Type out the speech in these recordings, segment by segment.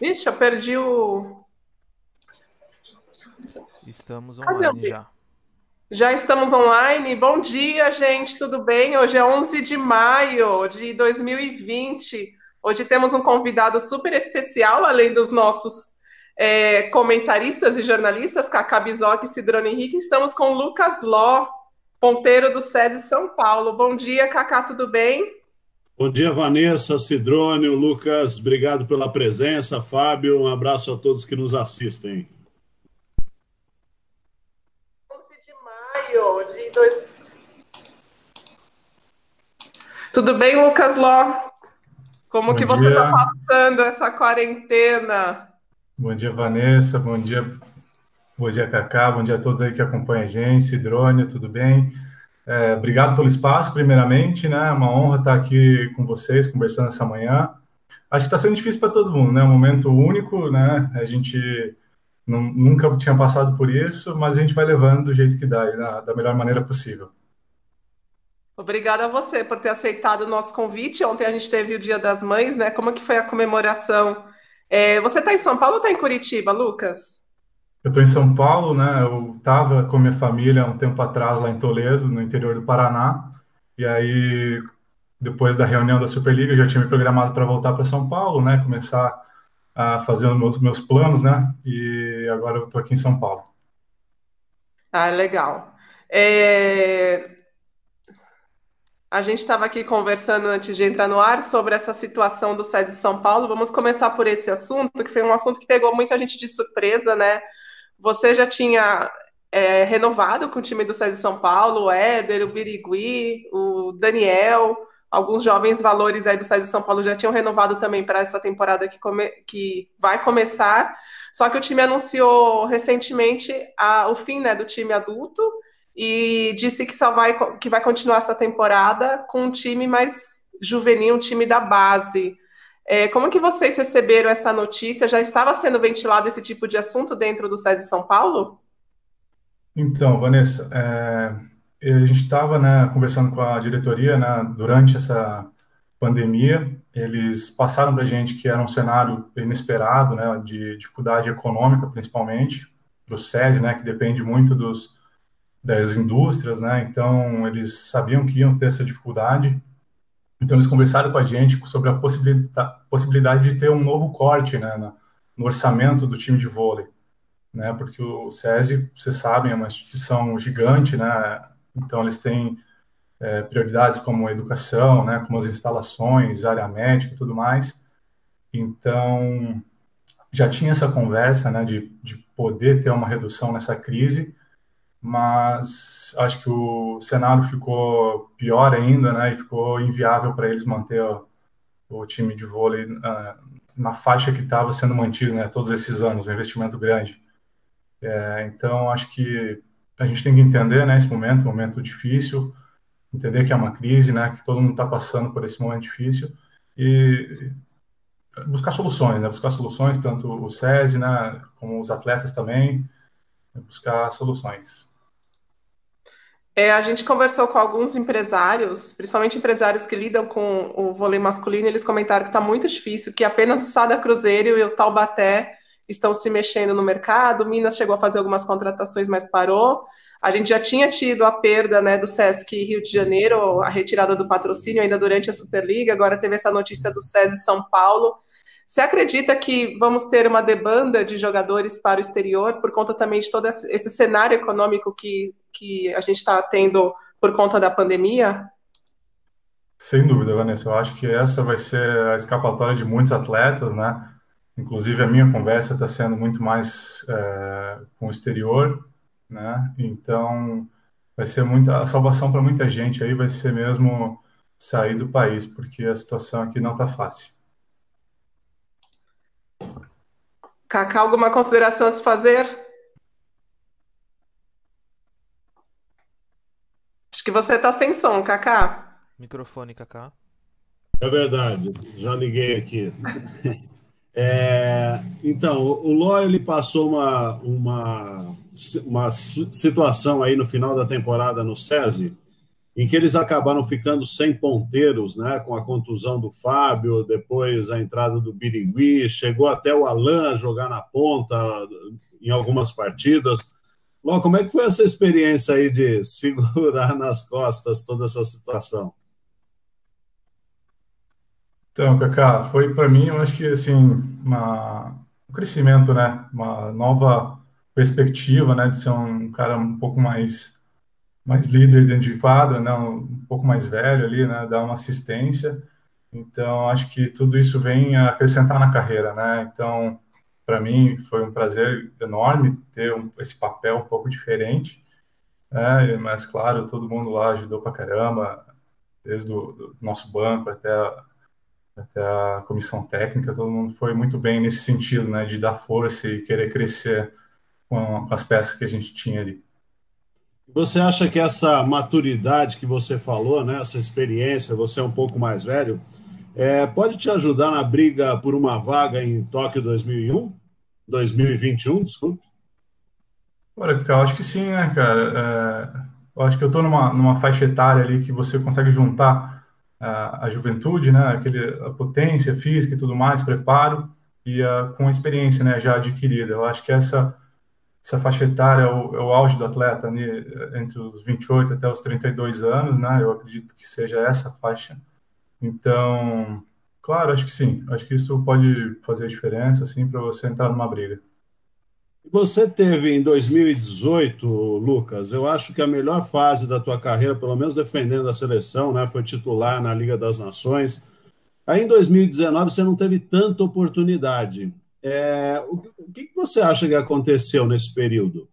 Vixe, eu perdi o. Estamos online já. Já estamos online. Bom dia, gente, tudo bem? Hoje é 11 de maio de 2020. Hoje temos um convidado super especial, além dos nossos é, comentaristas e jornalistas, Cacá Bizoc e Cidrone Henrique. Estamos com Lucas Ló, ponteiro do SESI São Paulo. Bom dia, Cacá, tudo bem? Bom dia, Vanessa, Cidrônio, Lucas, obrigado pela presença. Fábio, um abraço a todos que nos assistem. 11 de maio de dois... Tudo bem, Lucas Ló? Como bom que você está passando essa quarentena? Bom dia, Vanessa. Bom dia, bom dia, Cacá. Bom dia a todos aí que acompanham a gente. Cidrônio, tudo bem? É, obrigado pelo espaço, primeiramente, né? É uma honra estar aqui com vocês, conversando essa manhã. Acho que está sendo difícil para todo mundo, né? É um momento único, né? A gente nunca tinha passado por isso, mas a gente vai levando do jeito que dá, e da, da melhor maneira possível. Obrigada a você por ter aceitado o nosso convite. Ontem a gente teve o Dia das Mães, né? Como é que foi a comemoração? É, você está em São Paulo ou está em Curitiba, Lucas? Eu estou em São Paulo, né? Eu estava com minha família um tempo atrás lá em Toledo, no interior do Paraná. E aí, depois da reunião da Superliga, eu já tinha me programado para voltar para São Paulo, né? Começar a fazer os meus, meus planos, né? E agora eu estou aqui em São Paulo. Ah, legal. É... A gente estava aqui conversando antes de entrar no ar sobre essa situação do SED de São Paulo. Vamos começar por esse assunto, que foi um assunto que pegou muita gente de surpresa, né? Você já tinha é, renovado com o time do de São Paulo, o Éder, o Birigui, o Daniel, alguns jovens valores aí do de São Paulo já tinham renovado também para essa temporada que, come, que vai começar. Só que o time anunciou recentemente a, o fim né, do time adulto e disse que só vai que vai continuar essa temporada com um time mais juvenil, um time da base. É, como que vocês receberam essa notícia? Já estava sendo ventilado esse tipo de assunto dentro do SESI São Paulo? Então, Vanessa, é, a gente estava né, conversando com a diretoria né, durante essa pandemia. Eles passaram para a gente que era um cenário inesperado, né, de dificuldade econômica, principalmente, para o SESI, né, que depende muito dos, das indústrias. Né, então, eles sabiam que iam ter essa dificuldade então, eles conversaram com a gente sobre a possibilidade de ter um novo corte né, no orçamento do time de vôlei. Né, porque o SESI, vocês sabem, é uma instituição gigante, né, então eles têm é, prioridades como a educação, né, como as instalações, área médica e tudo mais. Então, já tinha essa conversa né, de, de poder ter uma redução nessa crise, mas acho que o cenário ficou pior ainda, né? E ficou inviável para eles manter ó, o time de vôlei uh, na faixa que estava sendo mantido, né? Todos esses anos, um investimento grande. É, então, acho que a gente tem que entender, né? Esse momento, momento difícil, entender que é uma crise, né? Que todo mundo está passando por esse momento difícil e buscar soluções, né? Buscar soluções tanto o SESI, né? Como os atletas também, buscar soluções. É, a gente conversou com alguns empresários, principalmente empresários que lidam com o vôlei masculino, eles comentaram que está muito difícil, que apenas o Sada Cruzeiro e o Taubaté estão se mexendo no mercado. Minas chegou a fazer algumas contratações, mas parou. A gente já tinha tido a perda né, do SESC Rio de Janeiro, a retirada do patrocínio ainda durante a Superliga, agora teve essa notícia do SESI São Paulo. Você acredita que vamos ter uma debanda de jogadores para o exterior por conta também de todo esse cenário econômico que que a gente está tendo por conta da pandemia? Sem dúvida, Vanessa. Eu acho que essa vai ser a escapatória de muitos atletas, né? Inclusive, a minha conversa está sendo muito mais é, com o exterior, né? Então, vai ser muita, a salvação para muita gente aí vai ser mesmo sair do país, porque a situação aqui não está fácil. Cacá, alguma consideração a se fazer? que você tá sem som, Kaká. Microfone, Kaká. É verdade, já liguei aqui. É, então, o Ló ele passou uma, uma, uma situação aí no final da temporada no SESI, em que eles acabaram ficando sem ponteiros, né, com a contusão do Fábio, depois a entrada do Biringui, chegou até o Alain jogar na ponta em algumas partidas. Ló, como é que foi essa experiência aí de segurar nas costas toda essa situação? Então, Kaká, foi para mim, eu acho que assim, uma, um crescimento, né? Uma nova perspectiva, né, de ser um cara um pouco mais mais líder dentro de quadra, né, um pouco mais velho ali, né, dar uma assistência. Então, acho que tudo isso vem acrescentar na carreira, né? Então, para mim foi um prazer enorme ter um, esse papel um pouco diferente, né? mas claro, todo mundo lá ajudou para caramba, desde o nosso banco até a, até a comissão técnica, todo mundo foi muito bem nesse sentido, né, de dar força e querer crescer com as peças que a gente tinha ali. Você acha que essa maturidade que você falou, né, essa experiência, você é um pouco mais velho, é, pode te ajudar na briga por uma vaga em Tóquio 2001? 2021, desculpe? Olha, eu acho que sim, né, cara? É, eu acho que eu estou numa, numa faixa etária ali que você consegue juntar a, é, a juventude, né, aquele, a potência física e tudo mais, preparo, e a, é, com a experiência né, já adquirida. Eu acho que essa, essa faixa etária é o, é o auge do atleta, né, entre os 28 até os 32 anos, né? Eu acredito que seja essa faixa. Então, Claro, acho que sim. Acho que isso pode fazer a diferença, assim, para você entrar numa briga. Você teve em 2018, Lucas, eu acho que a melhor fase da tua carreira, pelo menos defendendo a seleção, né? Foi titular na Liga das Nações. Aí em 2019 você não teve tanta oportunidade. É, o, que, que você acha que aconteceu nesse período?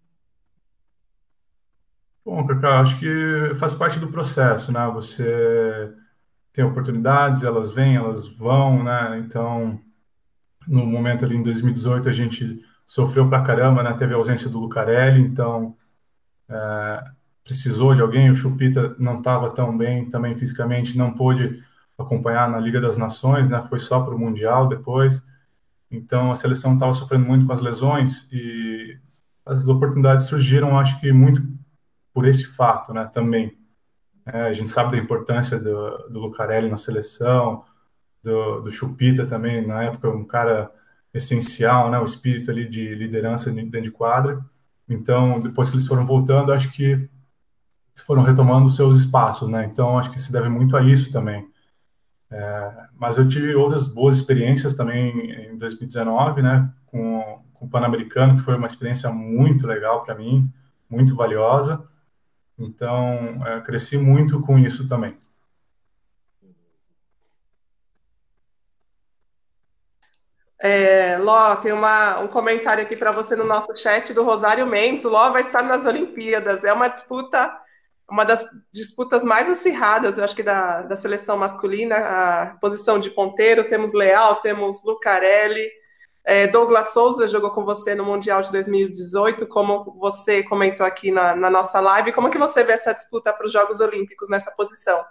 Bom, Cacá, acho que faz parte do processo, né? Você tem oportunidades, elas vêm, elas vão, né? Então, no momento ali em 2018, a gente sofreu pra caramba, né? Teve a ausência do Lucarelli, então é, precisou de alguém. O Chupita não estava tão bem também fisicamente, não pôde acompanhar na Liga das Nações, né? Foi só para o Mundial depois. Então a seleção estava sofrendo muito com as lesões e as oportunidades surgiram, acho que muito por esse fato, né? Também é, a gente sabe da importância do, do Lucarelli na seleção, do, do Chupita também, na época, um cara essencial, né? O espírito ali de liderança dentro de quadra. Então, depois que eles foram voltando, acho que foram retomando seus espaços, né? Então, acho que se deve muito a isso também. É, mas eu tive outras boas experiências também em 2019, né? Com, com o Pan-Americano, que foi uma experiência muito legal para mim, muito valiosa. Então, é, cresci muito com isso também. É, Ló, tem uma, um comentário aqui para você no nosso chat do Rosário Mendes. O Ló vai estar nas Olimpíadas. É uma disputa, uma das disputas mais acirradas, eu acho que da, da seleção masculina. A posição de ponteiro, temos Leal, temos Lucarelli, é, Douglas Souza jogou com você no Mundial de 2018, como você comentou aqui na, na nossa live. Como que você vê essa disputa para os Jogos Olímpicos nessa posição?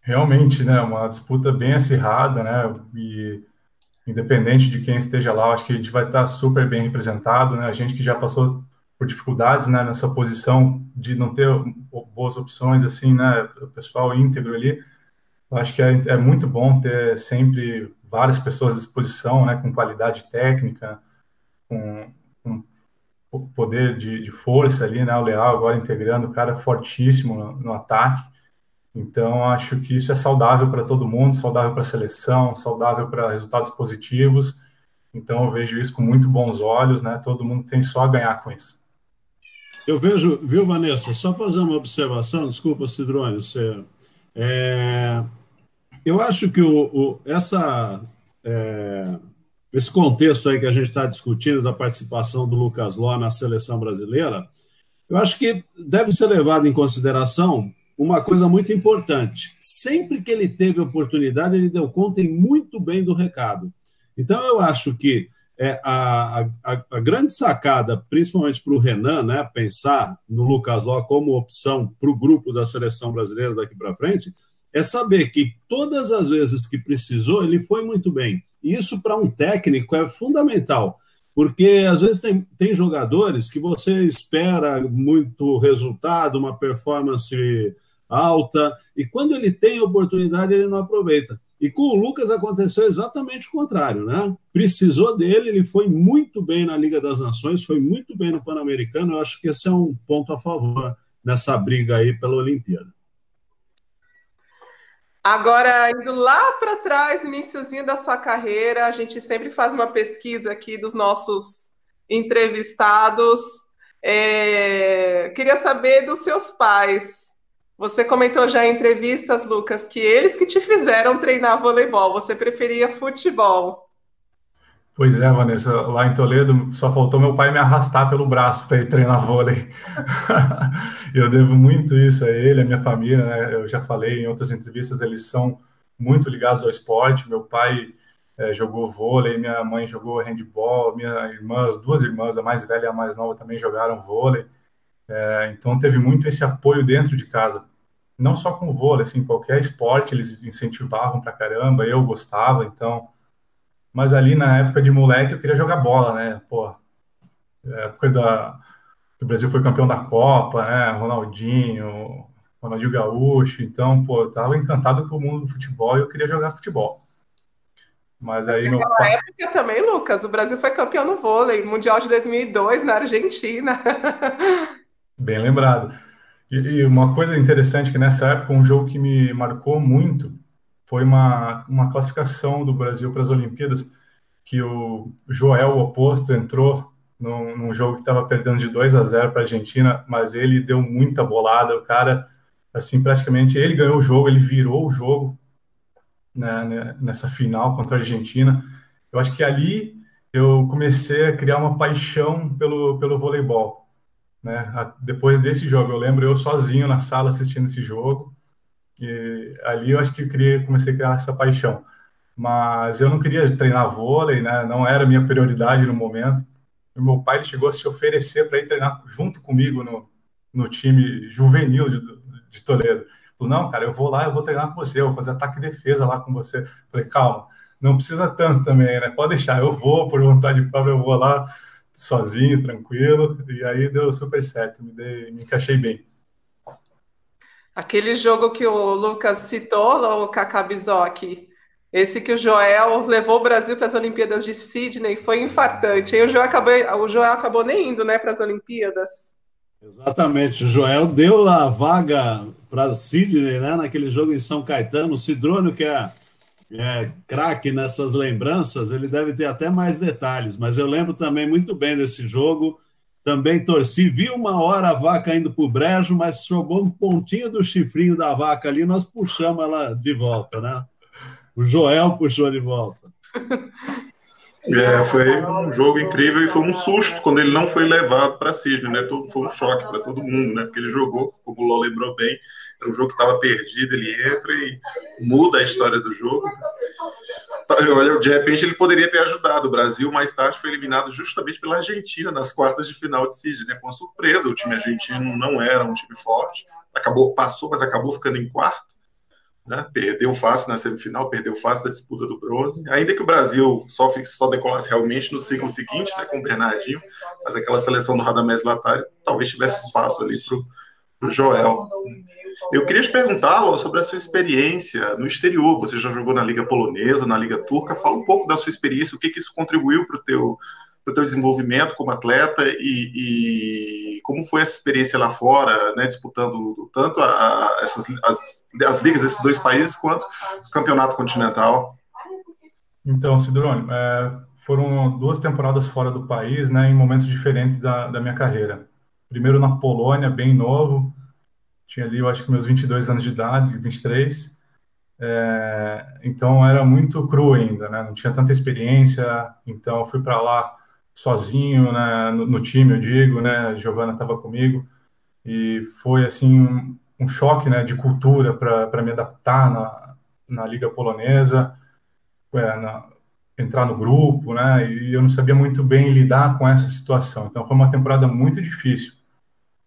Realmente, né? Uma disputa bem acirrada, né? E independente de quem esteja lá, acho que a gente vai estar super bem representado, né? A gente que já passou por dificuldades, né? Nessa posição de não ter boas opções, assim, né? O pessoal íntegro ali eu acho que é, é muito bom ter sempre várias pessoas à disposição, né, com qualidade técnica, com, com poder de, de, força ali, né, o Leal agora integrando, o cara fortíssimo no, no ataque. Então, acho que isso é saudável para todo mundo, saudável para a seleção, saudável para resultados positivos. Então, eu vejo isso com muito bons olhos, né? Todo mundo tem só a ganhar com isso. Eu vejo, viu, Vanessa? Só fazer uma observação, desculpa, Cidrone, você. É, eu acho que o, o essa, é, esse contexto aí que a gente está discutindo da participação do Lucas Ló na seleção brasileira, eu acho que deve ser levado em consideração uma coisa muito importante. Sempre que ele teve oportunidade, ele deu conta e muito bem do recado. Então, eu acho que é, a, a, a, grande sacada, principalmente para o Renan, né, pensar no Lucas Ló como opção para o grupo da seleção brasileira daqui para frente, é saber que todas as vezes que precisou, ele foi muito bem. E isso para um técnico é fundamental, porque às vezes tem, tem jogadores que você espera muito resultado, uma performance alta, e quando ele tem oportunidade, ele não aproveita. E com o Lucas aconteceu exatamente o contrário, né? Precisou dele, ele foi muito bem na Liga das Nações, foi muito bem no Pan-Americano. Eu acho que esse é um ponto a favor nessa briga aí pela Olimpíada. Agora, indo lá para trás, iníciozinho da sua carreira, a gente sempre faz uma pesquisa aqui dos nossos entrevistados. É... Queria saber dos seus pais. Você comentou já em entrevistas, Lucas, que eles que te fizeram treinar voleibol, você preferia futebol. Pois é, Vanessa, lá em Toledo só faltou meu pai me arrastar pelo braço para ir treinar vôlei. eu devo muito isso a ele, a minha família, né? Eu já falei em outras entrevistas, eles são muito ligados ao esporte. Meu pai é, jogou vôlei, minha mãe jogou handball, minhas irmãs, duas irmãs, a mais velha e a mais nova, também jogaram vôlei. É, então teve muito esse apoio dentro de casa, não só com vôlei, assim, qualquer esporte eles incentivavam para caramba, eu gostava, então mas ali na época de moleque eu queria jogar bola, né? Pô, é época da o Brasil foi campeão da Copa, né? Ronaldinho, Ronaldinho Gaúcho, então, pô, eu tava encantado com o mundo do futebol e eu queria jogar futebol. Mas aí meu meu... época também, Lucas, o Brasil foi campeão no vôlei, Mundial de 2002 na Argentina. Bem lembrado. E, e uma coisa interessante que nessa época um jogo que me marcou muito foi uma, uma classificação do Brasil para as Olimpíadas, que o Joel, o oposto, entrou num, num jogo que estava perdendo de 2 a 0 para a Argentina, mas ele deu muita bolada, o cara, assim, praticamente, ele ganhou o jogo, ele virou o jogo né, né, nessa final contra a Argentina. Eu acho que ali eu comecei a criar uma paixão pelo, pelo voleibol. Né? Depois desse jogo, eu lembro eu sozinho na sala assistindo esse jogo, e ali eu acho que eu comecei a criar essa paixão. Mas eu não queria treinar vôlei, né? Não era minha prioridade no momento. E meu pai chegou a se oferecer para ir treinar junto comigo no, no time juvenil de, de Toledo. Falou, não, cara, eu vou lá, eu vou treinar com você, eu vou fazer ataque e defesa lá com você. falei, calma, não precisa tanto também, né? Pode deixar, eu vou, por vontade própria, eu vou lá sozinho, tranquilo. E aí deu super certo, me, dei, me encaixei bem. Aquele jogo que o Lucas citou, o Cacabizoc, esse que o Joel levou o Brasil para as Olimpíadas de Sydney, foi infartante. E o Joel acabou, o Joel acabou nem indo né, para as Olimpíadas. Exatamente, o Joel deu a vaga para Sydney, né, naquele jogo em São Caetano. O Cidrônio, que é, é craque nessas lembranças, ele deve ter até mais detalhes, mas eu lembro também muito bem desse jogo. Também torci, vi uma hora a vaca indo para o brejo, mas jogou um pontinho do chifrinho da vaca ali, nós puxamos ela de volta, né? O Joel puxou de volta. É, foi um jogo incrível e foi um susto quando ele não foi levado para Cisne, né? Foi um choque para todo mundo, né? Porque ele jogou, como o Ló lembrou bem, o jogo estava perdido, ele entra e muda a história do jogo. Olha, de repente ele poderia ter ajudado. O Brasil mais tarde foi eliminado justamente pela Argentina nas quartas de final de Sidney. Né? Foi uma surpresa. O time argentino não era um time forte. Acabou, passou, mas acabou ficando em quarto. Né? Perdeu fácil na semifinal, perdeu fácil na disputa do bronze. Ainda que o Brasil só, só decolasse realmente no ciclo seguinte, né, com o Bernardinho, mas aquela seleção do Radamés Latari talvez tivesse espaço ali para o Joel. Eu queria te perguntar, Laura, sobre a sua experiência no exterior. Você já jogou na Liga Polonesa, na Liga Turca. Fala um pouco da sua experiência, o que, que isso contribuiu para o teu, teu desenvolvimento como atleta e, e, como foi essa experiência lá fora, né, disputando tanto a, a, essas, as, as ligas desses dois países quanto o campeonato continental. Então, Sidrônio, é, foram duas temporadas fora do país, né, em momentos diferentes da, da minha carreira. Primeiro na Polônia, bem novo, tinha ali, eu acho que meus 22 anos de idade, 23. É, então era muito cru ainda, né? Não tinha tanta experiência, então fui para lá sozinho, né? No, no, time, eu digo, né? A Giovana estava comigo e foi assim um, um choque, né? De cultura para me adaptar na, na liga polonesa, é, na, entrar no grupo, né? E eu não sabia muito bem lidar com essa situação. Então foi uma temporada muito difícil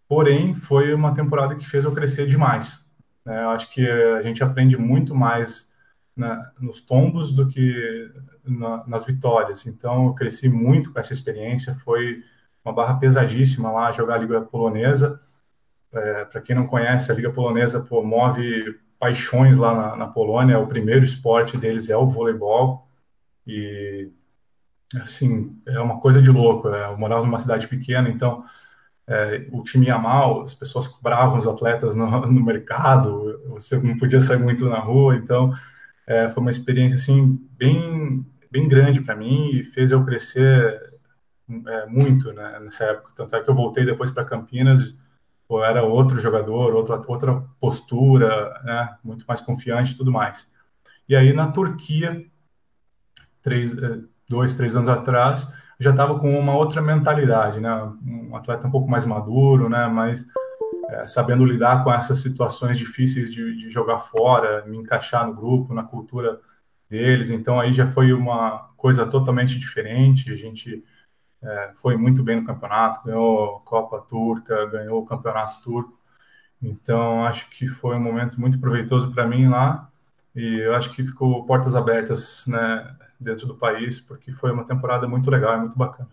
porém foi uma temporada que fez eu crescer demais. Né? Eu acho que a gente aprende muito mais na, né, nos tombos do que na, nas vitórias. Então eu cresci muito com essa experiência, foi uma barra pesadíssima lá jogar a Liga Polonesa. É, Para quem não conhece, a Liga Polonesa promove paixões lá na, na, Polônia. O primeiro esporte deles é o voleibol. E, assim, é uma coisa de louco. Né? Eu morava numa cidade pequena, então é, o time ia mal, as pessoas cobravam os atletas no, no mercado, você não podia sair muito na rua, então é, foi uma experiência assim bem bem grande para mim e fez eu crescer é, muito né, nessa época. Tanto é que eu voltei depois para Campinas, eu era outro jogador, outra outra postura, né, muito mais confiante, tudo mais. E aí na Turquia, três, é, dois, três anos atrás já estava com uma outra mentalidade, né? Um atleta um pouco mais maduro, né? Mas é, sabendo lidar com essas situações difíceis de, de, jogar fora, me encaixar no grupo, na cultura deles. Então aí já foi uma coisa totalmente diferente. A gente é, foi muito bem no campeonato, ganhou Copa Turca, ganhou o Campeonato Turco. Então acho que foi um momento muito proveitoso para mim lá e eu acho que ficou portas abertas, né? dentro do país, porque foi uma temporada muito legal, muito bacana.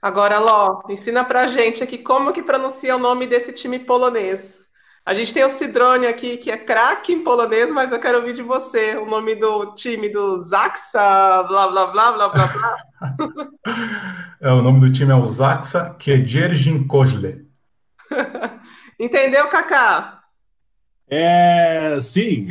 Agora, Ló, ensina pra gente aqui como que pronuncia o nome desse time polonês. A gente tem o Sidrone aqui, que é craque em polonês, mas eu quero ouvir de você o nome do time do Zaxa, blá blá blá blá blá blá. é, o nome do time é o Zaxa Kedzierzyn é Kozle. Entendeu, Kaká? É, sim.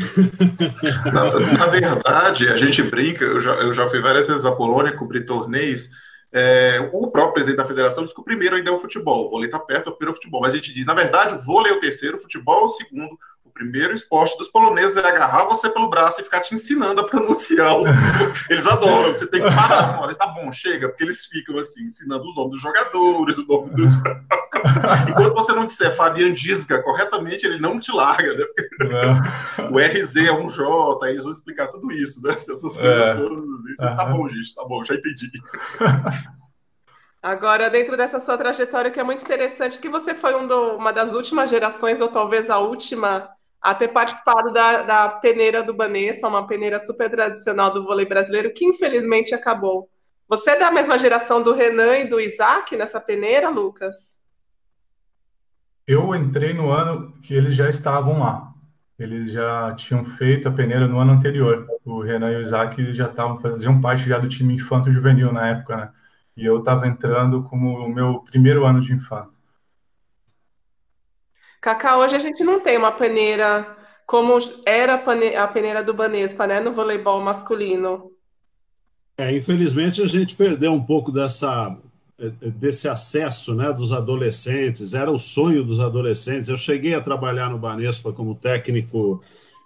na, na, verdade, a gente brinca, eu já, eu já fui várias vezes à Polônia cobrir torneios. É, o próprio presidente da federação diz que o primeiro ainda é o futebol, o vôlei está perto, é o primeiro futebol. Mas a gente diz, na verdade, o vôlei é o terceiro, o futebol é o segundo, o primeiro esporte dos poloneses é agarrar você pelo braço e ficar te ensinando a pronunciar. Eles adoram, você tem que parar. Hora, tá bom, chega, porque eles ficam assim, ensinando os nomes dos jogadores, o nome dos. Enquanto você não disser Fabian Disga corretamente, ele não te larga, né? É. o RZ é um J, eles vão explicar tudo isso, né? Essas coisas é. todas. Assim. Tá bom, gente, tá bom, já entendi. Agora, dentro dessa sua trajetória, que é muito interessante, que você foi um do, uma das últimas gerações, ou talvez a última a ter participado da, da peneira do Banespa, uma peneira super tradicional do vôlei brasileiro, que infelizmente acabou. Você é da mesma geração do Renan e do Isaac nessa peneira, Lucas? Eu entrei no ano que eles já estavam lá. Eles já tinham feito a peneira no ano anterior. O Renan e o Isaac já estavam faziam parte já do time infanto juvenil na época, né? E eu estava entrando como o meu primeiro ano de infanto. Cacá, hoje a gente não tem uma peneira como era a peneira do Banespa, né, no voleibol masculino. É, infelizmente a gente perdeu um pouco dessa eh, desse acesso, né, dos adolescentes. Era o sonho dos adolescentes. Eu cheguei a trabalhar no Banespa como técnico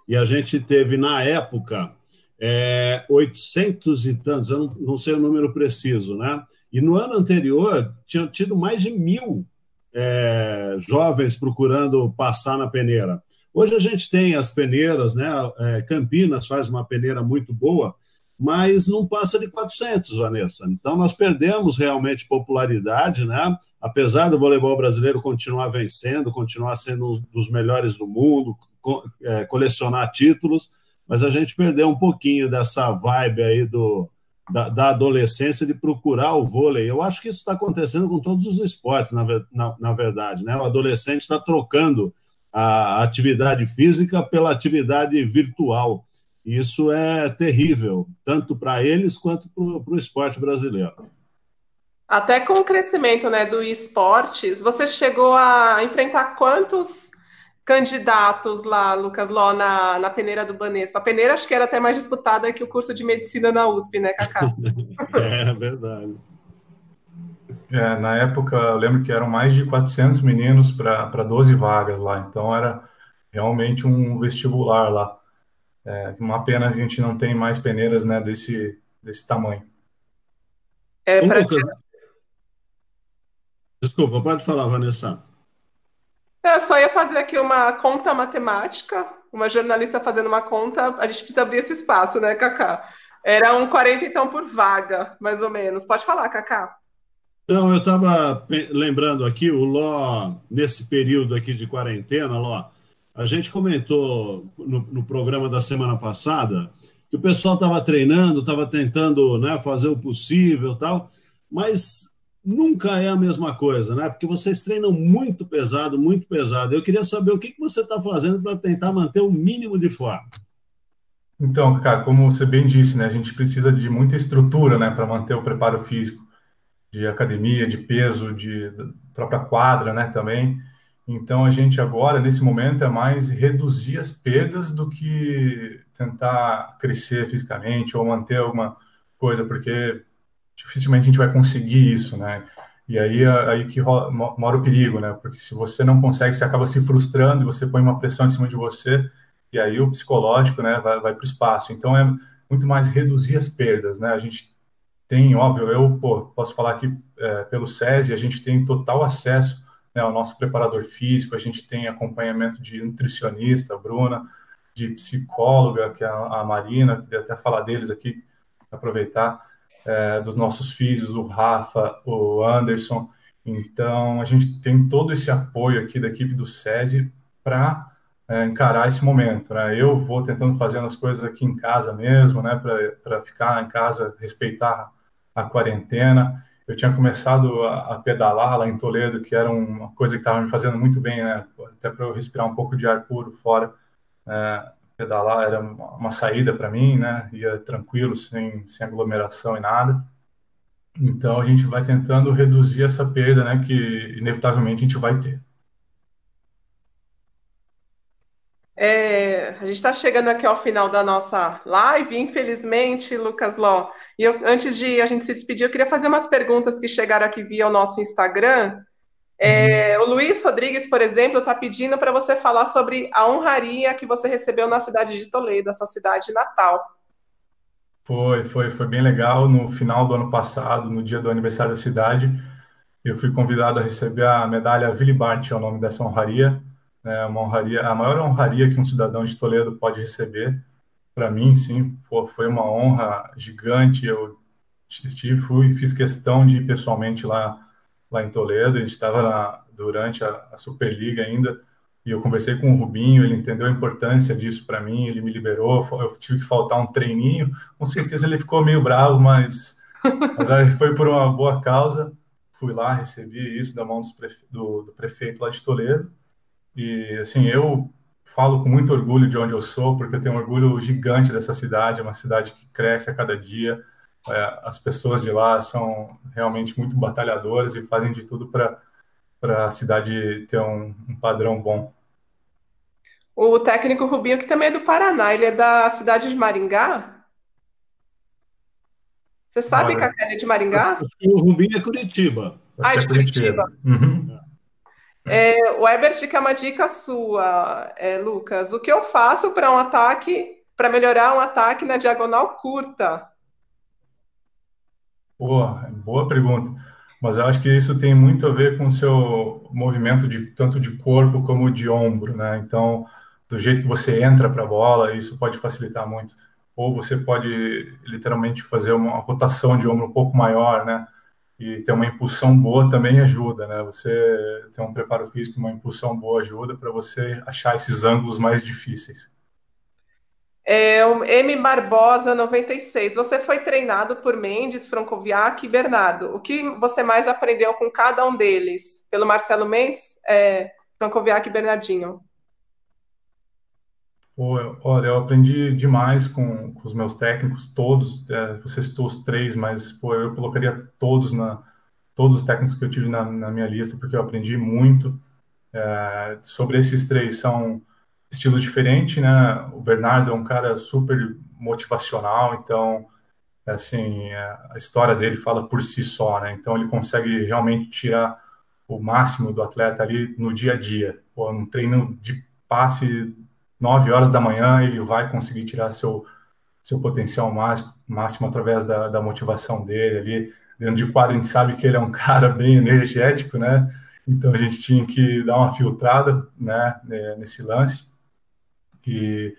e a gente teve na época é, eh, 800 e tantos, eu não, não sei o número preciso, né? E no ano anterior tinha tido mais de mil é, jovens procurando passar na peneira. Hoje a gente tem as peneiras, né? É, Campinas faz uma peneira muito boa, mas não passa de 400, Vanessa. Então nós perdemos realmente popularidade, né? Apesar do voleibol brasileiro continuar vencendo, continuar sendo um dos melhores do mundo, co é, colecionar títulos, mas a gente perdeu um pouquinho dessa vibe aí do, da, da, adolescência de procurar o vôlei. Eu acho que isso está acontecendo com todos os esportes, na, na, na verdade. Né? O adolescente está trocando a atividade física pela atividade virtual. Isso é terrível, tanto para eles quanto para o esporte brasileiro. Até com o crescimento né, do esportes, você chegou a enfrentar quantos candidatos lá, Lucas Ló, na, na peneira do Banespa. A peneira acho que era até mais disputada que o curso de medicina na USP, né, Cacá? é, verdade. É, na época, eu lembro que eram mais de 400 meninos para 12 vagas lá, então era realmente um vestibular lá. É, uma pena a gente não tem mais peneiras né, desse, desse tamanho. É, pra... Desculpa, pode falar, Vanessa. Eu só ia fazer aqui uma conta matemática, uma jornalista fazendo uma conta, a gente precisa abrir esse espaço, né, Cacá? Era um 40 então por vaga, mais ou menos. Pode falar, Cacá. Então, eu estava lembrando aqui, o Ló, nesse período aqui de quarentena, Ló, a gente comentou no, no programa da semana passada que o pessoal estava treinando, estava tentando né, fazer o possível tal, mas nunca é a mesma coisa, né? Porque vocês treinam muito pesado, muito pesado. Eu queria saber o que, que você está fazendo para tentar manter o mínimo de forma. Então, cara, como você bem disse, né, a gente precisa de muita estrutura, né, para manter o preparo físico, de academia, de peso, de própria quadra, né, também. Então, a gente agora, nesse momento, é mais reduzir as perdas do que tentar crescer fisicamente ou manter alguma coisa, porque dificilmente a gente vai conseguir isso, né? E aí, é, aí que rola, mora o perigo, né? Porque se você não consegue, você acaba se frustrando e você põe uma pressão em cima de você, e aí o psicológico né, vai, vai para o espaço. Então é muito mais reduzir as perdas, né? A gente tem, óbvio, eu pô, posso falar que é, pelo SESI a gente tem total acesso né, ao nosso preparador físico, a gente tem acompanhamento de nutricionista, Bruna, de psicóloga, que é a Marina, queria até falar deles aqui, aproveitar é, dos nossos filhos, o Rafa, o Anderson. Então, a gente tem todo esse apoio aqui da equipe do SESI para é, encarar esse momento. Né? Eu vou tentando fazer as coisas aqui em casa mesmo, né, para ficar em casa, respeitar a quarentena. Eu tinha começado a, a, pedalar lá em Toledo, que era uma coisa que estava me fazendo muito bem, né? até para eu respirar um pouco de ar puro fora. É, pedalar era uma saída para mim, né? Ia tranquilo, sem, sem aglomeração e nada. Então a gente vai tentando reduzir essa perda, né? Que inevitavelmente a gente vai ter. É, a gente está chegando aqui ao final da nossa live, infelizmente, Lucas Ló. E eu, antes de a gente se despedir, eu queria fazer umas perguntas que chegaram aqui via o nosso Instagram. É, uhum. o Luiz Rodrigues, por exemplo, está pedindo para você falar sobre a honraria que você recebeu na cidade de Toledo, a sua cidade natal. Foi, foi, foi bem legal. No final do ano passado, no dia do aniversário da cidade, eu fui convidado a receber a medalha Villebart, é o nome dessa honraria. É uma honraria, a maior honraria que um cidadão de Toledo pode receber. Para mim, sim, pô, foi uma honra gigante. Eu estive, fui, fiz questão de ir pessoalmente lá lá em Toledo, a gente estava durante a, a, Superliga ainda, e eu conversei com o Rubinho, ele entendeu a importância disso para mim, ele me liberou, eu tive que faltar um treininho, com certeza ele ficou meio bravo, mas, mas foi por uma boa causa, fui lá, recebi isso da mão prefe... do, do prefeito lá de Toledo, e assim, eu falo com muito orgulho de onde eu sou, porque eu tenho um orgulho gigante dessa cidade, é uma cidade que cresce a cada dia, é, as pessoas de lá são realmente muito batalhadoras e fazem de tudo para a cidade ter um, um, padrão bom. O técnico Rubinho, que também é do Paraná, ele é da cidade de Maringá? Você sabe, Olha, Cacá, é de Maringá? O Rubinho é Curitiba. Ah, é de é Curitiba. Uhum. É, o Ebert quer é uma dica sua, é, Lucas. O que eu faço para um ataque, para melhorar um ataque na diagonal curta? Boa, boa pergunta. Mas eu acho que isso tem muito a ver com o seu movimento de tanto de corpo como de ombro, né? Então, do jeito que você entra para a bola, isso pode facilitar muito. Ou você pode literalmente fazer uma rotação de ombro um pouco maior, né? E ter uma impulsão boa também ajuda, né? Você ter um preparo físico, uma impulsão boa ajuda para você achar esses ângulos mais difíceis. É, o M. Barbosa, 96. Você foi treinado por Mendes, Francoviac e Bernardo. O que você mais aprendeu com cada um deles? Pelo Marcelo Mendes, é, Francoviac e Bernardinho. Olha, eu aprendi demais com, com os meus técnicos, todos. É, você citou os três, mas pô, eu colocaria todos na todos os técnicos que eu tive na, na minha lista, porque eu aprendi muito. É, sobre esses três, são estilo diferente, né? O Bernardo é um cara super motivacional, então assim é, a história dele fala por si só, né? Então ele consegue realmente tirar o máximo do atleta ali no dia a dia. Pô, um treino de passe 9 horas da manhã ele vai conseguir tirar seu seu potencial máximo, máximo através da, da motivação dele ali dentro de quadro a gente sabe que ele é um cara bem energético, né? Então a gente tinha que dar uma filtrada, né, nesse lance que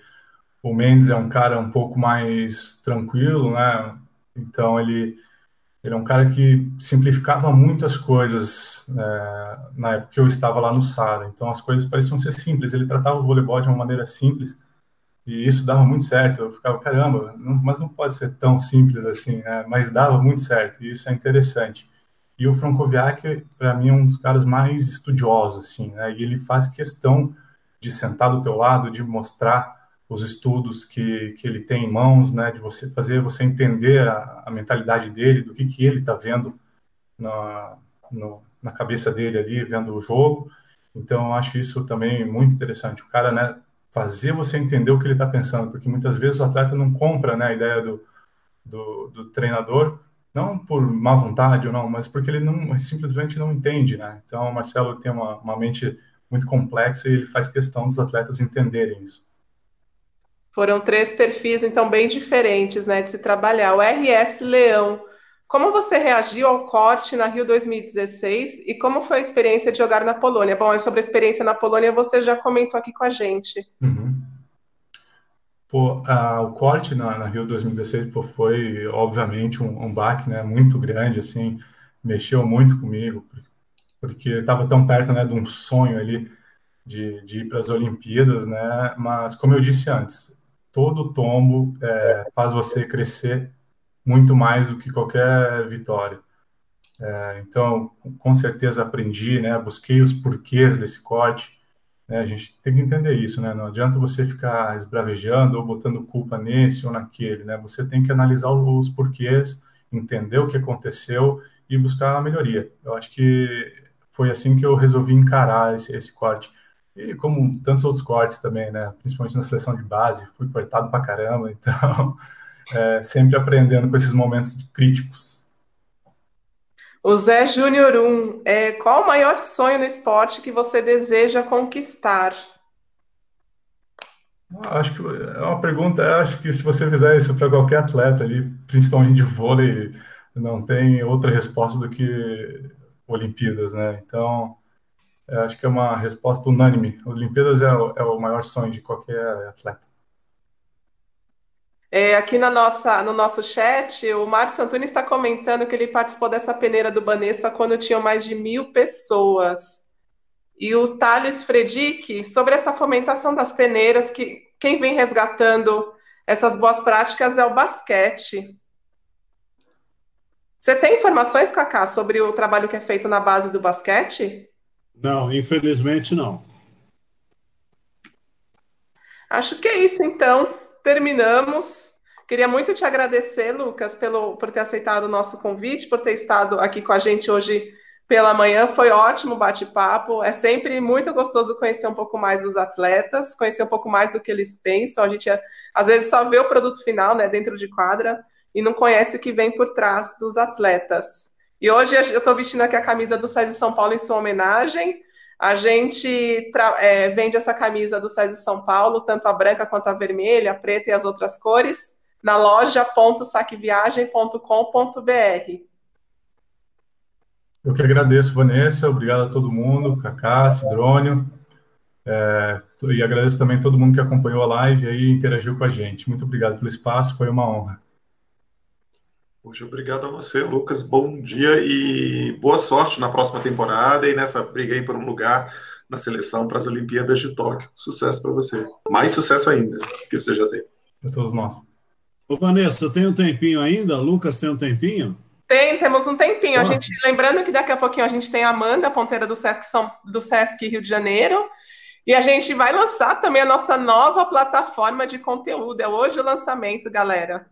o Mendes é um cara um pouco mais tranquilo, né? Então ele ele é um cara que simplificava muitas coisas é, na época que eu estava lá no Sala. Então as coisas pareciam ser simples. Ele tratava o voleibol de uma maneira simples e isso dava muito certo. Eu ficava caramba, não, mas não pode ser tão simples assim, né? Mas dava muito certo e isso é interessante. E o Frankoviak para mim é um dos caras mais estudiosos assim, né? E ele faz questão de sentar do teu lado, de mostrar os estudos que, que ele tem em mãos, né, de você fazer você entender a, a mentalidade dele, do que, que ele está vendo na, no, na cabeça dele ali, vendo o jogo. Então, eu acho isso também muito interessante. O cara, né, fazer você entender o que ele está pensando, porque muitas vezes o atleta não compra né, a ideia do, do, do, treinador, não por má vontade ou não, mas porque ele não simplesmente não entende. Né? Então, o Marcelo tem uma, uma mente muito complexa e ele faz questão dos atletas entenderem isso. Foram três perfis, então, bem diferentes né, de se trabalhar. O RS Leão, como você reagiu ao corte na Rio 2016 e como foi a experiência de jogar na Polônia? Bom, é sobre a experiência na Polônia você já comentou aqui com a gente. Uhum. Pô, o corte na, na, Rio 2016 pô, foi, obviamente, um, um baque né, muito grande, assim, mexeu muito comigo, porque estava tão perto né, de um sonho ali de, de ir para as Olimpíadas, né? Mas, como eu disse antes, todo tombo é, faz você crescer muito mais do que qualquer vitória. É, então, com certeza aprendi, né? Busquei os porquês desse corte. Né? A gente tem que entender isso, né? Não adianta você ficar esbravejando ou botando culpa nesse ou naquele, né? Você tem que analisar os porquês, entender o que aconteceu e buscar a melhoria. Eu acho que foi assim que eu resolvi encarar esse, esse corte. E como tantos outros cortes também, né? Principalmente na seleção de base, fui cortado pra caramba, então é, sempre aprendendo com esses momentos críticos. O Zé Júnior 1, é, qual o maior sonho no esporte que você deseja conquistar? Ah, acho que é uma pergunta, acho que se você fizer isso para qualquer atleta ali, principalmente de vôlei, não tem outra resposta do que Olimpíadas, né? Então, acho que é uma resposta unânime. Olimpíadas é o, é o maior sonho de qualquer atleta. É, aqui na nossa, no nosso chat, o Márcio Antunes está comentando que ele participou dessa peneira do Banespa quando tinham mais de mil pessoas. E o Thales Fredic, sobre essa fomentação das peneiras, que quem vem resgatando essas boas práticas é o basquete. Você tem informações, cacá, sobre o trabalho que é feito na base do basquete? Não, infelizmente não. Acho que é isso, então. Terminamos. Queria muito te agradecer, Lucas, pelo, por ter aceitado o nosso convite, por ter estado aqui com a gente hoje pela manhã. Foi ótimo bate-papo. É sempre muito gostoso conhecer um pouco mais dos atletas, conhecer um pouco mais do que eles pensam. A gente às vezes só vê o produto final, né, dentro de quadra, e não conhece o que vem por trás dos atletas. E hoje eu estou vestindo aqui a camisa do SESI São Paulo em sua homenagem. A gente é, vende essa camisa do SESI São Paulo, tanto a branca quanto a vermelha, a preta e as outras cores, na loja.saqueviagem.com.br. Eu que agradeço, Vanessa. Obrigado a todo mundo, Cacá, Cidrônio. É, e agradeço também a todo mundo que acompanhou a live e interagiu com a gente. Muito obrigado pelo espaço, foi uma honra. Hoje obrigado a você, Lucas. Bom dia e boa sorte na próxima temporada e nessa briga aí por um lugar na seleção para as Olimpíadas de Tóquio. Sucesso para você. Mais sucesso ainda que você já tem. Para todos nós. Ô, Vanessa, tem um tempinho ainda? Lucas tem um tempinho? Tem, temos um tempinho. A gente, lembrando que daqui a pouquinho a gente tem a Amanda, ponteira do Sesc, São, do Sesc Rio de Janeiro. E a gente vai lançar também a nossa nova plataforma de conteúdo. É hoje o lançamento, galera.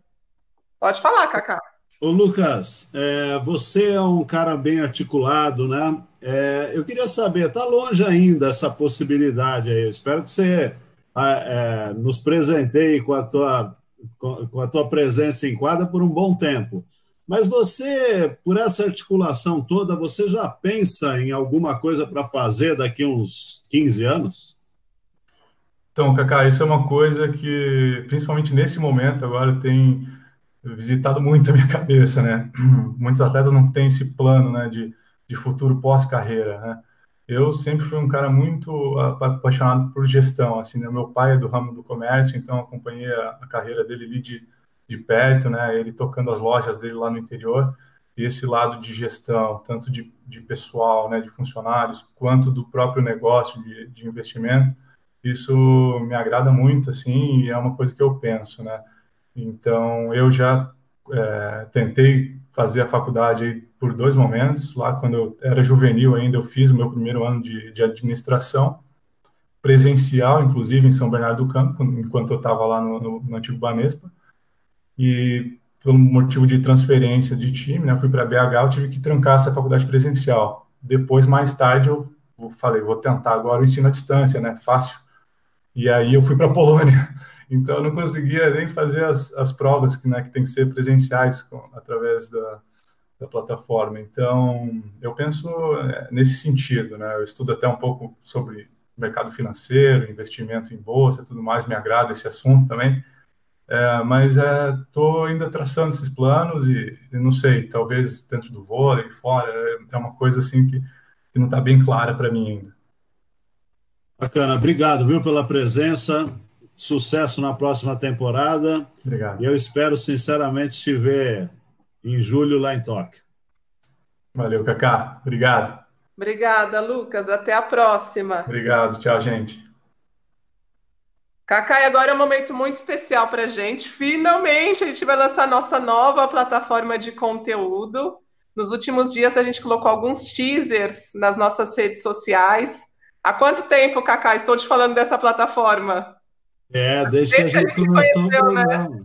Pode falar, Cacá. Ô Lucas, é, você é um cara bem articulado, né? É, eu queria saber, está longe ainda essa possibilidade aí. Eu espero que você é, é nos presenteie com a, tua, com a tua presença em quadra por um bom tempo. Mas você, por essa articulação toda, você já pensa em alguma coisa para fazer daqui uns 15 anos? Então, Cacá, isso é uma coisa que, principalmente nesse momento agora, tem visitado muito a minha cabeça, né? Muitos atletas não têm esse plano, né, de, de futuro pós-carreira, né? Eu sempre fui um cara muito apaixonado por gestão, assim, né? Meu pai é do ramo do comércio, então acompanhei a, a carreira dele ali de, de perto, né? Ele tocando as lojas dele lá no interior e esse lado de gestão, tanto de, de pessoal, né, de funcionários, quanto do próprio negócio de, de investimento, isso me agrada muito, assim, e é uma coisa que eu penso, né? Então, eu já é, tentei fazer a faculdade por dois momentos. Lá, quando eu era juvenil ainda, eu fiz o meu primeiro ano de, de administração, presencial, inclusive, em São Bernardo do Campo, enquanto eu estava lá no, no, no, antigo Banespa. E, por motivo de transferência de time, né, fui para BH, eu tive que trancar essa faculdade presencial. Depois, mais tarde, eu falei, vou tentar agora o ensino à distância, né, fácil. E aí eu fui para a Polônia então, eu não conseguia nem fazer as, as provas que, né, que tem que ser presenciais com, através da, da plataforma. Então, eu penso é, nesse sentido, né? Eu estudo até um pouco sobre mercado financeiro, investimento em bolsa, tudo mais, me agrada esse assunto também. É, mas estou é, ainda traçando esses planos e, e, não sei, talvez dentro do vôlei, fora, é uma coisa assim que, que não está bem clara para mim ainda. Bacana, obrigado, viu, pela presença sucesso na próxima temporada. Obrigado. E eu espero, sinceramente, te ver em julho lá em Tóquio. Valeu, Cacá. Obrigado. Obrigada, Lucas. Até a próxima. Obrigado. Tchau, gente. Cacá, e agora é um momento muito especial para a gente. Finalmente, a gente vai lançar nossa nova plataforma de conteúdo. Nos últimos dias, a gente colocou alguns teasers nas nossas redes sociais. Há quanto tempo, Cacá, estou te falando dessa plataforma? É, né? é, desde, que a gente, começou o programa. Né?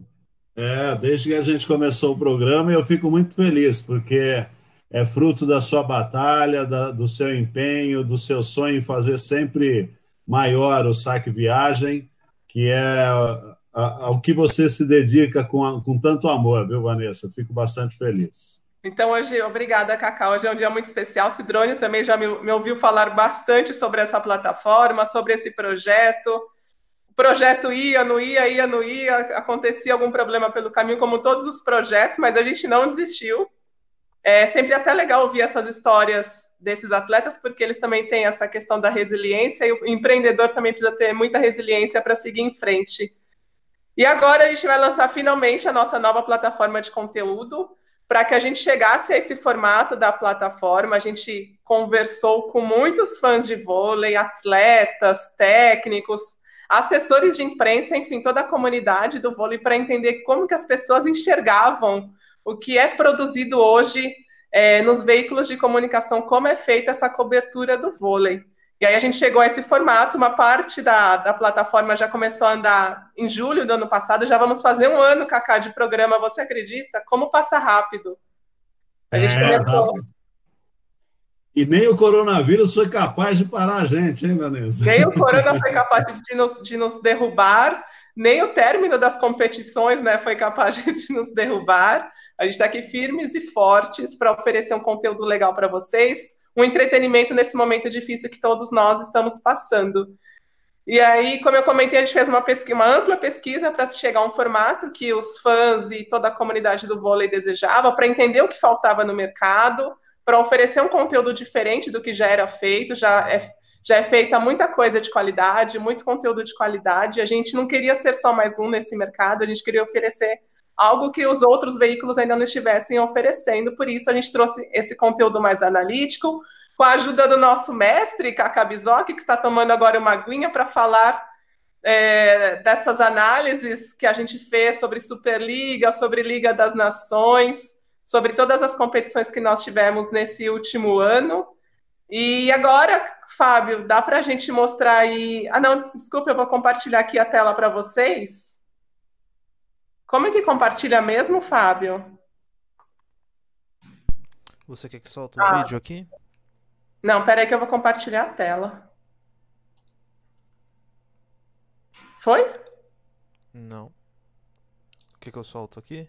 É, desde que a gente começou o programa, eu fico muito feliz, porque é fruto da sua batalha, da, do seu empenho, do seu sonho em fazer sempre maior o saque viagem, que é ao que você se dedica com, com tanto amor, viu, Vanessa? Fico bastante feliz. Então, hoje, obrigada, Cacau. Hoje é um dia muito especial. Cidrone também já me, me ouviu falar bastante sobre essa plataforma, sobre esse projeto projeto ia, não ia, ia, não ia, acontecia algum problema pelo caminho, como todos os projetos, mas a gente não desistiu. É sempre até legal ouvir essas histórias desses atletas, porque eles também têm essa questão da resiliência e o empreendedor também precisa ter muita resiliência para seguir em frente. E agora a gente vai lançar finalmente a nossa nova plataforma de conteúdo. Para que a gente chegasse a esse formato da plataforma, a gente conversou com muitos fãs de vôlei, atletas, técnicos, assessores de imprensa, enfim, toda a comunidade do vôlei para entender como que as pessoas enxergavam o que é produzido hoje é, nos veículos de comunicação, como é feita essa cobertura do vôlei. E aí a gente chegou a esse formato, uma parte da, da plataforma já começou a andar em julho do ano passado, já vamos fazer um ano, Cacá, de programa, você acredita? Como passa rápido. A gente é, começou... Rápido. E nem o coronavírus foi capaz de parar a gente, hein, Vanessa? Nem o coronavírus foi capaz de nos, de nos derrubar, nem o término das competições né, foi capaz de nos derrubar. A gente está aqui firmes e fortes para oferecer um conteúdo legal para vocês, um entretenimento nesse momento difícil que todos nós estamos passando. E aí, como eu comentei, a gente fez uma, pesquisa, uma ampla pesquisa para chegar a um formato que os fãs e toda a comunidade do vôlei desejava, para entender o que faltava no mercado, para oferecer um conteúdo diferente do que já era feito, já é, já é feita muita coisa de qualidade, muito conteúdo de qualidade. A gente não queria ser só mais um nesse mercado, a gente queria oferecer algo que os outros veículos ainda não estivessem oferecendo. Por isso, a gente trouxe esse conteúdo mais analítico, com a ajuda do nosso mestre, Kaka Bizoc, que está tomando agora uma aguinha para falar é, dessas análises que a gente fez sobre Superliga, sobre Liga das Nações, sobre todas as competições que nós tivemos nesse último ano. E agora, Fábio, dá para a gente mostrar aí. Ah, não, desculpa, eu vou compartilhar aqui a tela para vocês. Como é que compartilha mesmo, Fábio? Você quer que solte o ah. vídeo aqui? Não, peraí que eu vou compartilhar a tela. Foi? Não. O que, que eu solto aqui?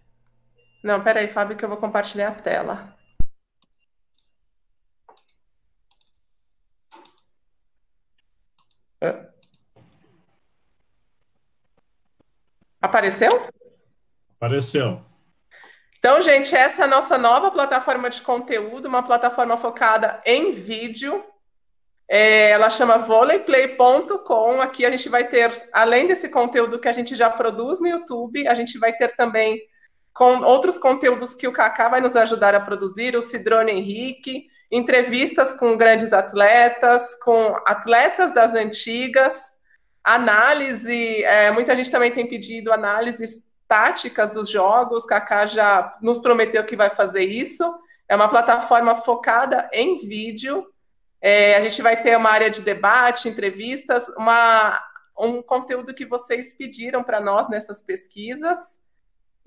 Não, peraí, Fábio, que eu vou compartilhar a tela. Apareceu? Apareceu. Então, gente, essa é a nossa nova plataforma de conteúdo, uma plataforma focada em vídeo. É, ela chama volleyplay.com. Aqui a gente vai ter, além desse conteúdo que a gente já produz no YouTube, a gente vai ter também com outros conteúdos que o Kaká vai nos ajudar a produzir, o Cidrone Henrique, entrevistas com grandes atletas, com atletas das antigas, análise, é, muita gente também tem pedido análises táticas dos jogos, Kaká já nos prometeu que vai fazer isso, é uma plataforma focada em vídeo, é, a gente vai ter uma área de debate, entrevistas, uma, um conteúdo que vocês pediram para nós nessas pesquisas,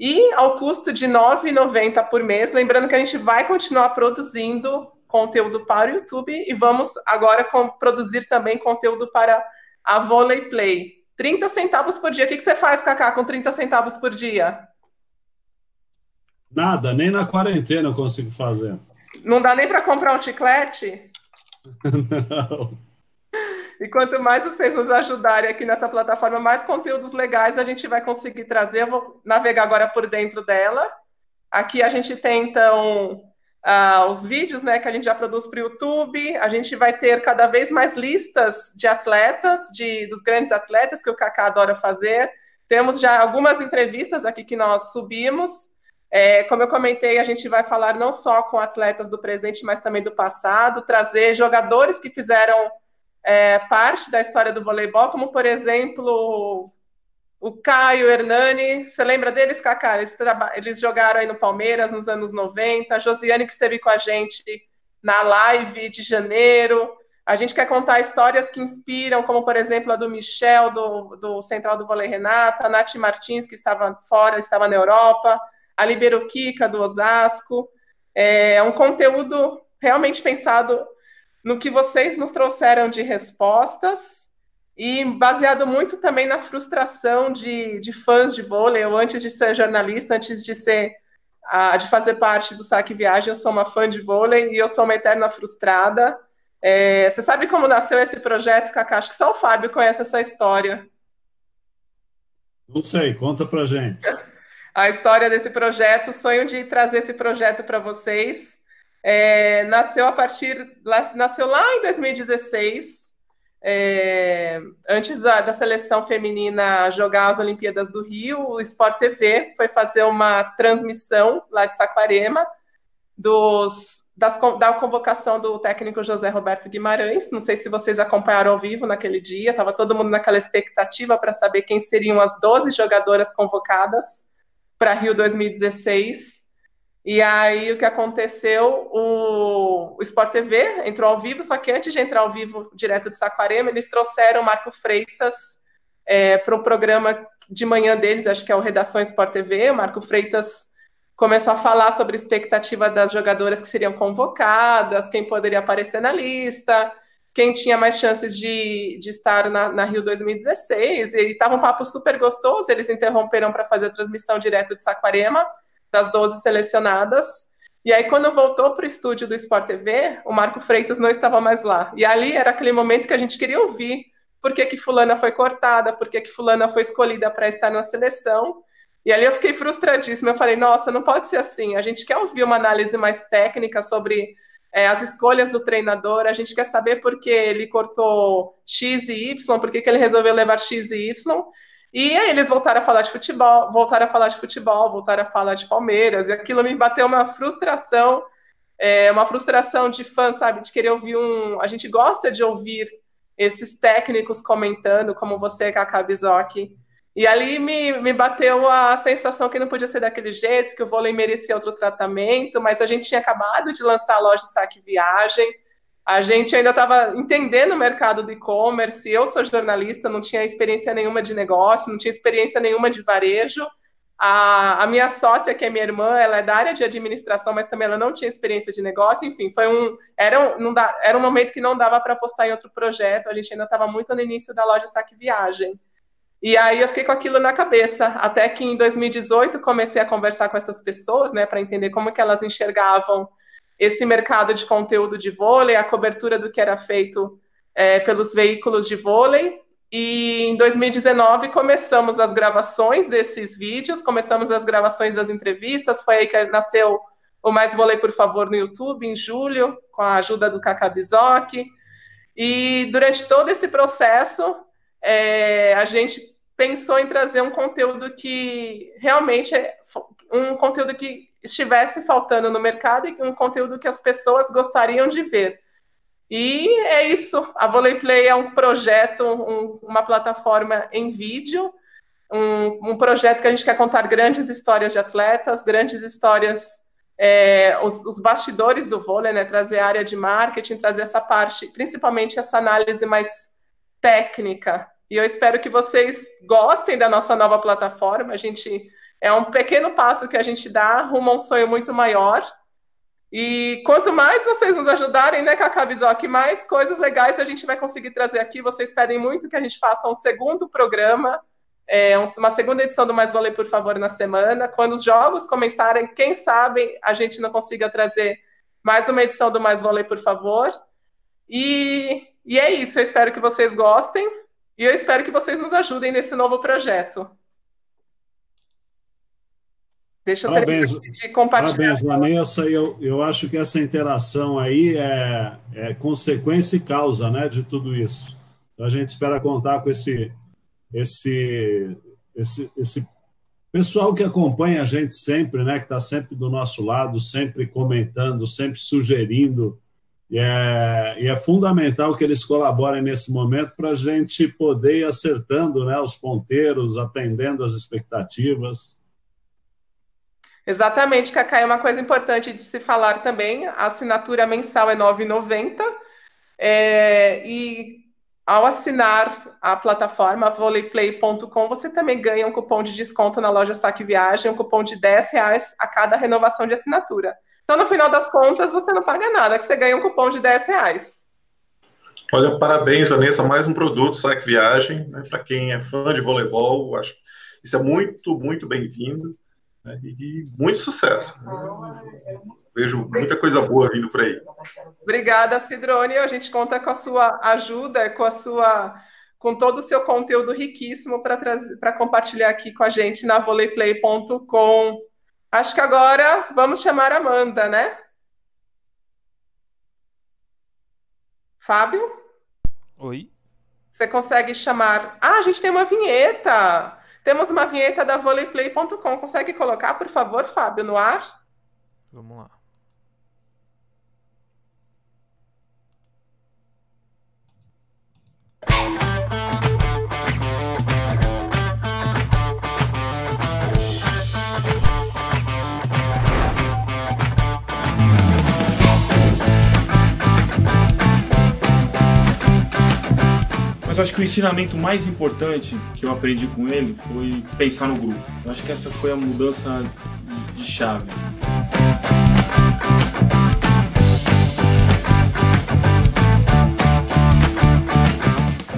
e ao custo de R$ 9,90 por mês. Lembrando que a gente vai continuar produzindo conteúdo para o YouTube e vamos agora produzir também conteúdo para a Volley Play. 30 centavos por dia. O que, que você faz, Cacá, com 30 centavos por dia? Nada, nem na quarentena eu consigo fazer. Não dá nem para comprar um chiclete? Não. E quanto mais vocês nos ajudarem aqui nessa plataforma, mais conteúdos legais a gente vai conseguir trazer. Eu vou navegar agora por dentro dela. Aqui a gente tem, então, ah, os vídeos né, que a gente já produz para o YouTube. A gente vai ter cada vez mais listas de atletas, de, dos grandes atletas que o Kaká adora fazer. Temos já algumas entrevistas aqui que nós subimos. É, como eu comentei, a gente vai falar não só com atletas do presente, mas também do passado, trazer jogadores que fizeram é, parte da história do voleibol, como, por exemplo, o Caio Hernani, você lembra deles, Cacá? Eles, eles, jogaram aí no Palmeiras nos anos 90, a Josiane que esteve com a gente na live de janeiro. A gente quer contar histórias que inspiram, como por exemplo a do Michel, do, do Central do Vôlei Renata, a Nath Martins, que estava fora, estava na Europa, a Libero Kika, do Osasco. É um conteúdo realmente pensado no que vocês nos trouxeram de respostas e baseado muito também na frustração de, de fãs de vôlei. Eu, antes de ser jornalista, antes de ser de fazer parte do Saque Viagem, eu sou uma fã de vôlei e eu sou uma eterna frustrada. É, você sabe como nasceu esse projeto, Cacá? Acho que só o Fábio conhece essa história. Não sei, conta pra gente. A história desse projeto, o sonho de trazer esse projeto para vocês é, nasceu a partir. Nasceu lá em 2016, é, antes da, da, seleção feminina jogar as Olimpíadas do Rio, o Sport TV foi fazer uma transmissão lá de Saquarema dos, das, da convocação do técnico José Roberto Guimarães. Não sei se vocês acompanharam ao vivo naquele dia, estava todo mundo naquela expectativa para saber quem seriam as 12 jogadoras convocadas para Rio 2016. E aí o que aconteceu? O, o Sport TV entrou ao vivo, só que antes de entrar ao vivo direto de Saquarema, eles trouxeram o Marco Freitas é, para o programa de manhã deles, acho que é o Redação Sport TV. O Marco Freitas começou a falar sobre a expectativa das jogadoras que seriam convocadas, quem poderia aparecer na lista, quem tinha mais chances de, de estar na, na Rio 2016. E estava um papo super gostoso, eles interromperam para fazer a transmissão direto de Saquarema das 12 selecionadas. E aí, quando voltou para o estúdio do Sport TV, o Marco Freitas não estava mais lá. E ali era aquele momento que a gente queria ouvir por que, que fulana foi cortada, por que, que fulana foi escolhida para estar na seleção. E ali eu fiquei frustradíssima. Eu falei, nossa, não pode ser assim. A gente quer ouvir uma análise mais técnica sobre é, as escolhas do treinador, a gente quer saber por que ele cortou X e Y, por que, que ele resolveu levar X e Y. E aí eles voltaram a falar de futebol, voltaram a falar de futebol, voltaram a falar de Palmeiras, e aquilo me bateu uma frustração, é, uma frustração de fã, sabe, de querer ouvir um. A gente gosta de ouvir esses técnicos comentando, como você, Kaká Bizoc. E ali me, me bateu a sensação que não podia ser daquele jeito, que o vôlei merecia outro tratamento, mas a gente tinha acabado de lançar a loja de Saque Viagem, a gente ainda estava entendendo o mercado do e-commerce. Eu sou jornalista, não tinha experiência nenhuma de negócio, não tinha experiência nenhuma de varejo. A, a, minha sócia, que é minha irmã, ela é da área de administração, mas também ela não tinha experiência de negócio. Enfim, foi um era um, era um momento que não dava para apostar em outro projeto. A gente ainda estava muito no início da loja Saque Viagem. E aí eu fiquei com aquilo na cabeça, até que em 2018 comecei a conversar com essas pessoas, né, para entender como que elas enxergavam esse mercado de conteúdo de vôlei, a cobertura do que era feito é, pelos veículos de vôlei. E em 2019 começamos as gravações desses vídeos, começamos as gravações das entrevistas. Foi aí que nasceu o Mais Vôlei, por favor, no YouTube, em julho, com a ajuda do Cacá Bizoc. E durante todo esse processo, é, a gente pensou em trazer um conteúdo que realmente é um conteúdo que estivesse faltando no mercado e um conteúdo que as pessoas gostariam de ver. E é isso. A Volley Play é um projeto, um, uma plataforma em vídeo, um, um, projeto que a gente quer contar grandes histórias de atletas, grandes histórias, é, os, os, bastidores do vôlei, né? Trazer a área de marketing, trazer essa parte, principalmente essa análise mais técnica. E eu espero que vocês gostem da nossa nova plataforma. A gente é um pequeno passo que a gente dá rumo a um sonho muito maior. E quanto mais vocês nos ajudarem, né, Cacá Bizoc, mais coisas legais a gente vai conseguir trazer aqui. Vocês pedem muito que a gente faça um segundo programa, é, uma segunda edição do Mais Valer, por favor, na semana. Quando os jogos começarem, quem sabe a gente não consiga trazer mais uma edição do Mais Valer, por favor. E, e é isso, eu espero que vocês gostem e eu espero que vocês nos ajudem nesse novo projeto. Deixa eu parabéns, de compartilhar. Parabéns, Vanessa. Eu, eu acho que essa interação aí é, é consequência e causa né, de tudo isso. Então, a gente espera contar com esse, esse, esse, esse pessoal que acompanha a gente sempre, né, que está sempre do nosso lado, sempre comentando, sempre sugerindo. E é, e é fundamental que eles colaborem nesse momento para a gente poder ir acertando né, os ponteiros, atendendo as expectativas. Exatamente, Cacá, é uma coisa importante de se falar também. A assinatura mensal é R$ 9,90. É, e ao assinar a plataforma volleyplay.com, você também ganha um cupom de desconto na loja Saque Viagem, um cupom de R$ reais a cada renovação de assinatura. Então, no final das contas, você não paga nada, que você ganha um cupom de 10 reais. Olha, parabéns, Vanessa, mais um produto Saque Viagem, né? para quem é fã de voleibol, acho que isso é muito, muito bem-vindo né? e, muito sucesso. Vejo muita coisa boa vindo por aí. Obrigada, Cidrone. A gente conta com a sua ajuda, com a sua com todo o seu conteúdo riquíssimo para compartilhar aqui com a gente na voleplay.com. Acho que agora vamos chamar a Amanda, né? Fábio? Oi. Você consegue chamar. Ah, a gente tem uma vinheta! Temos uma vinheta da volleyplay.com. Consegue colocar, por favor, Fábio, no ar? Vamos lá. Mas acho que o ensinamento mais importante que eu aprendi com ele foi pensar no grupo. Eu acho que essa foi a mudança de chave.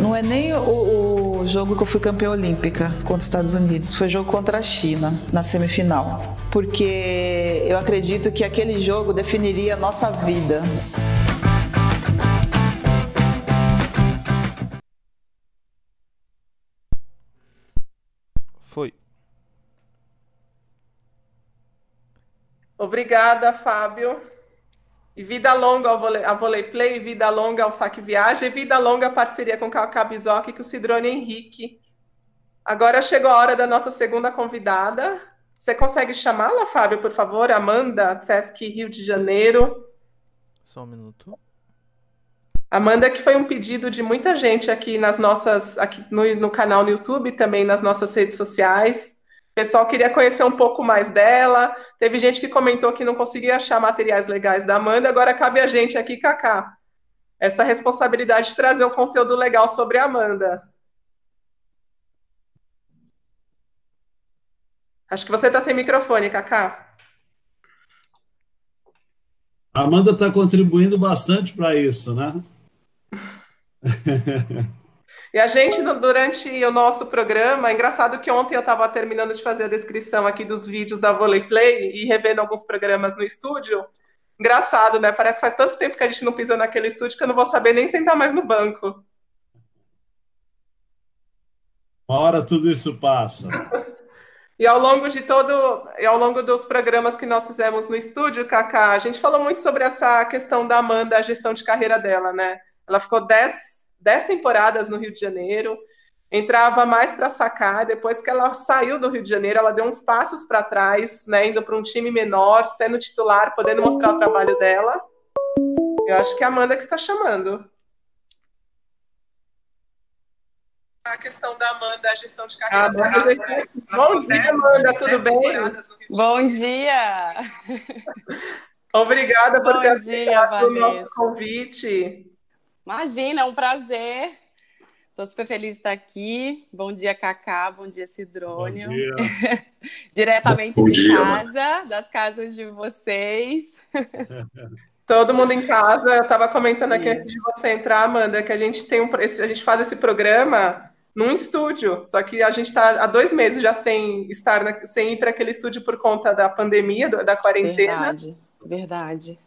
Não é nem o, o jogo que eu fui campeã olímpica contra os Estados Unidos, foi jogo contra a China na semifinal, porque eu acredito que aquele jogo definiria a nossa vida. Foi. Obrigada, Fábio. E vida longa ao vole, a Volei Play, vida longa ao Saque Viagem, vida longa à parceria com o Cabizoc e com o Cidrone Henrique. Agora chegou a hora da nossa segunda convidada. Você consegue chamá-la, Fábio, por favor? Amanda, Sesc Rio de Janeiro. Só um minuto. Amanda, que foi um pedido de muita gente aqui nas nossas, aqui no, no canal no YouTube, também nas nossas redes sociais. O pessoal queria conhecer um pouco mais dela. Teve gente que comentou que não conseguia achar materiais legais da Amanda. Agora cabe a gente aqui, Cacá, essa responsabilidade de trazer um conteúdo legal sobre a Amanda. Acho que você está sem microfone, Cacá. A Amanda está contribuindo bastante para isso, né? E a gente, durante o nosso programa, é engraçado que ontem eu estava terminando de fazer a descrição aqui dos vídeos da Voleplay e revendo alguns programas no estúdio. Engraçado, né? Parece que faz tanto tempo que a gente não pisou naquele estúdio que eu não vou saber nem sentar mais no banco. Uma hora tudo isso passa. e ao longo de todo, e ao longo dos programas que nós fizemos no estúdio, Kaká, a gente falou muito sobre essa questão da Amanda, a gestão de carreira dela, né? Ela ficou dez, dez temporadas no Rio de Janeiro, entrava mais para sacar. Depois que ela saiu do Rio de Janeiro, ela deu uns passos para trás, né, indo para um time menor, sendo titular, podendo mostrar o trabalho dela. Eu acho que é a Amanda que está chamando. a questão da Amanda, a gestão de carreira. Amanda, né? Bom dia, Amanda, tudo bem? Bom dia! Obrigada por Bom ter dia, aceitado Vanessa. o nosso convite. Imagina, é um prazer. Estou super feliz de estar aqui. Bom dia, Cacá. Bom dia, Cidrônio. Bom dia. Diretamente Bom de dia, casa, mãe. das casas de vocês. Todo mundo em casa. Eu estava comentando aqui Isso. antes de você entrar, Amanda, que a gente tem um, a gente faz esse programa num estúdio. Só que a gente está há dois meses já sem estar na, sem ir para aquele estúdio por conta da pandemia, da quarentena. Verdade, verdade.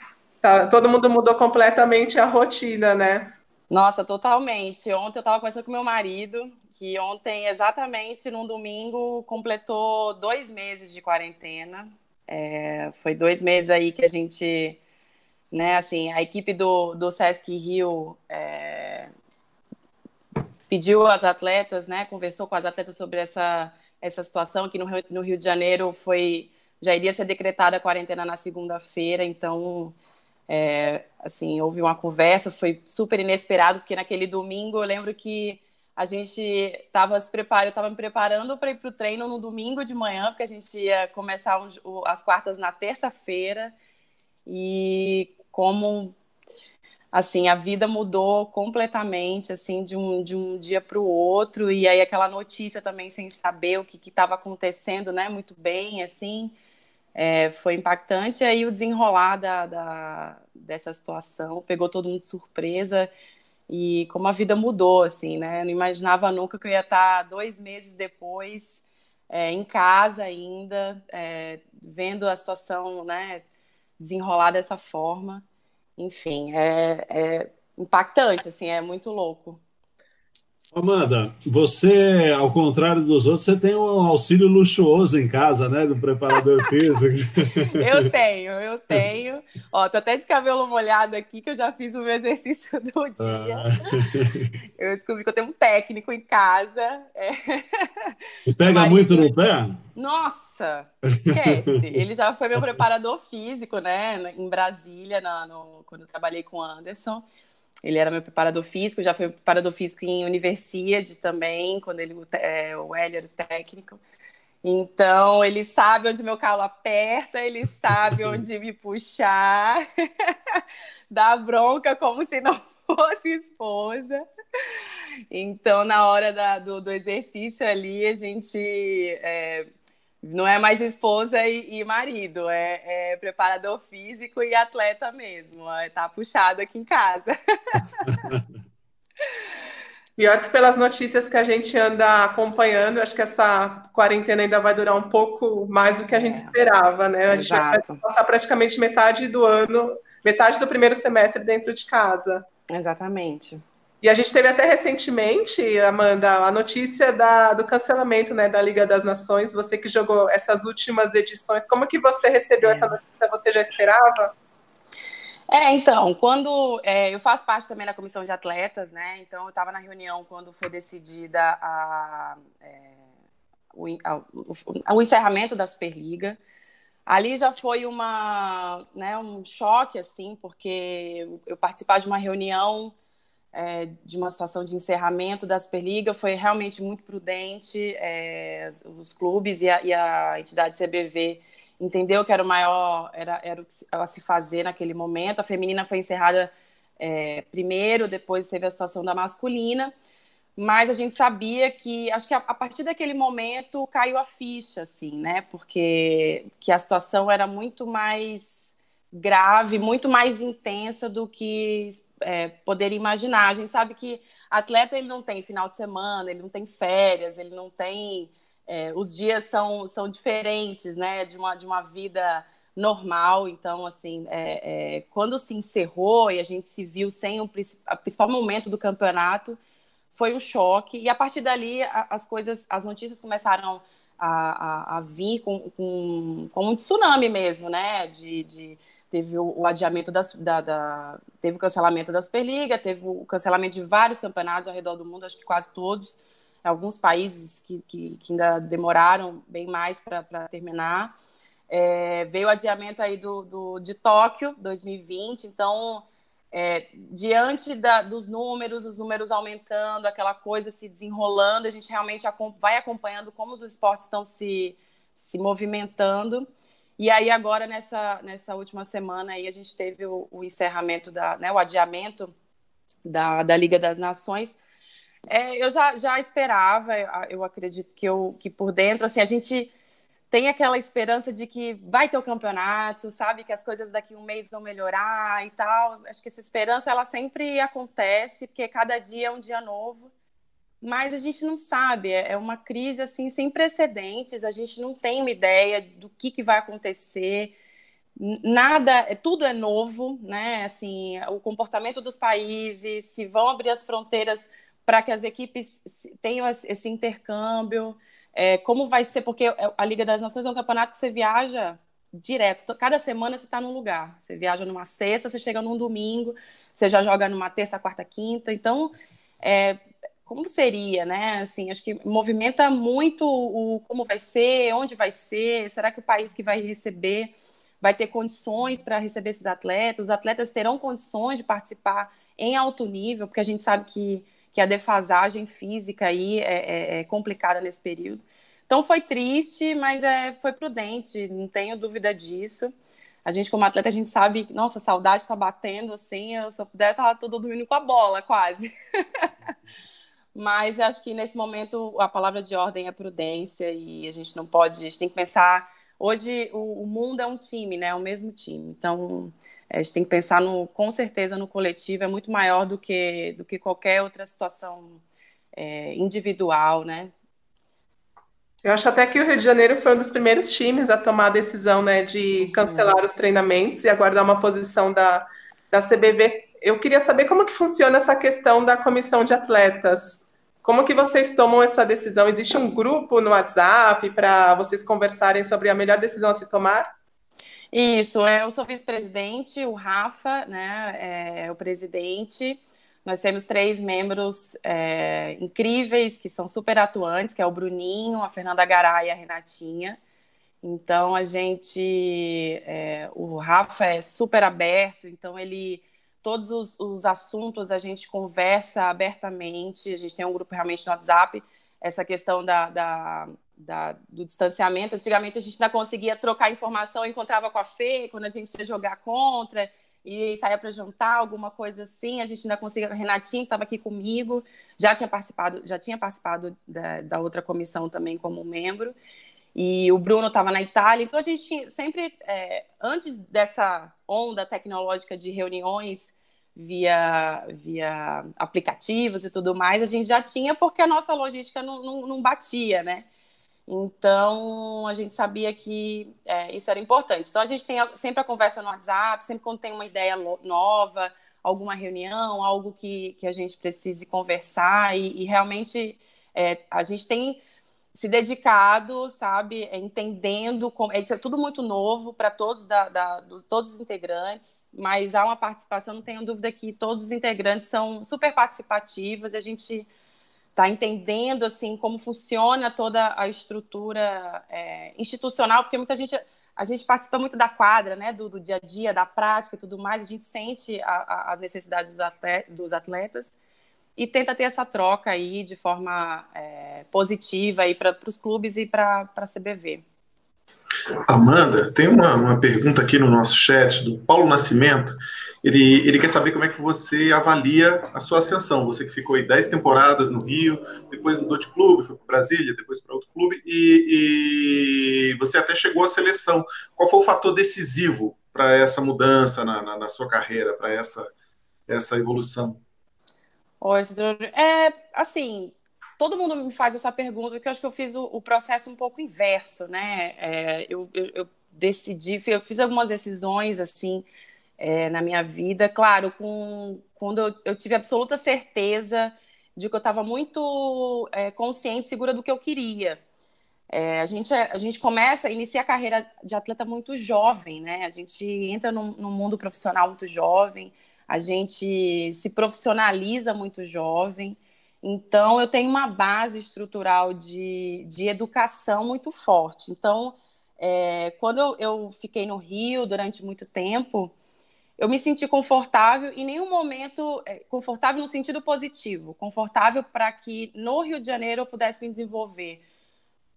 Tá, todo mundo mudou completamente a rotina, né? Nossa, totalmente. Ontem eu estava conversando com meu marido, que ontem, exatamente num domingo, completou dois meses de quarentena. É, foi dois meses aí que a gente, né, assim, a equipe do, do Sesc Rio é, pediu às atletas, né, conversou com as atletas sobre essa, essa situação, que no Rio, no Rio de Janeiro foi, já iria ser decretada a quarentena na segunda-feira, então é, assim, houve uma conversa, foi super inesperado, porque naquele domingo eu lembro que a gente estava se preparando, eu estava me preparando para ir para o treino no domingo de manhã, porque a gente ia começar um, as quartas na terça-feira. E como assim a vida mudou completamente assim de um, de um dia para o outro e aí aquela notícia também sem saber o que estava acontecendo né muito bem assim é, foi impactante. aí o desenrolar da, da, dessa situação pegou todo mundo de surpresa e como a vida mudou, assim, né? Eu não imaginava nunca que eu ia estar dois meses depois é, em casa ainda, é, vendo a situação, né, desenrolar dessa forma. Enfim, é, é impactante, assim, é muito louco. Amanda, você, ao contrário dos outros, você tem um auxílio luxuoso em casa, né? Do preparador físico. eu tenho, eu tenho. Ó, tô até de cabelo molhado aqui, que eu já fiz o meu exercício do dia. Ah. Eu descobri que eu tenho um técnico em casa. É. E pega muito no pé? Nossa, esquece. Ele já foi meu preparador físico, né? Em Brasília, na, no, quando eu trabalhei com o Anderson. Ele era meu preparador físico, já foi preparador físico em universidade também, quando ele, é, o Hélio era o técnico. Então, ele sabe onde meu calo aperta, ele sabe onde me puxar, dá bronca como se não fosse esposa. Então, na hora da, do, do, exercício ali, a gente é, não é mais esposa e, e marido, é, é, preparador físico e atleta mesmo. É, tá puxado aqui em casa. Pior que pelas notícias que a gente anda acompanhando, acho que essa quarentena ainda vai durar um pouco mais do que a gente é, esperava, né? A gente vai passar praticamente metade do ano, metade do primeiro semestre dentro de casa. Exatamente. E a gente teve até recentemente, Amanda, a notícia da, do cancelamento né, da Liga das Nações. Você que jogou essas últimas edições, como que você recebeu é. essa notícia? Você já esperava? É, então, quando é, eu faço parte também da comissão de atletas, né? Então eu estava na reunião quando foi decidida a, é, o, a, o, o, encerramento da Superliga. Ali já foi uma, né, um choque assim, porque eu participar de uma reunião é, de uma situação de encerramento da Superliga foi realmente muito prudente. É, os clubes e a, e a, entidade CBV entendeu que era o maior, era, era o que ela se fazer naquele momento. A feminina foi encerrada é, primeiro, depois teve a situação da masculina. Mas a gente sabia que, acho que a, a partir daquele momento caiu a ficha, assim, né? Porque que a situação era muito mais grave, muito mais intensa do que é, poderia imaginar. A gente sabe que atleta ele não tem final de semana, ele não tem férias, ele não tem. É, os dias são, são diferentes, né? De uma, de uma vida normal. Então, assim, é, é, quando se encerrou e a gente se viu sem o principal momento do campeonato, foi um choque. E a partir dali, as coisas, as notícias começaram a, a, a vir com, com, com, um tsunami mesmo, né? De, de teve o, adiamento das, da, da, teve o cancelamento da Superliga, teve o cancelamento de vários campeonatos ao redor do mundo, acho que quase todos, alguns países que, que, que ainda demoraram bem mais para terminar. É, veio o adiamento aí do, do, de Tóquio 2020, então é, diante da, dos números, os números aumentando, aquela coisa se desenrolando, a gente realmente vai acompanhando como os esportes estão se, se movimentando. E aí agora, nessa, nessa última semana, aí, a gente teve o, o encerramento, da, né, o adiamento da, da Liga das Nações. É, eu já, já esperava, eu acredito que, eu, que por dentro, assim, a gente tem aquela esperança de que vai ter o campeonato, sabe? Que as coisas daqui um mês vão melhorar e tal. Acho que essa esperança, ela sempre acontece, porque cada dia é um dia novo mas a gente não sabe, é, é uma crise assim sem precedentes, a gente não tem uma ideia do que, que vai acontecer, nada, é, tudo é novo, né? Assim, o comportamento dos países, se vão abrir as fronteiras para que as equipes tenham esse intercâmbio, é, como vai ser, porque é, a Liga das Nações é um campeonato que você viaja direto. Cada semana você está num lugar. Você viaja numa sexta, você chega num domingo, você já joga numa terça, quarta, quinta. Então, é, como seria, né? Assim, acho que movimenta muito o como vai ser, onde vai ser, será que o país que vai receber vai ter condições para receber esses atletas? Os atletas terão condições de participar em alto nível, porque a gente sabe que, que a defasagem física aí é, é, é complicada nesse período. Então foi triste, mas é, foi prudente, não tenho dúvida disso. A gente, como atleta, a gente sabe, nossa, a saudade está batendo assim, eu só puder estar todo dormindo com a bola, quase. Mas acho que nesse momento a palavra de ordem é prudência e a gente não pode, a gente tem que pensar. Hoje o, o mundo é um time, né? É o mesmo time. Então é, a gente tem que pensar no, com certeza no coletivo, é muito maior do que, do que qualquer outra situação é, individual, né? Eu acho até que o Rio de Janeiro foi um dos primeiros times a tomar a decisão né, de uhum. cancelar os treinamentos e aguardar uma posição da, da CBV. Eu queria saber como que funciona essa questão da comissão de atletas. Como que vocês tomam essa decisão? Existe um grupo no WhatsApp para vocês conversarem sobre a melhor decisão a se tomar? Isso, é, eu sou vice-presidente, o Rafa, né, é, é o presidente. Nós temos três membros é, incríveis que são super atuantes, que é o Bruninho, a Fernanda Garay e a Renatinha. Então a gente, é, o Rafa é super aberto, então ele todos os, os, assuntos a gente conversa abertamente, a gente tem um grupo realmente no WhatsApp, essa questão da, da, da, do distanciamento. Antigamente a gente ainda conseguia trocar informação, encontrava com a Fê quando a gente ia jogar contra e saía para jantar, alguma coisa assim. A gente ainda conseguia. Renatinho estava aqui comigo, já tinha participado, já tinha participado da, da outra comissão também como membro. E o Bruno estava na Itália, então a gente sempre, é, antes dessa onda tecnológica de reuniões via, via aplicativos e tudo mais, a gente já tinha porque a nossa logística não, não, não batia, né? Então a gente sabia que é, isso era importante. Então a gente tem sempre a conversa no WhatsApp, sempre quando tem uma ideia nova, alguma reunião, algo que, que a gente precise conversar, e, e realmente é, a gente tem se dedicado, sabe, é, entendendo como é, isso é tudo muito novo para todos da, da do, todos os integrantes, mas há uma participação, não tenho dúvida que todos os integrantes são super participativos, a gente está entendendo assim como funciona toda a estrutura é, institucional, porque muita gente a gente participa muito da quadra, né, do, do dia a dia, da prática e tudo mais, a gente sente a, a, as necessidades dos, atleta, dos atletas e tenta ter essa troca aí de forma é, positiva aí para os clubes e para a CBV. Amanda, tem uma, uma pergunta aqui no nosso chat do Paulo Nascimento. Ele, ele quer saber como é que você avalia a sua ascensão. Você que ficou aí 10 temporadas no Rio, depois mudou de clube, foi para Brasília, depois para outro clube, e, e, você até chegou à seleção. Qual foi o fator decisivo para essa mudança na, na, na sua carreira, para essa, essa evolução? Oi, é, assim, todo mundo me faz essa pergunta, porque eu acho que eu fiz o, o processo um pouco inverso, né? É, eu, eu, eu, decidi, eu fiz algumas decisões, assim, é, na minha vida, claro, com, quando eu, eu tive absoluta certeza de que eu estava muito é, consciente, segura do que eu queria. É, a, gente, é, a gente começa, inicia a carreira de atleta muito jovem, né? A gente entra no, no mundo profissional muito jovem, a gente se profissionaliza muito jovem. Então, eu tenho uma base estrutural de, de educação muito forte. Então, é, quando eu, fiquei no Rio durante muito tempo, eu me senti confortável, em nenhum momento, é, confortável no sentido positivo, confortável para que no Rio de Janeiro eu pudesse me desenvolver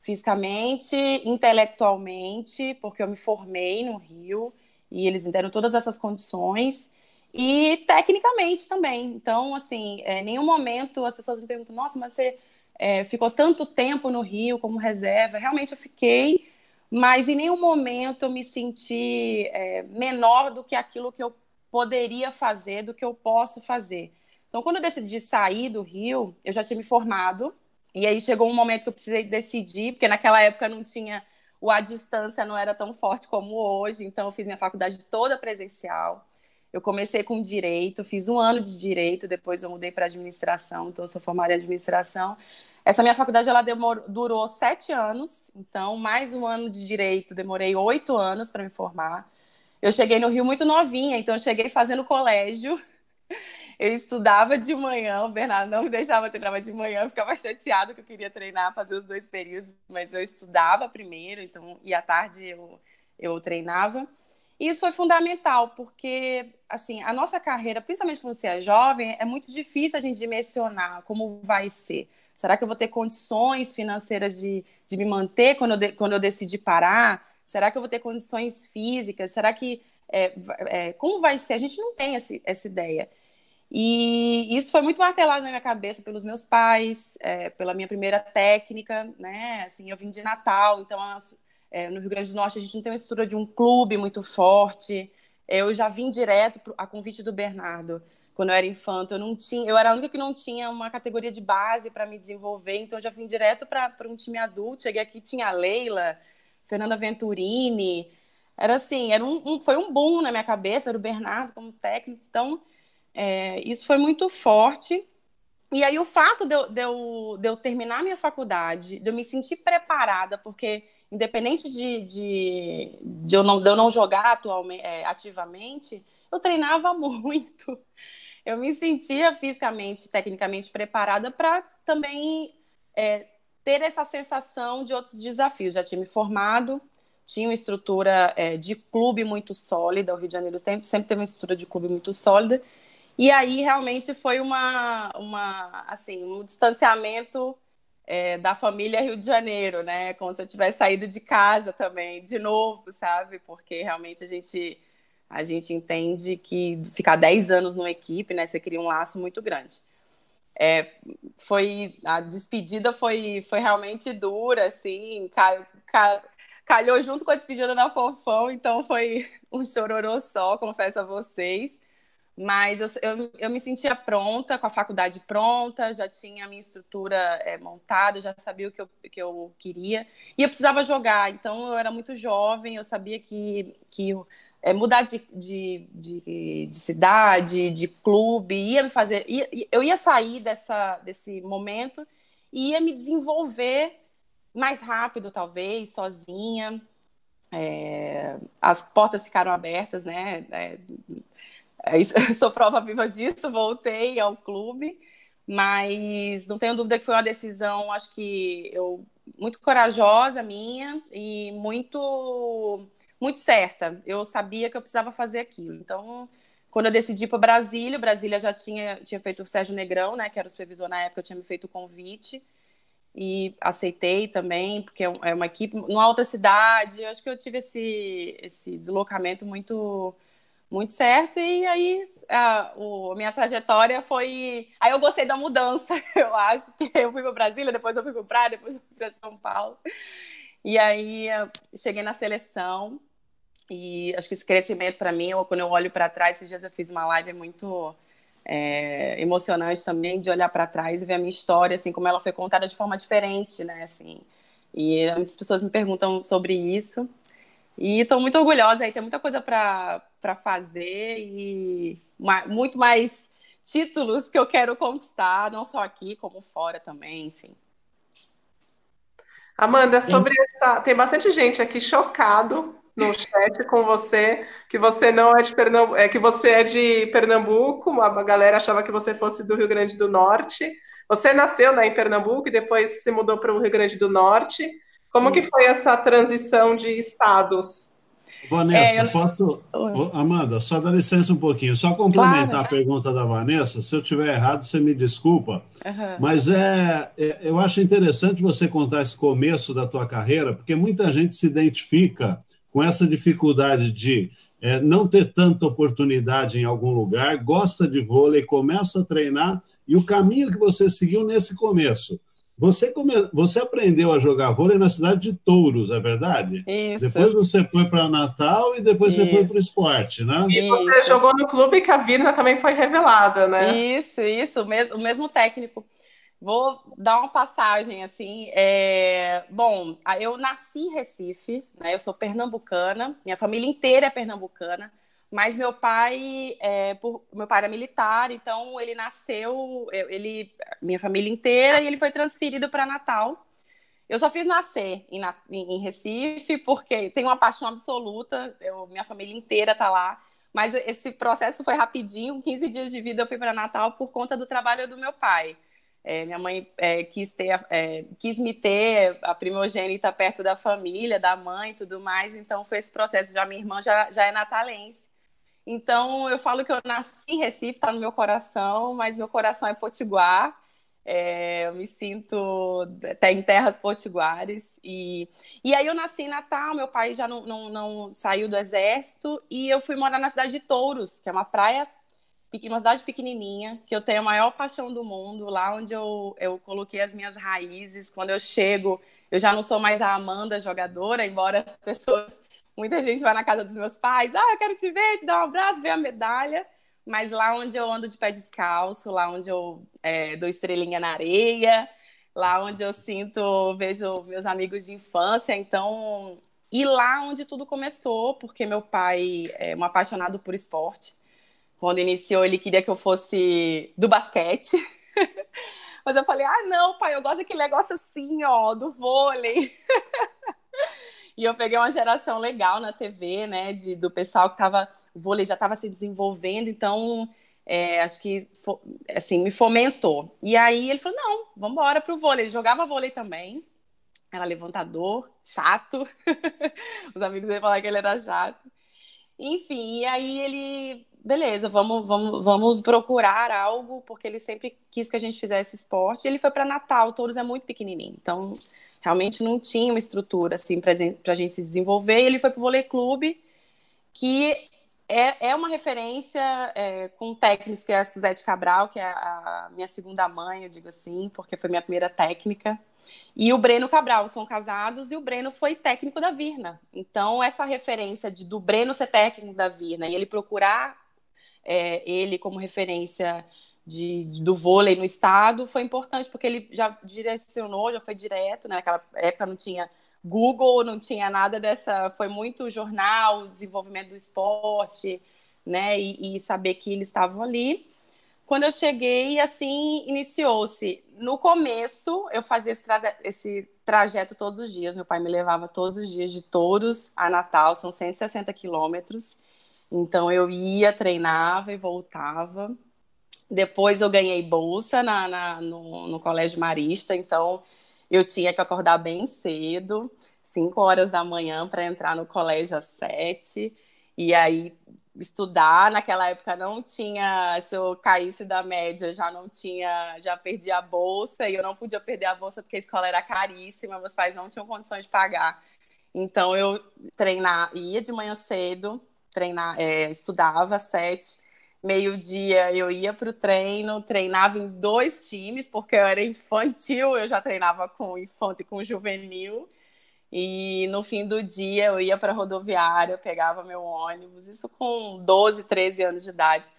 fisicamente, intelectualmente, porque eu me formei no Rio e eles me deram todas essas condições. E tecnicamente também. Então, assim, é, em nenhum momento as pessoas me perguntam, nossa, mas você é, ficou tanto tempo no Rio como reserva. Realmente eu fiquei, mas em nenhum momento eu me senti é, menor do que aquilo que eu poderia fazer, do que eu posso fazer. Então, quando eu decidi sair do Rio, eu já tinha me formado, e aí chegou um momento que eu precisei decidir, porque naquela época não tinha o a distância não era tão forte como hoje, então eu fiz minha faculdade toda presencial. Eu comecei com direito, fiz um ano de direito, depois eu mudei para administração, então sou formada em administração. Essa minha faculdade ela demorou, durou sete anos, então mais um ano de direito, demorei oito anos para me formar. Eu cheguei no Rio muito novinha, então eu cheguei fazendo colégio. Eu estudava de manhã, o Bernardo não me deixava treinar de manhã, eu ficava chateado que eu queria treinar, fazer os dois períodos, mas eu estudava primeiro, então e à tarde eu, eu treinava. E isso foi fundamental, porque assim, a nossa carreira, principalmente quando você é jovem, é muito difícil a gente dimensionar como vai ser. Será que eu vou ter condições financeiras de, de me manter quando eu, de, quando eu decidi parar? Será que eu vou ter condições físicas? Será que. É, é, como vai ser? A gente não tem esse, essa ideia. E isso foi muito martelado na minha cabeça pelos meus pais, é, pela minha primeira técnica, né? Assim, eu vim de Natal, então é, no Rio Grande do Norte a gente não tem uma estrutura de um clube muito forte. É, eu já vim direto pro, a convite do Bernardo quando eu era infanto. Eu não tinha, eu era a única que não tinha uma categoria de base para me desenvolver. Então eu já vim direto para um time adulto. Cheguei aqui tinha a Leila, Fernanda Venturini. Era assim, era um, um, foi um boom na minha cabeça. Era o Bernardo como técnico. Então é, isso foi muito forte. E aí o fato de eu, de eu, de eu terminar minha faculdade, de eu me sentir preparada, porque independente de, de, de, eu, não, de eu não jogar atualmente, é, ativamente, eu treinava muito. Eu me sentia fisicamente, tecnicamente preparada para também é, ter essa sensação de outros desafios. Já tinha me formado, tinha uma estrutura é, de clube muito sólida, o Rio de Janeiro sempre, sempre teve uma estrutura de clube muito sólida. E aí realmente foi uma, uma assim, um distanciamento é, da família Rio de Janeiro, né? Como se eu tivesse saído de casa também, de novo, sabe? Porque realmente a gente a gente entende que ficar 10 anos numa equipe, né? Você cria um laço muito grande. É, foi a despedida foi foi realmente dura, assim, caiu, calhou junto com a despedida da Fofão, então foi um chororô só, confesso a vocês. Mas eu, eu, eu, me sentia pronta, com a faculdade pronta, já tinha a minha estrutura é, montada, já sabia o que eu, que eu queria. E eu precisava jogar, então eu era muito jovem, eu sabia que, que é, mudar de, de, de, de, cidade, de clube, ia me fazer. Ia, eu ia sair dessa, desse momento e ia me desenvolver mais rápido, talvez, sozinha. É, as portas ficaram abertas, né? É, é sou prova viva disso, voltei ao clube, mas não tenho dúvida que foi uma decisão, acho que eu muito corajosa minha e muito muito certa. Eu sabia que eu precisava fazer aquilo. Então, quando eu decidi para Brasília, Brasília já tinha tinha feito o Sérgio Negrão, né, que era o supervisor na época, eu tinha me feito o convite e aceitei também, porque é, é uma equipe numa outra cidade. Eu acho que eu tive esse esse deslocamento muito muito certo. E aí a, o, minha trajetória foi. Aí eu gostei da mudança, eu acho, que eu fui para Brasília, depois eu fui para Praia, depois eu fui para São Paulo. E aí cheguei na seleção. E acho que esse crescimento para mim, ou quando eu olho para trás, esses dias eu fiz uma live muito é, emocionante também de olhar para trás e ver a minha história, assim, como ela foi contada de forma diferente, né, assim. E muitas pessoas me perguntam sobre isso. E estou muito orgulhosa aí, tem muita coisa para para fazer e muito mais títulos que eu quero conquistar, não só aqui, como fora também, enfim. Amanda, é sobre essa. Tem bastante gente aqui chocado no chat com você, que você não é de Pernambuco, é, que você é de Pernambuco, a galera achava que você fosse do Rio Grande do Norte. Você nasceu né, em Pernambuco e depois se mudou para o Rio Grande do Norte. Como Isso. que foi essa transição de estados? Vanessa, é, eu... posso. Amanda, só dá licença um pouquinho. Só complementar claro. a pergunta da Vanessa. Se eu tiver errado, você me desculpa. Uhum. Mas é, é, eu acho interessante você contar esse começo da tua carreira, porque muita gente se identifica com essa dificuldade de é, não ter tanta oportunidade em algum lugar, gosta de vôlei, começa a treinar, e o caminho que você seguiu nesse começo você, come... você aprendeu a jogar vôlei na cidade de Touros, é verdade? Isso. Depois você foi para Natal e depois isso. você foi para o esporte, né? E você isso. jogou no clube que a Virna também foi revelada, né? Isso, isso, o mesmo, o mesmo técnico. Vou dar uma passagem assim. É... Bom, eu nasci em Recife, né? Eu sou pernambucana, minha família inteira é pernambucana. Mas meu pai, é, por, meu pai era militar, então ele nasceu, ele, minha família inteira, e ele foi transferido para Natal. Eu só fiz nascer em, em, Recife porque tenho uma paixão absoluta. Eu, minha família inteira está lá. Mas esse processo foi rapidinho. 15 dias de vida eu fui para Natal por conta do trabalho do meu pai. É, minha mãe é, quis, ter, é, quis me ter a primogênita perto da família, da mãe e tudo mais. Então foi esse processo. Já minha irmã já, já é natalense. Então, eu falo que eu nasci em Recife, está no meu coração, mas meu coração é potiguar. É, eu me sinto até em terras potiguares. E, e aí eu nasci em Natal, meu pai já não, não, não saiu do exército, e eu fui morar na cidade de Touros, que é uma praia, uma cidade pequenininha, que eu tenho a maior paixão do mundo, lá onde eu, eu coloquei as minhas raízes. Quando eu chego, eu já não sou mais a Amanda jogadora, embora as pessoas Muita gente vai na casa dos meus pais, ah, eu quero te ver, te dar um abraço, ver a medalha. Mas lá onde eu ando de pé descalço, lá onde eu é, dou estrelinha na areia, lá onde eu sinto, vejo meus amigos de infância, então. E lá onde tudo começou, porque meu pai é um apaixonado por esporte. Quando iniciou, ele queria que eu fosse do basquete. Mas eu falei: ah, não, pai, eu gosto daquele negócio assim, ó, do vôlei. E eu peguei uma geração legal na TV, né? De, do pessoal que tava. O vôlei já estava se desenvolvendo, então é, acho que assim, me fomentou. E aí ele falou: não, vamos embora pro vôlei. Ele jogava vôlei também. Era levantador, chato. Os amigos iam falar que ele era chato. Enfim, e aí ele, beleza, vamos, vamos, vamos procurar algo, porque ele sempre quis que a gente fizesse esporte. Ele foi para Natal, todos é muito pequenininho, então realmente não tinha uma estrutura assim para a gente se desenvolver. E ele foi para o vôlei clube, que é, é uma referência é, com técnicos, que é a Suzete Cabral, que é a, minha segunda mãe, eu digo assim, porque foi minha primeira técnica. E o Breno Cabral, são casados, e o Breno foi técnico da Virna. Então, essa referência de, do Breno ser técnico da Virna e ele procurar é, ele como referência de, do vôlei no estado foi importante, porque ele já direcionou, já foi direto, né? Naquela época não tinha Google, não tinha nada dessa. Foi muito jornal, desenvolvimento do esporte, né? E, e saber que eles estavam ali. Quando eu cheguei, assim, iniciou-se. No começo, eu fazia esse, tra esse, trajeto todos os dias. Meu pai me levava todos os dias de todos a Natal, são 160 quilômetros. Então, eu ia, treinava e voltava. Depois eu ganhei bolsa na, na no, no, Colégio Marista, então eu tinha que acordar bem cedo, 5 horas da manhã, para entrar no colégio às 7. E aí estudar. Naquela época não tinha, se eu caísse da média, já não tinha, já perdi a bolsa. E eu não podia perder a bolsa porque a escola era caríssima, meus pais não tinham condições de pagar. Então eu treinar, ia de manhã cedo, treinar, é, estudava às sete meio-dia eu ia para o treino, treinava em dois times, porque eu era infantil, eu já treinava com infante e com juvenil. E no fim do dia eu ia para a rodoviária, pegava meu ônibus, isso com 12, 13 anos de idade.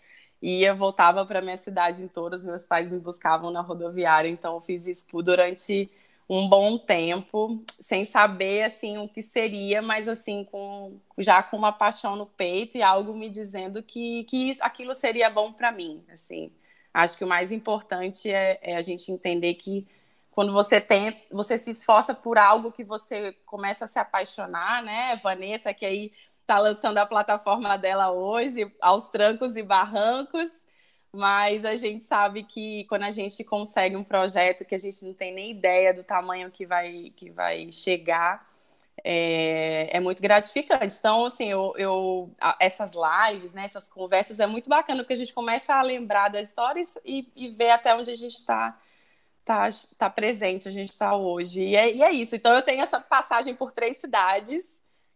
Ia, voltava para minha cidade em Touros, meus pais me buscavam na rodoviária, então eu fiz isso durante um bom tempo, sem saber assim o que seria, mas assim com já com uma paixão no peito e algo me dizendo que que isso, aquilo seria bom para mim, assim. Acho que o mais importante é, é, a gente entender que quando você tem, você se esforça por algo que você começa a se apaixonar, né? Vanessa que aí está lançando a plataforma dela hoje, aos trancos e barrancos mas a gente sabe que quando a gente consegue um projeto que a gente não tem nem ideia do tamanho que vai, que vai chegar, é, é muito gratificante. Então, assim, eu, eu, essas lives, né, essas conversas, é muito bacana, porque a gente começa a lembrar das histórias e, e ver até onde a gente está tá, tá presente, a gente está hoje. E é, e é isso. Então, eu tenho essa passagem por três cidades,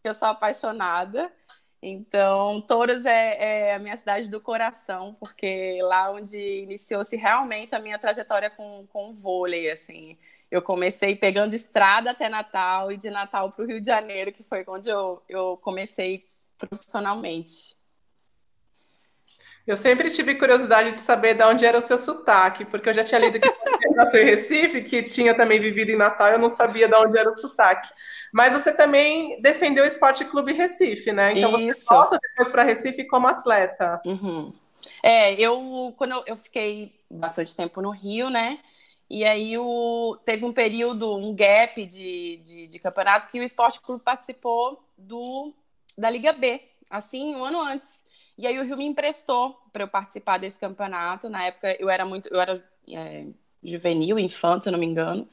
que eu sou apaixonada. Então, Touros é, é, a minha cidade do coração, porque lá onde iniciou-se realmente a minha trajetória com, com o vôlei, assim. Eu comecei pegando estrada até Natal e de Natal para o Rio de Janeiro, que foi onde eu, eu comecei profissionalmente. Eu sempre tive curiosidade de saber de onde era o seu sotaque, porque eu já tinha lido que você nasceu em Recife, que tinha também vivido em Natal, eu não sabia de onde era o sotaque. Mas você também defendeu o Esporte Clube Recife, né? Então Isso. você volta depois para Recife como atleta. Uhum. É, eu quando eu, eu, fiquei bastante tempo no Rio, né? E aí o, teve um período, um gap de, de, de campeonato que o Esporte Clube participou do da Liga B, assim, um ano antes. E aí o Rio me emprestou para eu participar desse campeonato. Na época eu era muito, eu era é, juvenil, infanto, se não me engano.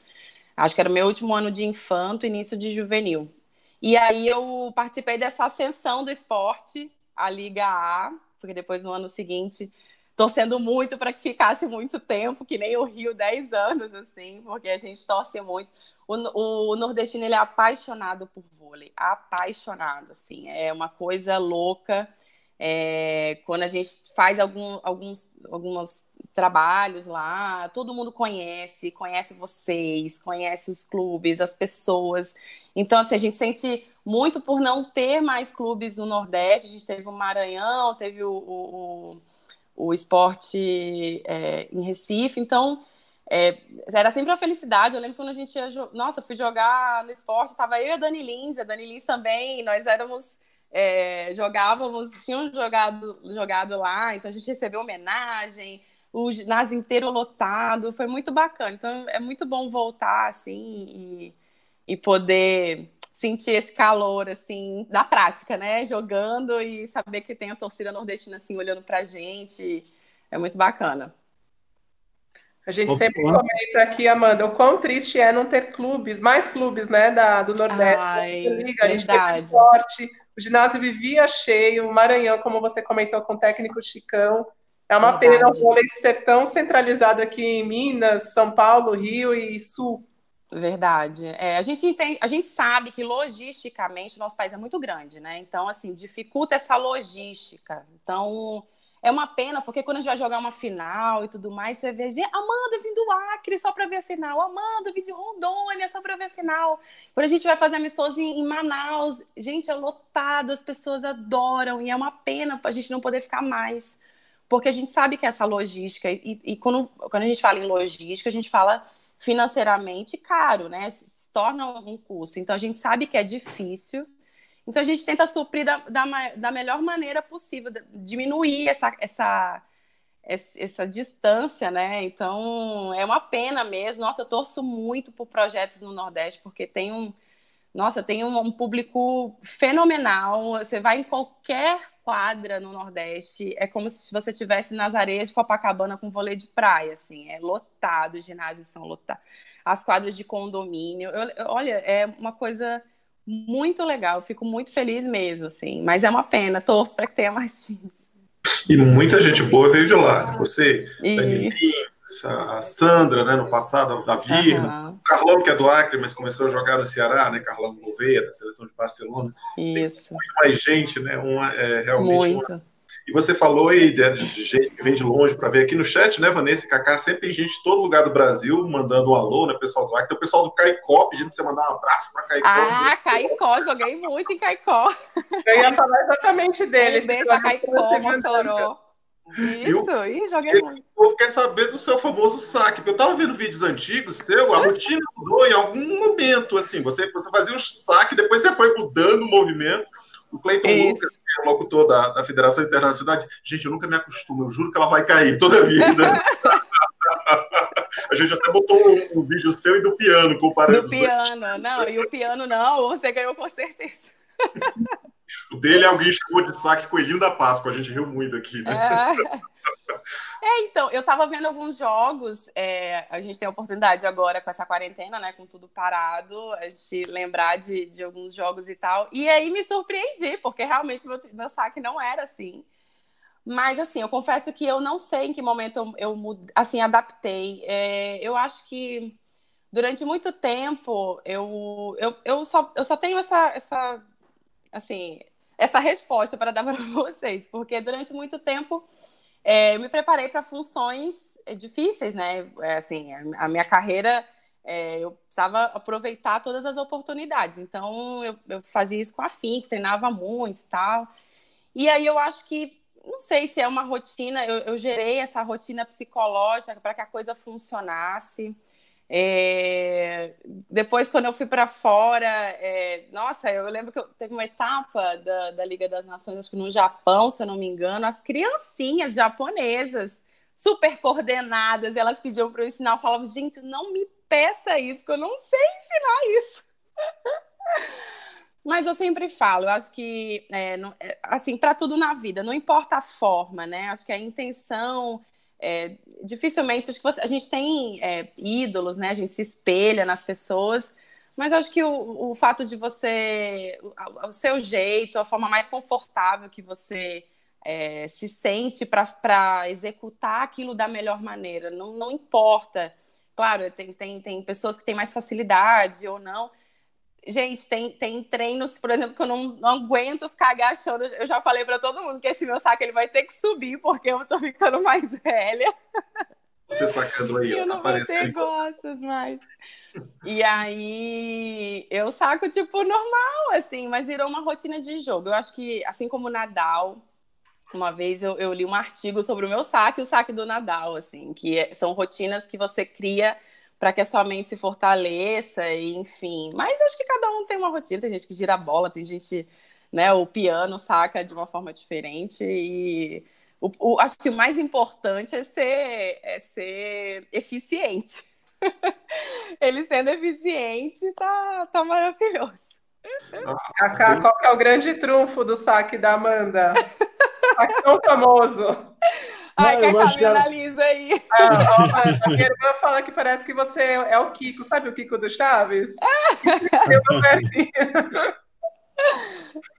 Acho que era o meu último ano de infanto, início de juvenil. E aí eu participei dessa ascensão do esporte, a Liga A, porque depois no ano seguinte torcendo muito para que ficasse muito tempo, que nem o Rio, 10 anos, assim, porque a gente torce muito. O, o, nordestino, ele é apaixonado por vôlei, apaixonado, assim, é uma coisa louca. É, quando a gente faz algum, alguns, alguns trabalhos lá, todo mundo conhece, conhece vocês, conhece os clubes, as pessoas. Então, assim, a gente sente muito por não ter mais clubes no Nordeste. A gente teve o Maranhão, teve o, o, o esporte é, em Recife. Então, é, era sempre uma felicidade. Eu lembro quando a gente ia. Nossa, eu fui jogar no esporte, estava eu e a Dani Lins, a Dani Lins também, nós éramos é, jogávamos, tinham jogado, jogado lá, então a gente recebeu homenagem, o ginásio inteiro lotado, foi muito bacana. Então é muito bom voltar assim e, e poder sentir esse calor assim na prática, né? Jogando e saber que tem a torcida nordestina assim olhando pra gente. É muito bacana. A gente sempre comenta aqui, Amanda, o quão triste é não ter clubes, mais clubes, né, da, do Nordeste. Ai, Liga, a gente teve esporte, o ginásio vivia cheio, Maranhão, como você comentou com o técnico Chicão. É uma Verdade. pena o vôlei ser tão centralizado aqui em Minas, São Paulo, Rio e Sul. Verdade. É, a, gente entende, a gente sabe que logisticamente o nosso país é muito grande, né? Então, assim, dificulta essa logística. Então, é uma pena, porque quando a gente vai jogar uma final e tudo mais, você vê, Amanda vim do Acre só para ver a final, Amanda vim de Rondônia só para ver a final. Quando a gente vai fazer amistoso em, em Manaus, gente, é lotado, as pessoas adoram, e é uma pena a gente não poder ficar mais, porque a gente sabe que é essa logística, e, e quando, quando a gente fala em logística, a gente fala financeiramente caro, né? Se torna um custo. Então a gente sabe que é difícil então a gente tenta suprir da, da, da melhor maneira possível, diminuir essa, essa, essa distância, né? Então é uma pena mesmo. Nossa, eu torço muito por projetos no Nordeste, porque tem um. Nossa, tem um, um público fenomenal. Você vai em qualquer quadra no Nordeste, é como se você tivesse nas areias de Copacabana com vôlei de praia, assim, é lotado, os ginásios são lotados, as quadras de condomínio. Eu, eu, olha, é uma coisa muito legal, fico muito feliz mesmo, assim. Mas é uma pena, torço para que tenha mais times. E muita gente boa veio de lá. Né? Você, e... a Sandra, né, no passado, a Virna, uhum. o Carlão, que é do Acre, mas começou a jogar no Ceará, né, Carlão Gouveia, da seleção de Barcelona. Isso. Tem muito mais gente, né, uma, é, realmente muito. Uma e você falou aí de, de gente que vem de longe para ver aqui no chat, né, Vanessa e Cacá? Sempre tem gente de todo lugar do Brasil mandando um alô, né, pessoal do Acre. Tem o pessoal do Caicó pedindo você mandar um abraço para Caicó. Ah, Caicó, joguei muito em Caicó. Eu ia falar exatamente deles. Um beijo pra Caicó, Isso, e, joguei muito. O povo quer saber do seu famoso saque. Eu estava vendo vídeos antigos seu, a rotina mudou em algum momento, assim. Você, você fazia um saque, depois você foi mudando o movimento. O Cleiton é Lucas, que é locutor da, da Federação Internacional, gente, eu nunca me acostumo, eu juro que ela vai cair toda a vida. a gente até botou um, um, vídeo seu e do piano comparando. Do piano, não, e o piano não, você ganhou com certeza. o dele é alguém chamou de saque coelhinho da Páscoa, a gente riu muito aqui, né? É. É, então, eu tava vendo alguns jogos, é, a gente tem a oportunidade agora com essa quarentena, né, com tudo parado, a gente lembrar de, de alguns jogos e tal, e aí me surpreendi, porque realmente meu, meu saque não era assim, mas assim, eu confesso que eu não sei em que momento eu, eu assim, adaptei, é, eu acho que durante muito tempo eu, eu, eu, só, eu só tenho essa, essa, assim, essa resposta para dar para vocês, porque durante muito tempo é, eu me preparei para funções é, difíceis, né? É, assim, a minha carreira, é, eu precisava aproveitar todas as oportunidades. Então, eu, eu fazia isso com afinco, treinava muito tal. E aí, eu acho que, não sei se é uma rotina, eu, eu gerei essa rotina psicológica para que a coisa funcionasse. É... Depois, quando eu fui para fora, é... nossa, eu lembro que eu... teve uma etapa da, da Liga das Nações, acho que no Japão, se eu não me engano, as criancinhas japonesas, super coordenadas, elas pediam para eu ensinar, eu falava, gente, não me peça isso, que eu não sei ensinar isso. Mas eu sempre falo, eu acho que, é, é assim, para tudo na vida, não importa a forma, né? Acho que a intenção é, dificilmente, acho que você, a gente tem é, ídolos, né? A gente se espelha nas pessoas, mas acho que o, o fato de você, o, o, seu jeito, a forma mais confortável que você é, se sente para executar aquilo da melhor maneira, não, não importa. Claro, tem, tem, tem pessoas que têm mais facilidade ou não, Gente, tem, tem treinos, por exemplo, que eu não, não aguento ficar agachando. Eu já falei para todo mundo que esse meu saco ele vai ter que subir, porque eu tô ficando mais velha. Você sacando aí, eu não apareceu. vou ter mais. E aí, eu saco, tipo, normal, assim, mas virou uma rotina de jogo. Eu acho que, assim como o Nadal, uma vez eu, eu li um artigo sobre o meu saque e o saque do Nadal, assim, que é, são rotinas que você cria para que a sua mente se fortaleça, e, enfim. Mas acho que cada um tem uma rotina, tem gente que gira a bola, tem gente, né, o piano saca de uma forma diferente e o, o, acho que o mais importante é ser, é ser eficiente. Ele sendo eficiente tá, tá maravilhoso. Ah, Cacá, qual que é o grande trunfo do saque da Amanda? Saque tão famoso. Ai, que a Camila lisa aí. Ah, ó, a irmã fala que parece que você é o Kiko, sabe o Kiko do Chaves?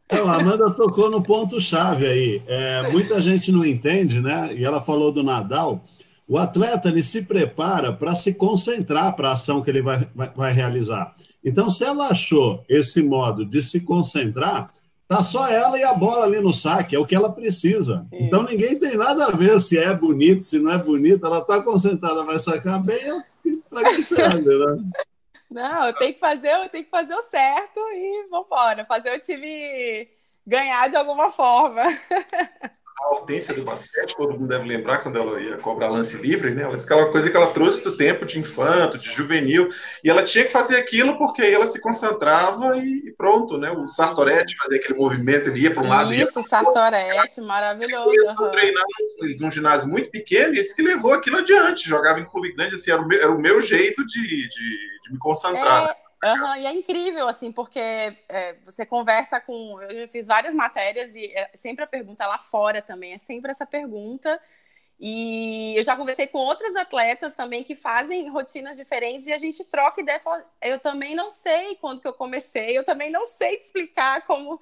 Então, é, a Amanda tocou no ponto-chave aí. É, muita gente não entende, né? E ela falou do Nadal. O atleta ele se prepara para se concentrar para a ação que ele vai, vai, vai realizar. Então, se ela achou esse modo de se concentrar, Tá só ela e a bola ali no saque, é o que ela precisa. Então Isso. Então ninguém tem nada a ver se é bonito, se não é bonito. Ela tá concentrada, vai sacar bem, é para que serve, né? Não, tem que fazer, tem que fazer o certo e vambora, fazer o time ganhar de alguma forma. a Hortência do basquete, todo mundo deve lembrar quando ela ia cobrar lance livre, né? Ela disse é uma coisa que ela trouxe do tempo de infanto, de juvenil, e ela tinha que fazer aquilo porque aí ela se concentrava e, e pronto, né? O Sartoretti fazia aquele movimento, ele ia para um lado Isso, ia Sartoretti, outro. maravilhoso. Ele uhum. treinava num ginásio muito pequeno e disse que levou aquilo adiante, jogava em clube grande, assim, era o meu, era o meu jeito de, de, de me concentrar. É né? Uhum, e é incrível, assim, porque é, você conversa com. Eu já fiz várias matérias e é sempre a pergunta lá fora também, é sempre essa pergunta. E eu já conversei com outras atletas também que fazem rotinas diferentes e a gente troca ideia. Fala, eu também não sei quando que eu comecei, eu também não sei explicar como.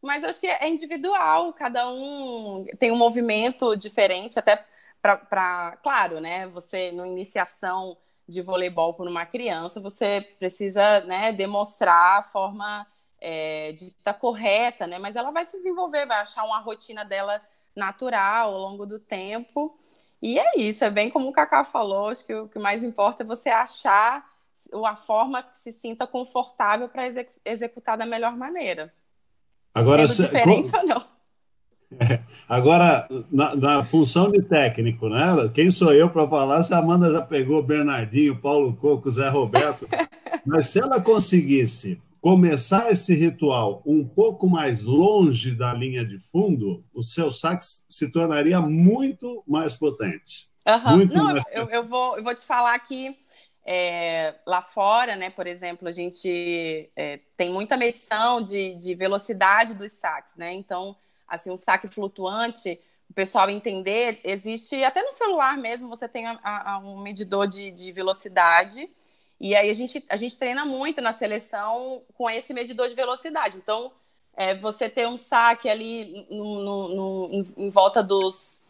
Mas eu acho que é individual, cada um tem um movimento diferente, até para. Claro, né? Você, no iniciação de voleibol por uma criança, você precisa né, demonstrar a forma é, de estar tá correta, né? Mas ela vai se desenvolver, vai achar uma rotina dela natural ao longo do tempo. E é isso, é bem como o Cacá falou, acho que o que mais importa é você achar a forma que se sinta confortável para executar da melhor maneira. Agora, Sendo diferente como... ou não? É. Agora, na, na, função de técnico, né? Quem sou eu para falar se a Amanda já pegou Bernardinho, Paulo Coco, Zé Roberto? Mas se ela conseguisse começar esse ritual um pouco mais longe da linha de fundo, o seu sax se tornaria muito mais potente. Uhum. Muito Não, mais... Eu, eu, vou, eu vou te falar que é, lá fora, né, por exemplo, a gente é, tem muita medição de, de velocidade dos saques, né? Então, assim, um saque flutuante, o pessoal entender, existe até no celular mesmo, você tem a, a, um medidor de, de velocidade, e aí a gente, a gente treina muito na seleção com esse medidor de velocidade. Então, é, você ter um saque ali no, no, no, em, volta dos,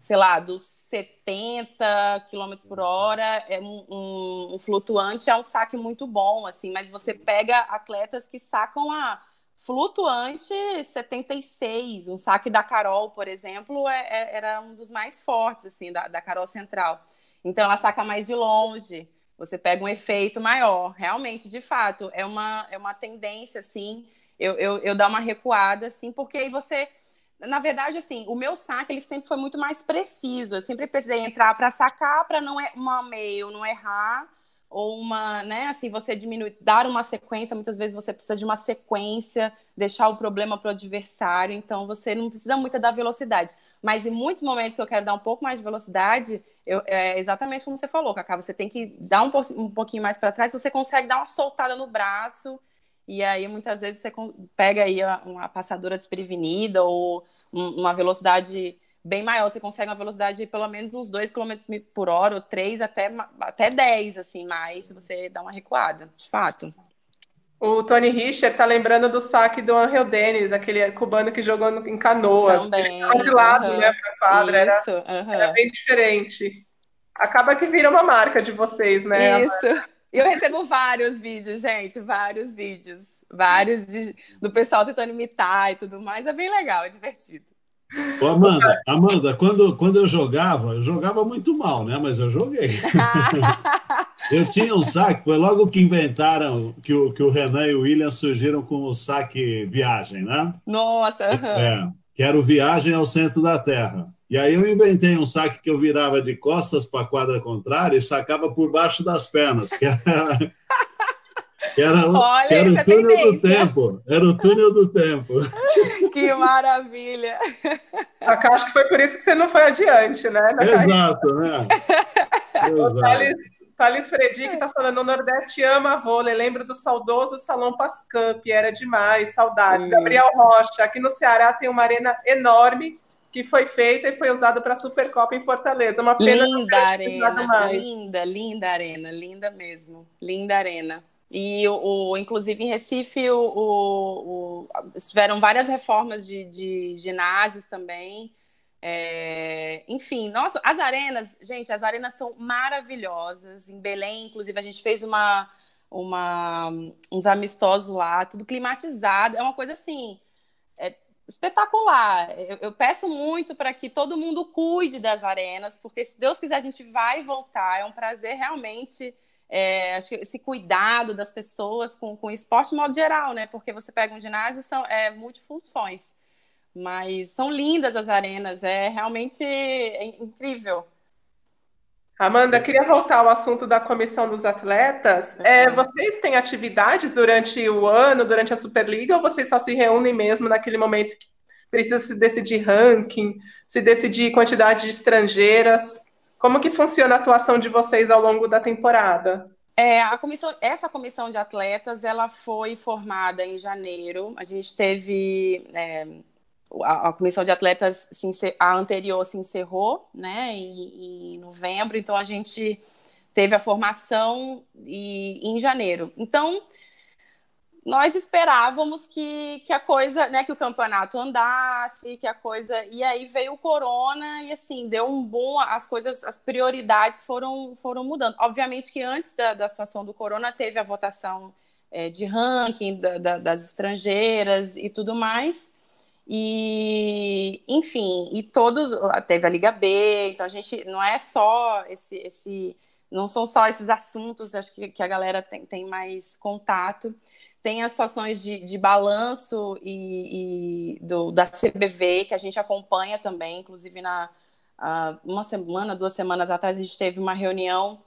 sei lá, dos 70 km por hora, é um, um, um, flutuante, é um saque muito bom, assim, mas você pega atletas que sacam a flutuante 76. Um saque da Carol, por exemplo, é, é, era um dos mais fortes, assim, da, da Carol Central. Então, ela saca mais de longe, você pega um efeito maior. Realmente, de fato, é uma, é uma tendência, assim, eu, eu, eu dar uma recuada, assim, porque aí você. Na verdade, assim, o meu saque ele sempre foi muito mais preciso. Eu sempre precisei entrar para sacar, para não é uma meio, não errar ou uma, né, assim, você diminui, dar uma sequência, muitas vezes você precisa de uma sequência, deixar o problema para o adversário, então você não precisa muito da velocidade. Mas em muitos momentos que eu quero dar um pouco mais de velocidade, eu, é exatamente como você falou, Cacá, você tem que dar um, um pouquinho mais para trás, você consegue dar uma soltada no braço, e aí muitas vezes você pega aí uma passadora desprevenida ou uma velocidade bem maior, você consegue uma velocidade de pelo menos uns 2 km por hora, ou 3 até, até 10, assim, mais se você dá uma recuada, de fato. O Tony Rischer tá lembrando do saque do Angel Dennis, aquele cubano que jogou no, em canoas. Também. Ele de lado, uhum. né, pra quadra. Isso, era, uhum. era, bem diferente. Acaba que vira uma marca de vocês, né? Isso. e Eu recebo vários vídeos, gente, vários vídeos. Vários de, do pessoal tentando imitar e tudo mais. É bem legal, é divertido. Ô, Amanda, Amanda quando, quando eu jogava, eu jogava muito mal, né? Mas eu joguei. Ah. eu tinha um saque, foi logo que inventaram que o, que o Renan e o William surgiram com o saque viagem, né? Nossa, uhum. é, que era o viagem ao centro da Terra. E aí eu inventei um saque que eu virava de costas para a quadra contrária e sacava por baixo das pernas, que era, que era, Olha, que era o é túnel tendência. do tempo. Era o túnel do tempo. Que maravilha! Cacá, acho que foi por isso que você não foi adiante, né? Exato, né? Exato. O Thales, Thales Fredic está é. falando: o Nordeste ama a vôlei, lembro do saudoso Salão Pascamp, era demais, saudades. Isso. Gabriel Rocha, aqui no Ceará tem uma arena enorme que foi feita e foi usada para a Supercopa em Fortaleza. Uma pena linda não arena, mais. linda, linda arena, linda mesmo, linda arena. E, o, o, inclusive, em Recife, o, o, tiveram várias reformas de, de ginásios também. É, enfim, nossa, as arenas, gente, as arenas são maravilhosas. Em Belém, inclusive, a gente fez uma, uma uns amistosos lá, tudo climatizado. É uma coisa assim é espetacular. Eu, eu peço muito para que todo mundo cuide das arenas, porque se Deus quiser a gente vai voltar. É um prazer realmente é, esse cuidado das pessoas com, com o esporte de modo geral, né? Porque você pega um ginásio, são é, multifunções. Mas são lindas as arenas, é realmente incrível. Amanda, queria voltar ao assunto da comissão dos atletas. É, uhum. vocês têm atividades durante o ano, durante a Superliga, ou vocês só se reúnem mesmo naquele momento que precisa se decidir ranking, se decidir quantidade de estrangeiras? Como que funciona a atuação de vocês ao longo da temporada? É, a comissão, essa comissão de atletas, ela foi formada em janeiro. A gente teve é, a, a, comissão de atletas, encer, a anterior se encerrou, né, em, em novembro. Então a gente teve a formação e, em janeiro. Então nós esperávamos que, que a coisa, né, que o campeonato andasse, que a coisa. E aí veio o corona e assim, deu um bom as coisas, as prioridades foram, foram mudando. Obviamente que antes da, da situação do corona teve a votação é, de ranking da, da, das estrangeiras e tudo mais. E, enfim, e todos. Teve a Liga B, então a gente não é só esse. esse não são só esses assuntos, acho que, que a galera tem, tem mais contato. Tem as situações de, de balanço e, e do, da CBV, que a gente acompanha também, inclusive na uh, uma semana, duas semanas atrás, a gente teve uma reunião,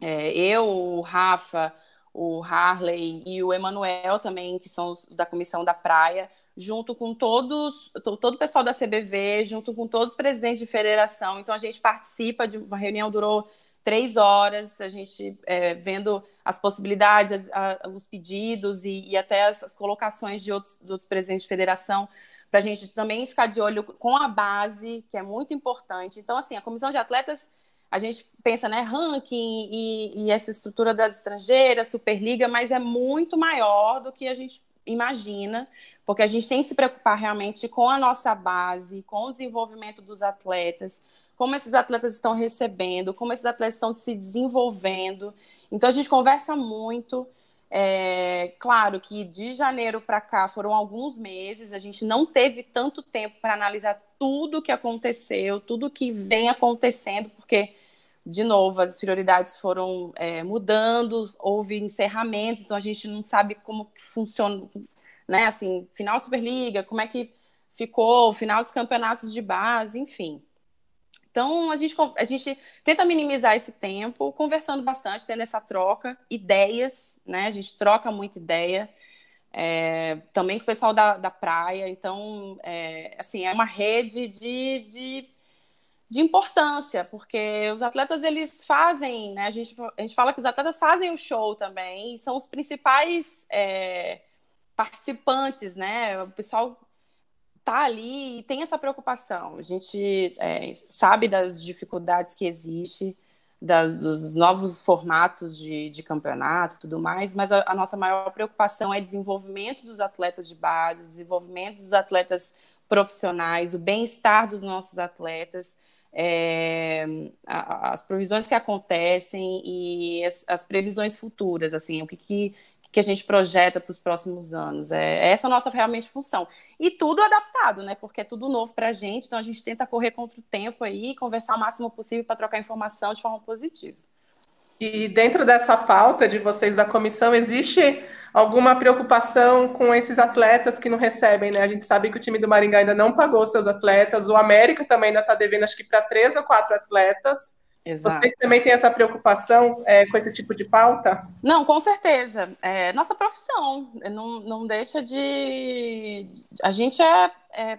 é, eu, o Rafa, o Harley e o Emanuel também, que são da Comissão da Praia, junto com todos, todo o pessoal da CBV, junto com todos os presidentes de federação. Então a gente participa de uma reunião durou três horas, a gente é, vendo as possibilidades, as, a, os pedidos e, e até as, as, colocações de outros, outros presidentes de federação, para a gente também ficar de olho com a base, que é muito importante. Então, assim, a comissão de atletas, a gente pensa, né, ranking e, e essa estrutura das estrangeiras, Superliga, mas é muito maior do que a gente imagina, porque a gente tem que se preocupar realmente com a nossa base, com o desenvolvimento dos atletas, como esses atletas estão recebendo, como esses atletas estão se desenvolvendo. Então a gente conversa muito. É, claro que de janeiro para cá foram alguns meses, a gente não teve tanto tempo para analisar tudo o que aconteceu, tudo que vem acontecendo, porque, de novo, as prioridades foram é, mudando, houve encerramentos, então a gente não sabe como funciona, né? Assim, final de Superliga, como é que ficou, final dos campeonatos de base, enfim. Então, a gente, a gente tenta minimizar esse tempo, conversando bastante, tendo essa troca, ideias, né? A gente troca muita ideia. É, também com o pessoal da, da praia. Então, é, assim, é uma rede de, de, de, importância, porque os atletas, eles fazem, né? A gente, a gente fala que os atletas fazem o show também, são os principais é, participantes, né? O pessoal tá ali e tem essa preocupação. A gente é, sabe das dificuldades que existe, dos novos formatos de, de campeonato tudo mais, mas a, a, nossa maior preocupação é desenvolvimento dos atletas de base, desenvolvimento dos atletas profissionais, o bem-estar dos nossos atletas, é, a, as provisões que acontecem e as, as previsões futuras, assim, o que, que que a gente projeta para os próximos anos. É, é essa é a nossa realmente função. E tudo adaptado, né? Porque é tudo novo para a gente, então a gente tenta correr contra o tempo aí, conversar o máximo possível para trocar informação de forma positiva. E dentro dessa pauta de vocês da comissão, existe alguma preocupação com esses atletas que não recebem, né? A gente sabe que o time do Maringá ainda não pagou seus atletas, o América também ainda está devendo, acho que para três ou quatro atletas. Exato. Vocês também têm essa preocupação é, com esse tipo de pauta? Não, com certeza. É nossa profissão. É, não, não deixa de. A gente é, é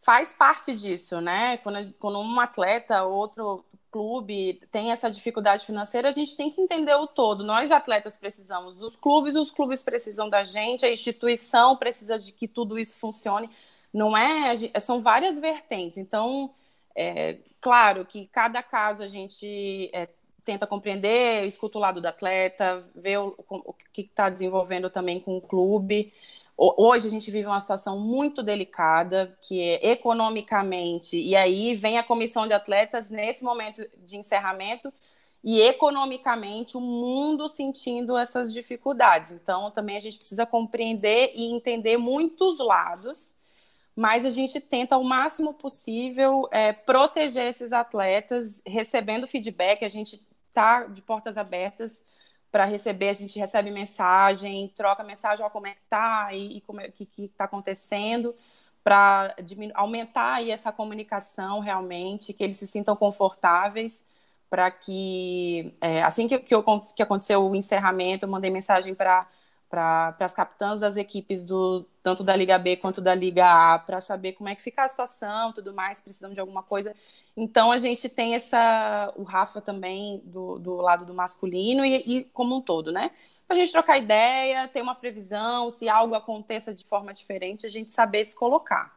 faz parte disso, né? Quando, quando um atleta, outro clube tem essa dificuldade financeira, a gente tem que entender o todo. Nós atletas precisamos dos clubes, os clubes precisam da gente, a instituição precisa de que tudo isso funcione. Não é, são várias vertentes. Então, é, claro que cada caso a gente é, tenta compreender, escuta o lado do atleta, vê o, o que está desenvolvendo também com o clube. Hoje a gente vive uma situação muito delicada, que é economicamente, e aí vem a comissão de atletas nesse momento de encerramento, e economicamente o mundo sentindo essas dificuldades. Então também a gente precisa compreender e entender muitos lados mas a gente tenta ao máximo possível é, proteger esses atletas, recebendo feedback, a gente está de portas abertas para receber, a gente recebe mensagem, troca mensagem, ó, como é que tá e, e como é que, está acontecendo, para aumentar aí essa comunicação realmente, que eles se sintam confortáveis, para que é, assim que, que, eu, que aconteceu o encerramento, eu mandei mensagem para para as capitãs das equipes do tanto da Liga B quanto da Liga A para saber como é que fica a situação, tudo mais, precisam de alguma coisa. Então a gente tem essa o Rafa também do, do lado do masculino e, e como um todo, né? Para a gente trocar ideia, ter uma previsão, se algo aconteça de forma diferente, a gente saber se colocar.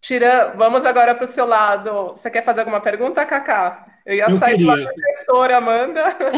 Tira, vamos agora para o seu lado. Você quer fazer alguma pergunta, Cacá? Eu ia eu sair queria... professora, Amanda.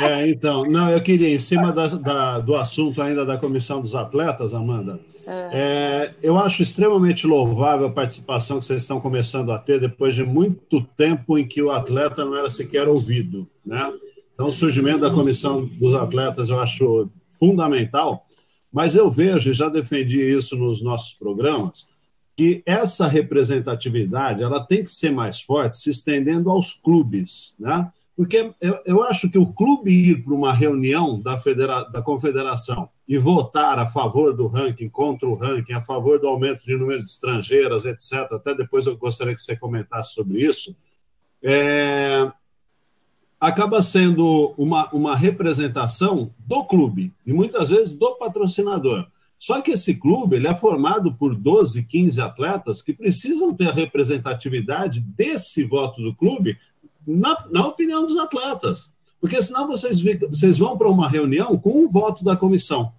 É, então, não, eu queria, em cima da, da, do assunto ainda da comissão dos atletas, Amanda, é. É, eu acho extremamente louvável a participação que vocês estão começando a ter depois de muito tempo em que o atleta não era sequer ouvido, né? Então, o surgimento da comissão dos atletas eu acho fundamental, mas eu vejo, e já defendi isso nos nossos programas, que essa representatividade ela tem que ser mais forte, se estendendo aos clubes, né? Porque eu, eu acho que o clube ir para uma reunião da, federa da confederação e votar a favor do ranking, contra o ranking, a favor do aumento de número de estrangeiras, etc. Até depois eu gostaria que você comentasse sobre isso. É, acaba sendo uma, uma representação do clube e muitas vezes do patrocinador. Só que esse clube ele é formado por 12, 15 atletas que precisam ter a representatividade desse voto do clube na, na opinião dos atletas. Porque senão vocês, vocês vão para uma reunião com o voto da comissão.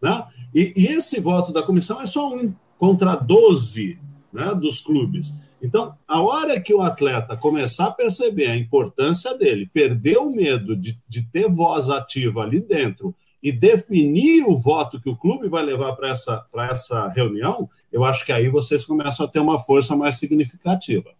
Né? E, e, esse voto da comissão é só um contra 12 né, dos clubes. Então, a hora que o atleta começar a perceber a importância dele, perder o medo de, de ter voz ativa ali dentro e definir o voto que o clube vai levar para essa, essa reunião, eu acho que aí vocês começam a ter uma força mais significativa.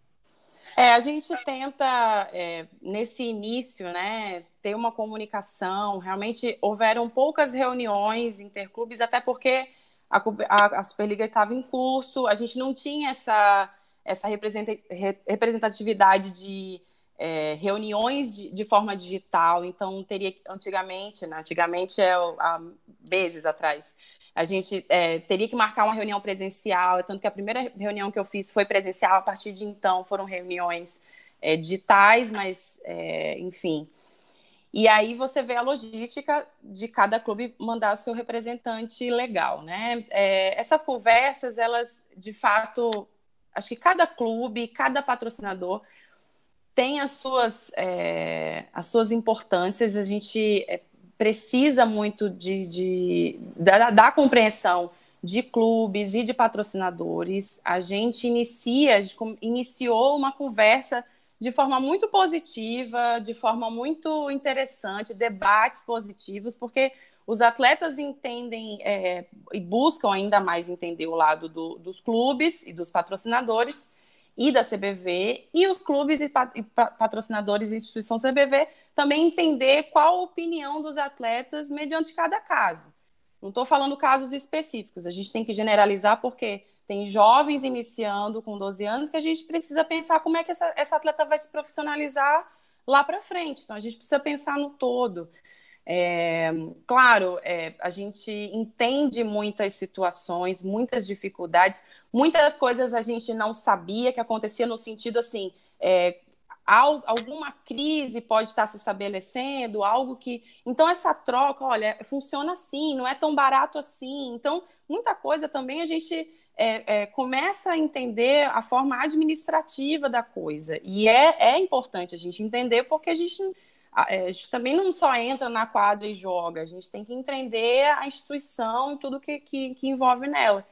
É, a gente tenta, é, nesse início, né, ter uma comunicação. Realmente houveram poucas reuniões interclubes, até porque a, a, a Superliga estava em curso, a gente não tinha essa, essa representatividade de é, reuniões de, de, forma digital. Então, teria antigamente, né? antigamente é há meses atrás, a gente é, teria que marcar uma reunião presencial. É tanto que a primeira reunião que eu fiz foi presencial. A partir de então, foram reuniões é, digitais, mas é, enfim. E aí você vê a logística de cada clube mandar o seu representante legal, né? É, essas conversas, elas de fato, acho que cada clube, cada patrocinador tem as suas, é, as suas importâncias, a gente eh, precisa muito de, de da, da, compreensão de clubes e de patrocinadores. A gente inicia, a gente iniciou uma conversa de forma muito positiva, de forma muito interessante, debates positivos, porque os atletas entendem é, e buscam ainda mais entender o lado do, dos clubes e dos patrocinadores e da CBV, e os clubes e patrocinadores e instituição CBV também entender qual a opinião dos atletas mediante cada caso. Não estou falando casos específicos, a gente tem que generalizar porque tem jovens iniciando com 12 anos que a gente precisa pensar como é que essa, essa atleta vai se profissionalizar lá para frente. Então, a gente precisa pensar no todo. É, claro, é, a gente entende muitas situações, muitas dificuldades, muitas coisas a gente não sabia que acontecia no sentido assim, é, alguma crise pode estar se estabelecendo, algo que. Então, essa troca, olha, funciona assim, não é tão barato assim. Então, muita coisa também a gente é, é, começa a entender a forma administrativa da coisa. E é, é importante a gente entender porque a gente é, a gente também não só entra na quadra e joga, a gente tem que entender a instituição e tudo que, que, que envolve nela.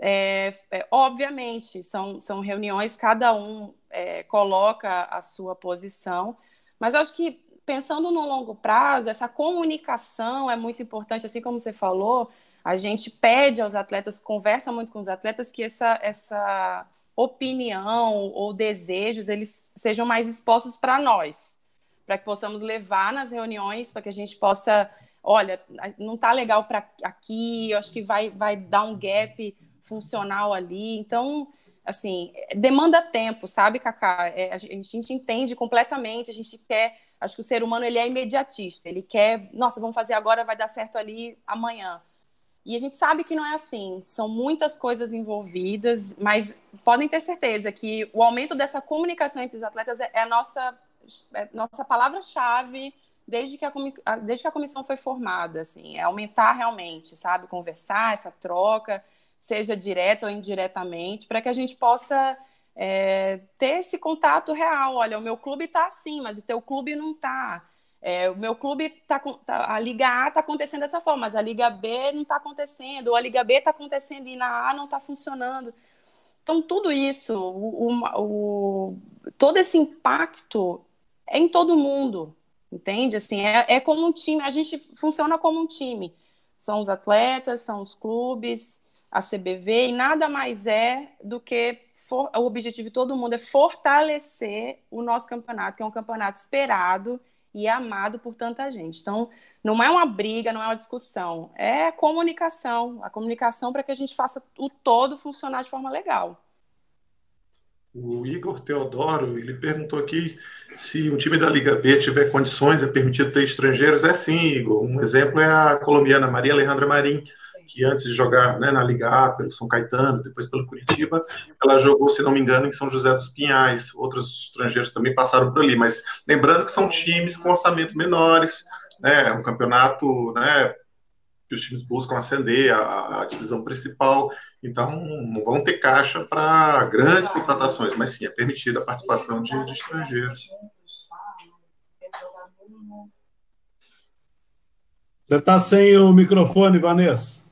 É, é, obviamente, são, são reuniões, cada um é, coloca a sua posição, mas acho que pensando no longo prazo, essa comunicação é muito importante, assim como você falou, a gente pede aos atletas, conversa muito com os atletas, que essa, essa opinião ou desejos eles sejam mais expostos para nós para que possamos levar nas reuniões, para que a gente possa, olha, não está legal para aqui, eu acho que vai, vai dar um gap funcional ali. Então, assim, demanda tempo, sabe, Cacá? É, a gente entende completamente, a gente quer. Acho que o ser humano ele é imediatista, ele quer, nossa, vamos fazer agora, vai dar certo ali amanhã. E a gente sabe que não é assim, são muitas coisas envolvidas, mas podem ter certeza que o aumento dessa comunicação entre os atletas é, é a nossa é nossa palavra-chave desde que, a, desde que a comissão foi formada, assim, é aumentar realmente, sabe, conversar, essa troca, seja direta ou indiretamente, para que a gente possa é, ter esse contato real. Olha, o meu clube está assim, mas o teu clube não está. É, o meu clube está tá, a Liga A está acontecendo dessa forma, mas a Liga B não está acontecendo, ou a Liga B está acontecendo e na A não está funcionando. Então, tudo isso, o, o, o, todo esse impacto é em todo mundo, entende? Assim, é, é como um time, a gente funciona como um time. São os atletas, são os clubes, a CBV, e nada mais é do que for, o objetivo de todo mundo é fortalecer o nosso campeonato, que é um campeonato esperado e amado por tanta gente. Então, não é uma briga, não é uma discussão, é comunicação, a comunicação para que a gente faça o todo funcionar de forma legal. O Igor Teodoro, ele perguntou aqui se um time da Liga B tiver condições, é permitido ter estrangeiros? É sim, Igor. Um exemplo é a colombiana Maria Alejandra Marim, que antes de jogar né, na Liga A, pelo São Caetano, depois pelo Curitiba, ela jogou, se não me engano, em São José dos Pinhais. Outros estrangeiros também passaram por ali, mas lembrando que são times com orçamento menores, né, é um campeonato né, que os times buscam acender, a, a divisão principal. Então, não vão ter caixa para grandes contratações, mas sim, é permitida a participação de, de estrangeiros. Você está sem o microfone, Vanessa.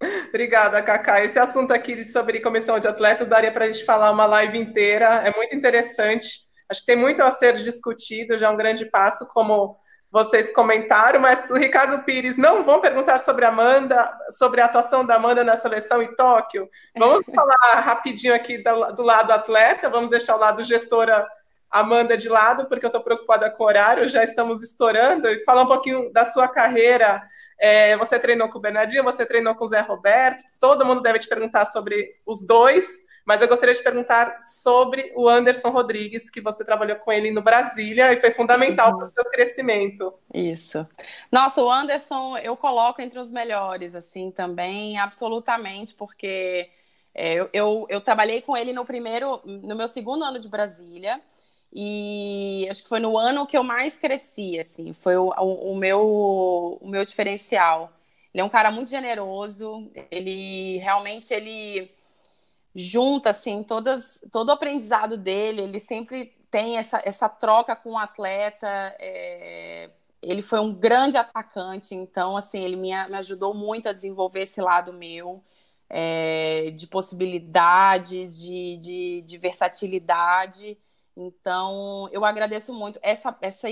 Obrigada, Cacá. Esse assunto aqui sobre comissão de atletas daria para a gente falar uma live inteira. É muito interessante. Acho que tem muito a ser discutido, já é um grande passo, como vocês comentaram, mas o Ricardo Pires, não vão perguntar sobre Amanda, sobre a atuação da Amanda na seleção em Tóquio. Vamos falar rapidinho aqui do, do lado atleta, vamos deixar o lado gestora Amanda de lado, porque eu estou preocupada com o horário, já estamos estourando. E falar um pouquinho da sua carreira. É, você treinou com o Bernardinho, você treinou com o Zé Roberto, todo mundo deve te perguntar sobre os dois. Mas eu gostaria de perguntar sobre o Anderson Rodrigues, que você trabalhou com ele no Brasília e foi fundamental uhum. para o seu crescimento. Isso. Nossa, o Anderson eu coloco entre os melhores, assim, também, absolutamente, porque é, eu, eu, trabalhei com ele no primeiro, no meu segundo ano de Brasília. E acho que foi no ano que eu mais cresci, assim, foi o, o, o, meu, o meu diferencial. Ele é um cara muito generoso, ele realmente ele junta assim todas todo o aprendizado dele ele sempre tem essa, essa troca com o atleta é... ele foi um grande atacante então assim ele me, me ajudou muito a desenvolver esse lado meu é... de possibilidades de, de, de, versatilidade então eu agradeço muito essa, essa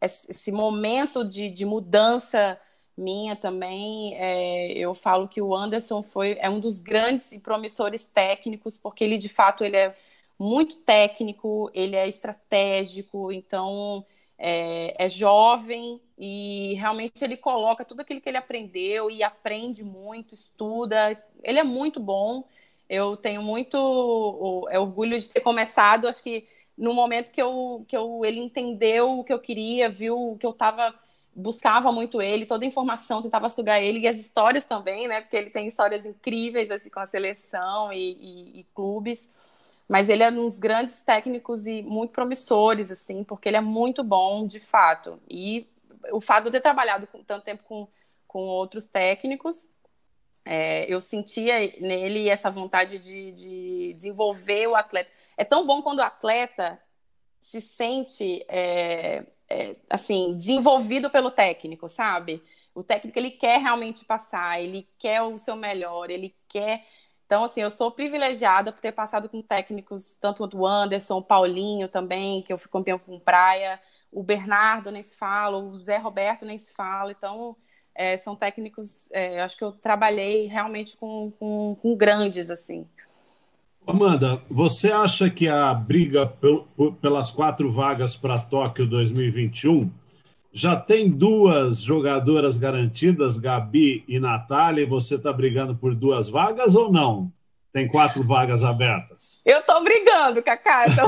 esse momento de, de mudança minha também, é, eu falo que o Anderson foi é um dos grandes e promissores técnicos, porque ele de fato ele é muito técnico, ele é estratégico, então é, é jovem e realmente ele coloca tudo aquilo que ele aprendeu e aprende muito, estuda, ele é muito bom. Eu tenho muito é, orgulho de ter começado, acho que no momento que eu, que eu ele entendeu o que eu queria, viu o que eu estava buscava muito ele, toda a informação, tentava sugar ele, e as histórias também, né? Porque ele tem histórias incríveis assim, com a seleção e, e, e clubes. Mas ele é um dos grandes técnicos e muito promissores, assim, porque ele é muito bom, de fato. E o fato de eu ter trabalhado com, tanto tempo com, com outros técnicos, é, eu sentia nele essa vontade de, de desenvolver o atleta. É tão bom quando o atleta se sente é, é, assim, desenvolvido pelo técnico, sabe? O técnico, ele quer realmente passar, ele quer o seu melhor, ele quer... Então, assim, eu sou privilegiada por ter passado com técnicos, tanto do Anderson, o Paulinho também, que eu fui campeão com Praia, o Bernardo nem se fala, o Zé Roberto nem se fala, então... É, são técnicos, é, acho que eu trabalhei realmente com, com, com grandes, assim. Amanda, você acha que a briga pelas quatro vagas para Tóquio 2021 já tem duas jogadoras garantidas, Gabi e Natália, e você está brigando por duas vagas ou não? Tem quatro vagas abertas. Eu estou brigando, Cacá. Tô...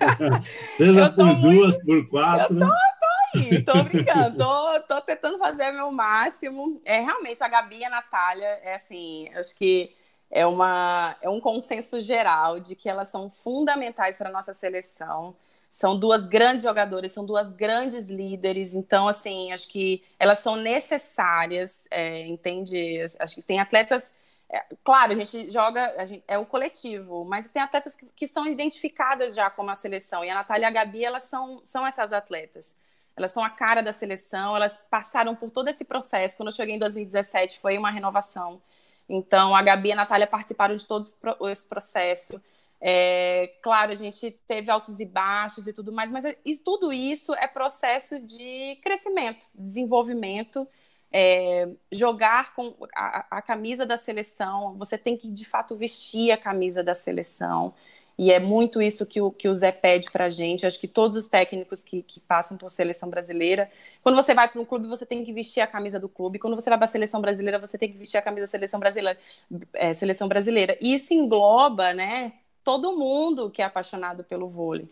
Seja por duas, muito... por quatro. Eu tô, tô aí, tô brigando, tô, tô tentando fazer meu máximo. É, realmente, a Gabi e a Natália, é assim, acho que é, uma, é um consenso geral de que elas são fundamentais para a nossa seleção. São duas grandes jogadoras, são duas grandes líderes. Então, assim, acho que elas são necessárias, é, entende? Acho que tem atletas. É, claro, a gente joga, a gente, é o coletivo, mas tem atletas que, que são identificadas já como a seleção. E a Natália e a Gabi, elas são, são essas atletas. Elas são a cara da seleção, elas passaram por todo esse processo. Quando eu cheguei em 2017, foi uma renovação então, a Gabi e a Natália participaram de todo esse processo. É, claro, a gente teve altos e baixos e tudo mais, mas é, e tudo isso é processo de crescimento, desenvolvimento, é, jogar com a, a camisa da seleção. Você tem que, de fato, vestir a camisa da seleção. E é muito isso que o, que o Zé pede para a gente. Acho que todos os técnicos que, que passam por seleção brasileira, quando você vai para um clube, você tem que vestir a camisa do clube. Quando você vai para a seleção brasileira, você tem que vestir a camisa da seleção brasileira. É, seleção brasileira. E isso engloba, né? Todo mundo que é apaixonado pelo vôlei.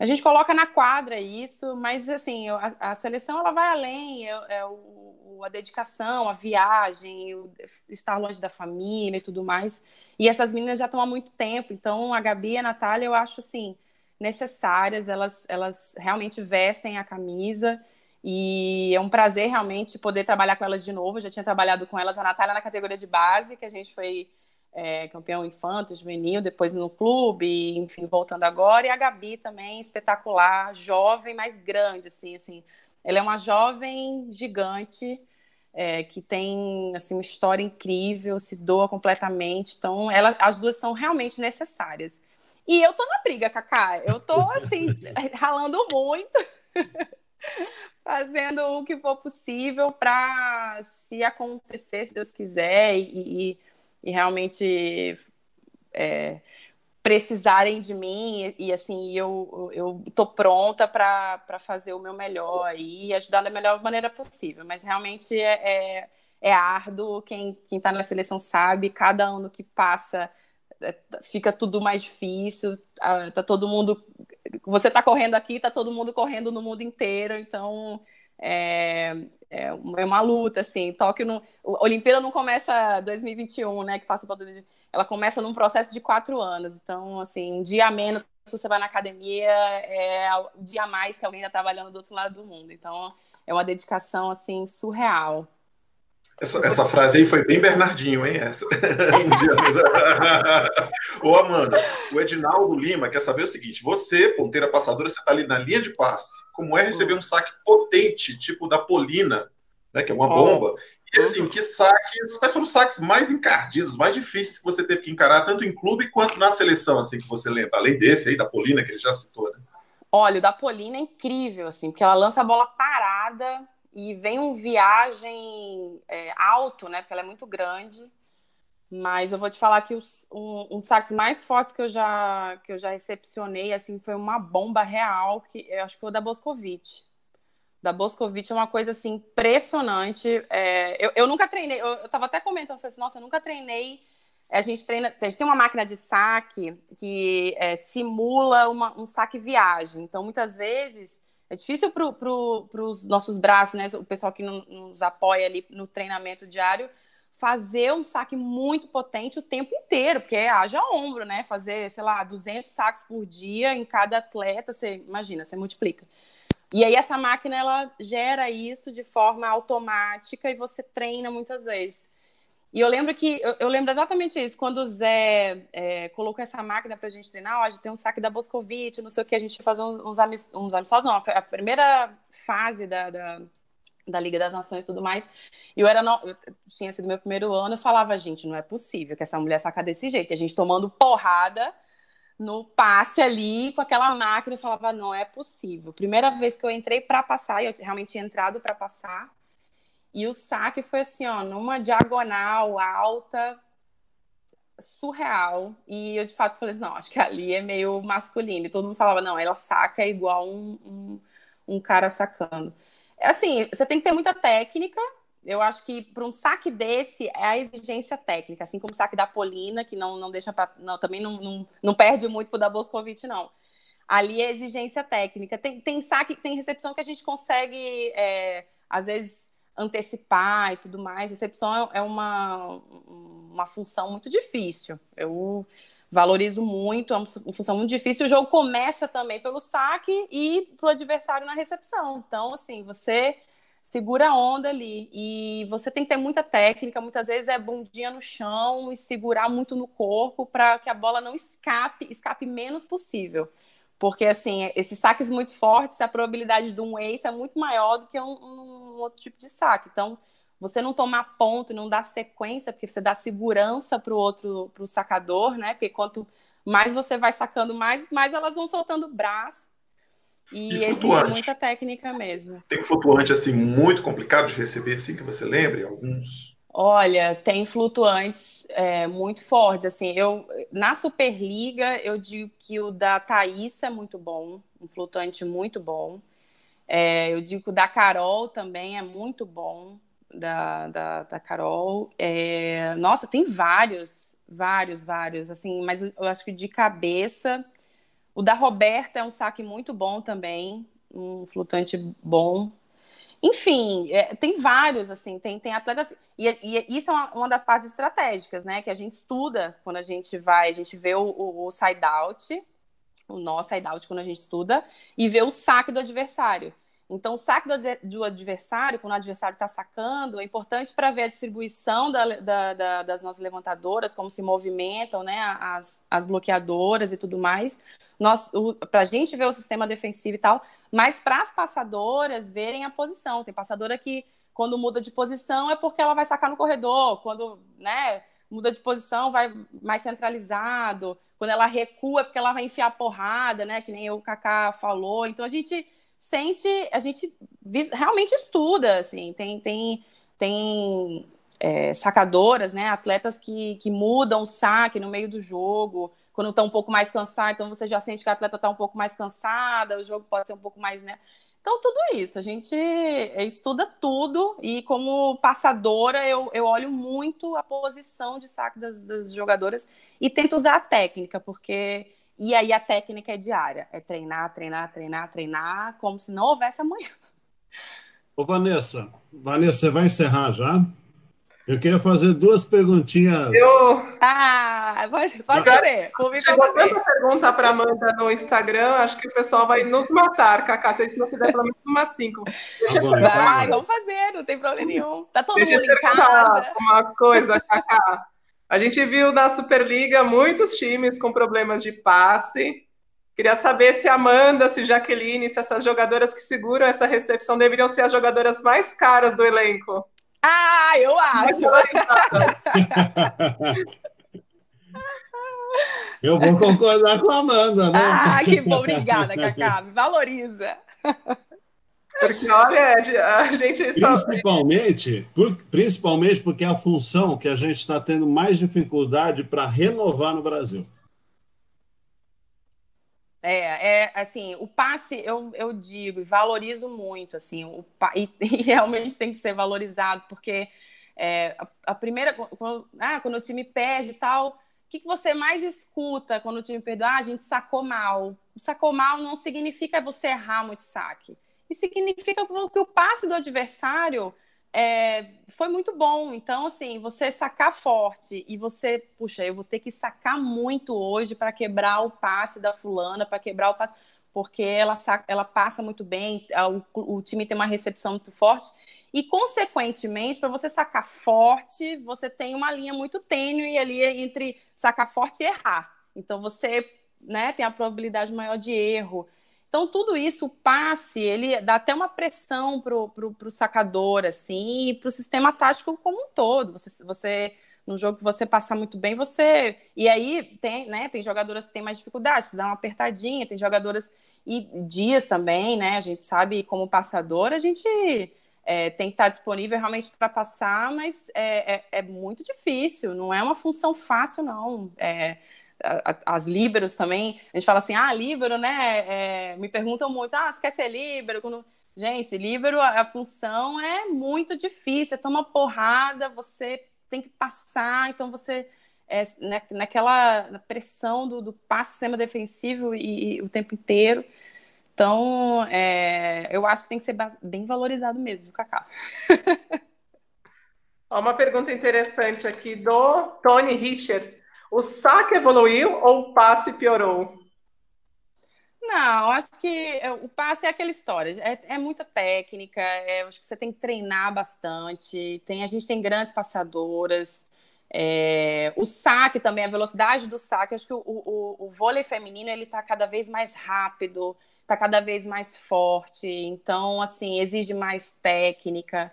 A gente coloca na quadra isso, mas assim, a, a seleção ela vai além, é, é o, a dedicação, a viagem, o estar longe da família e tudo mais. E essas meninas já estão há muito tempo, então a Gabi e a Natália eu acho assim necessárias, elas, elas realmente vestem a camisa. E é um prazer realmente poder trabalhar com elas de novo. Eu já tinha trabalhado com elas, a Natália na categoria de base, que a gente foi é, campeão infanto, juvenil, depois no clube, enfim, voltando agora. E a Gabi também, espetacular, jovem, mas grande, assim, assim. Ela é uma jovem gigante, é, que tem, assim, uma história incrível, se doa completamente. Então, ela, as duas são realmente necessárias. E eu tô na briga, Cacá. Eu tô, assim, ralando muito. fazendo o que for possível para se acontecer, se Deus quiser, e, e e realmente é, precisarem de mim e, e, assim eu eu tô pronta para fazer o meu melhor e ajudar da melhor maneira possível mas realmente é, é, é árduo quem quem está na seleção sabe cada ano que passa é, fica tudo mais difícil ah, tá todo mundo você tá correndo aqui tá todo mundo correndo no mundo inteiro então é, é, é uma luta, assim. Tóquio não. A Olimpíada não começa 2021, né? Que passa para Ela começa num processo de quatro anos. Então, assim, um dia a menos que você vai na academia é o um dia a mais que alguém está trabalhando do outro lado do mundo. Então, é uma dedicação, assim, surreal. Essa, essa, frase aí foi bem Bernardinho, hein? Essa. Ô, Amanda, o Edinaldo Lima quer saber o seguinte: você, ponteira passadora, você está ali na linha de passe. Como é receber hum. um saque potente, tipo da Polina, né? Que é uma oh. bomba. E assim, uhum. que saques, quais foram os saques mais encardidos, mais difíceis que você teve que encarar, tanto em clube quanto na seleção, assim, que você lembra? Além desse aí, da Polina, que ele já citou, né? Olha, o da Polina é incrível, assim, porque ela lança a bola parada, e vem um viagem é, alto, né? Porque ela é muito grande. Mas eu vou te falar que os, um, um dos saques mais fortes que eu já que eu já recepcionei assim foi uma bomba real que eu acho que foi da Boscovite. Da Boscovite é uma coisa assim impressionante. É, eu, eu nunca treinei, eu, eu tava até comentando, falei assim, nossa, eu nunca treinei. A gente treina, a gente tem uma máquina de saque que é, simula uma, um saque viagem. Então, muitas vezes é difícil para os nossos braços, né? O pessoal que nos apoia ali no treinamento diário, fazer um saque muito potente o tempo inteiro, porque haja ombro, né? Fazer, sei lá, 200 saques por dia em cada atleta, você imagina, você multiplica. E aí essa máquina ela gera isso de forma automática e você treina muitas vezes. E eu lembro que eu, eu, lembro exatamente isso. Quando o Zé é, colocou essa máquina para a gente treinar, ó, a gente tem um saque da Boscovite, não sei o que, a gente faz uns, uns, uns amistosos, não, a primeira fase da, da, da, Liga das Nações e tudo mais. E eu era no, eu tinha sido meu primeiro ano, eu falava, gente, não é possível que essa mulher saca desse jeito, e a gente tomando porrada no passe ali com aquela máquina, eu falava, não é possível. Primeira vez que eu entrei para passar, e eu realmente tinha entrado para passar e o saque foi assim, ó, numa diagonal alta, surreal. E eu de fato falei, não, acho que ali é meio masculino. E todo mundo falava, não, ela saca igual um, um, um cara sacando. É assim, você tem que ter muita técnica. Eu acho que para um saque desse é a exigência técnica, assim como o saque da Polina, que não, não deixa pra, não, também não, não, não perde muito o da Boscovite, não. Ali é exigência técnica. Tem, tem saque, tem recepção que a gente consegue, é, às vezes, antecipar e tudo mais. Recepção é, é uma, uma função muito difícil. Eu valorizo muito, é uma função muito difícil. O jogo começa também pelo saque e pelo adversário na recepção. Então, assim, você segura a onda ali. E você tem que ter muita técnica, muitas vezes é bundinha no chão e segurar muito no corpo para que a bola não escape, escape menos possível. Porque, assim, esses saques muito fortes, a probabilidade de um ace é muito maior do que um, um outro tipo de saque. Então, você não tomar ponto, não dar sequência, porque você dá segurança para o outro, para o sacador, né? Porque quanto mais você vai sacando mais, mais elas vão soltando o braço. E, e exige muita técnica mesmo. Tem flutuante, assim, muito complicado de receber, assim, que você lembre? Alguns Olha, tem flutuantes é, muito fortes. Assim, eu na Superliga eu digo que o da Thaís é muito bom, um flutuante muito bom. É, eu digo que o da Carol também é muito bom, da, da, da Carol. É, nossa, tem vários, vários, vários. Assim, mas eu acho que de cabeça. O da Roberta é um saque muito bom também, um flutuante bom. Enfim, é, tem vários, assim, tem, tem atletas. Assim, e, e isso é uma, uma, das partes estratégicas, né? Que a gente estuda quando a gente vai, a gente vê o, o, o side-out, o nosso side-out quando a gente estuda, e vê o saque do adversário. Então, o saque do, do adversário, quando o adversário está sacando, é importante para ver a distribuição da, da, da, das nossas levantadoras, como se movimentam, né, as, as bloqueadoras e tudo mais, para a gente ver o sistema defensivo e tal, mas para as passadoras verem a posição. Tem passadora que, quando muda de posição, é porque ela vai sacar no corredor, quando, né, muda de posição, vai mais centralizado, quando ela recua, é porque ela vai enfiar porrada, né, que nem o Kaká falou. Então, a gente sente, a gente realmente estuda, assim, tem, tem, tem é, sacadoras, né, atletas que, que mudam o saque no meio do jogo, quando estão tá um pouco mais cansados, então você já sente que a atleta está um pouco mais cansada, o jogo pode ser um pouco mais, né, então, tudo isso, a gente é, estuda tudo e, como passadora, eu, eu olho muito a posição de saque das, das jogadoras e tento usar a técnica, porque e aí a técnica é diária, é treinar, treinar, treinar, treinar, como se não houvesse amanhã. Ô Vanessa, Vanessa, você vai encerrar já? Eu queria fazer duas perguntinhas. Eu... Ah, pode, pode querer. Chegou tanta pergunta para Amanda no Instagram, acho que o pessoal vai nos matar, Cacá, se a gente não fizer pelo menos umas cinco. Deixa vai, vai, vamos fazer, não tem problema nenhum. Tá todo Deixa mundo em casa. Uma coisa, Cacá. A gente viu na Superliga muitos times com problemas de passe. Queria saber se Amanda, se Jaqueline, se essas jogadoras que seguram essa recepção deveriam ser as jogadoras mais caras do elenco. Ah, eu acho! Eu vou concordar com a Amanda, né? Ah, que bom, obrigada, Cacá. Me valoriza. Porque, olha, a gente só... principalmente, por, principalmente porque é a função que a gente está tendo mais dificuldade para renovar no Brasil. É, é assim, o passe, eu, eu digo, e valorizo muito, assim, o, e, e realmente tem que ser valorizado, porque é, a, a, primeira, quando, ah, quando o time perde e tal, o que, que você mais escuta quando o time perde? Ah, a gente sacou mal. sacou mal não significa você errar muito saque e significa que o passe do adversário é, foi muito bom. Então, assim, você sacar forte e você, puxa, eu vou ter que sacar muito hoje para quebrar o passe da fulana, para quebrar o passe, porque ela, ela passa muito bem, o, o, time tem uma recepção muito forte. E, consequentemente, para você sacar forte, você tem uma linha muito tênue ali entre sacar forte e errar. Então, você né, tem a probabilidade maior de erro. Então, tudo isso, o passe, ele dá até uma pressão para o sacador, assim, e para o sistema tático como um todo. Você, você, num jogo que você passa muito bem, você. E aí tem, né, tem jogadoras que têm mais dificuldades, dá uma apertadinha, tem jogadoras. E dias também, né? A gente sabe como passador, a gente é, tem que estar disponível realmente para passar, mas é, é, é, muito difícil, não é uma função fácil, não. É, as líberos também, a gente fala assim, ah, líbero, né? É, me perguntam muito, ah, você quer ser líbero? Quando... Gente, líbero, a, a, função é muito difícil, é toma porrada, você tem que passar, então você, é, na, né, naquela pressão do, do passe sistema defensivo e, e o tempo inteiro, então, é, eu acho que tem que ser bem valorizado mesmo, viu, Cacá? uma pergunta interessante aqui do Tony Richard. O saque evoluiu ou o passe piorou? Não, acho que eh, o passe é aquela história. É, é muita técnica, é, acho que você tem que treinar bastante. Tem, a gente tem grandes passadoras. É, o saque também, a velocidade do saque. Acho que o, o, o vôlei feminino ele está cada vez mais rápido, está cada vez mais forte. Então, assim, exige mais técnica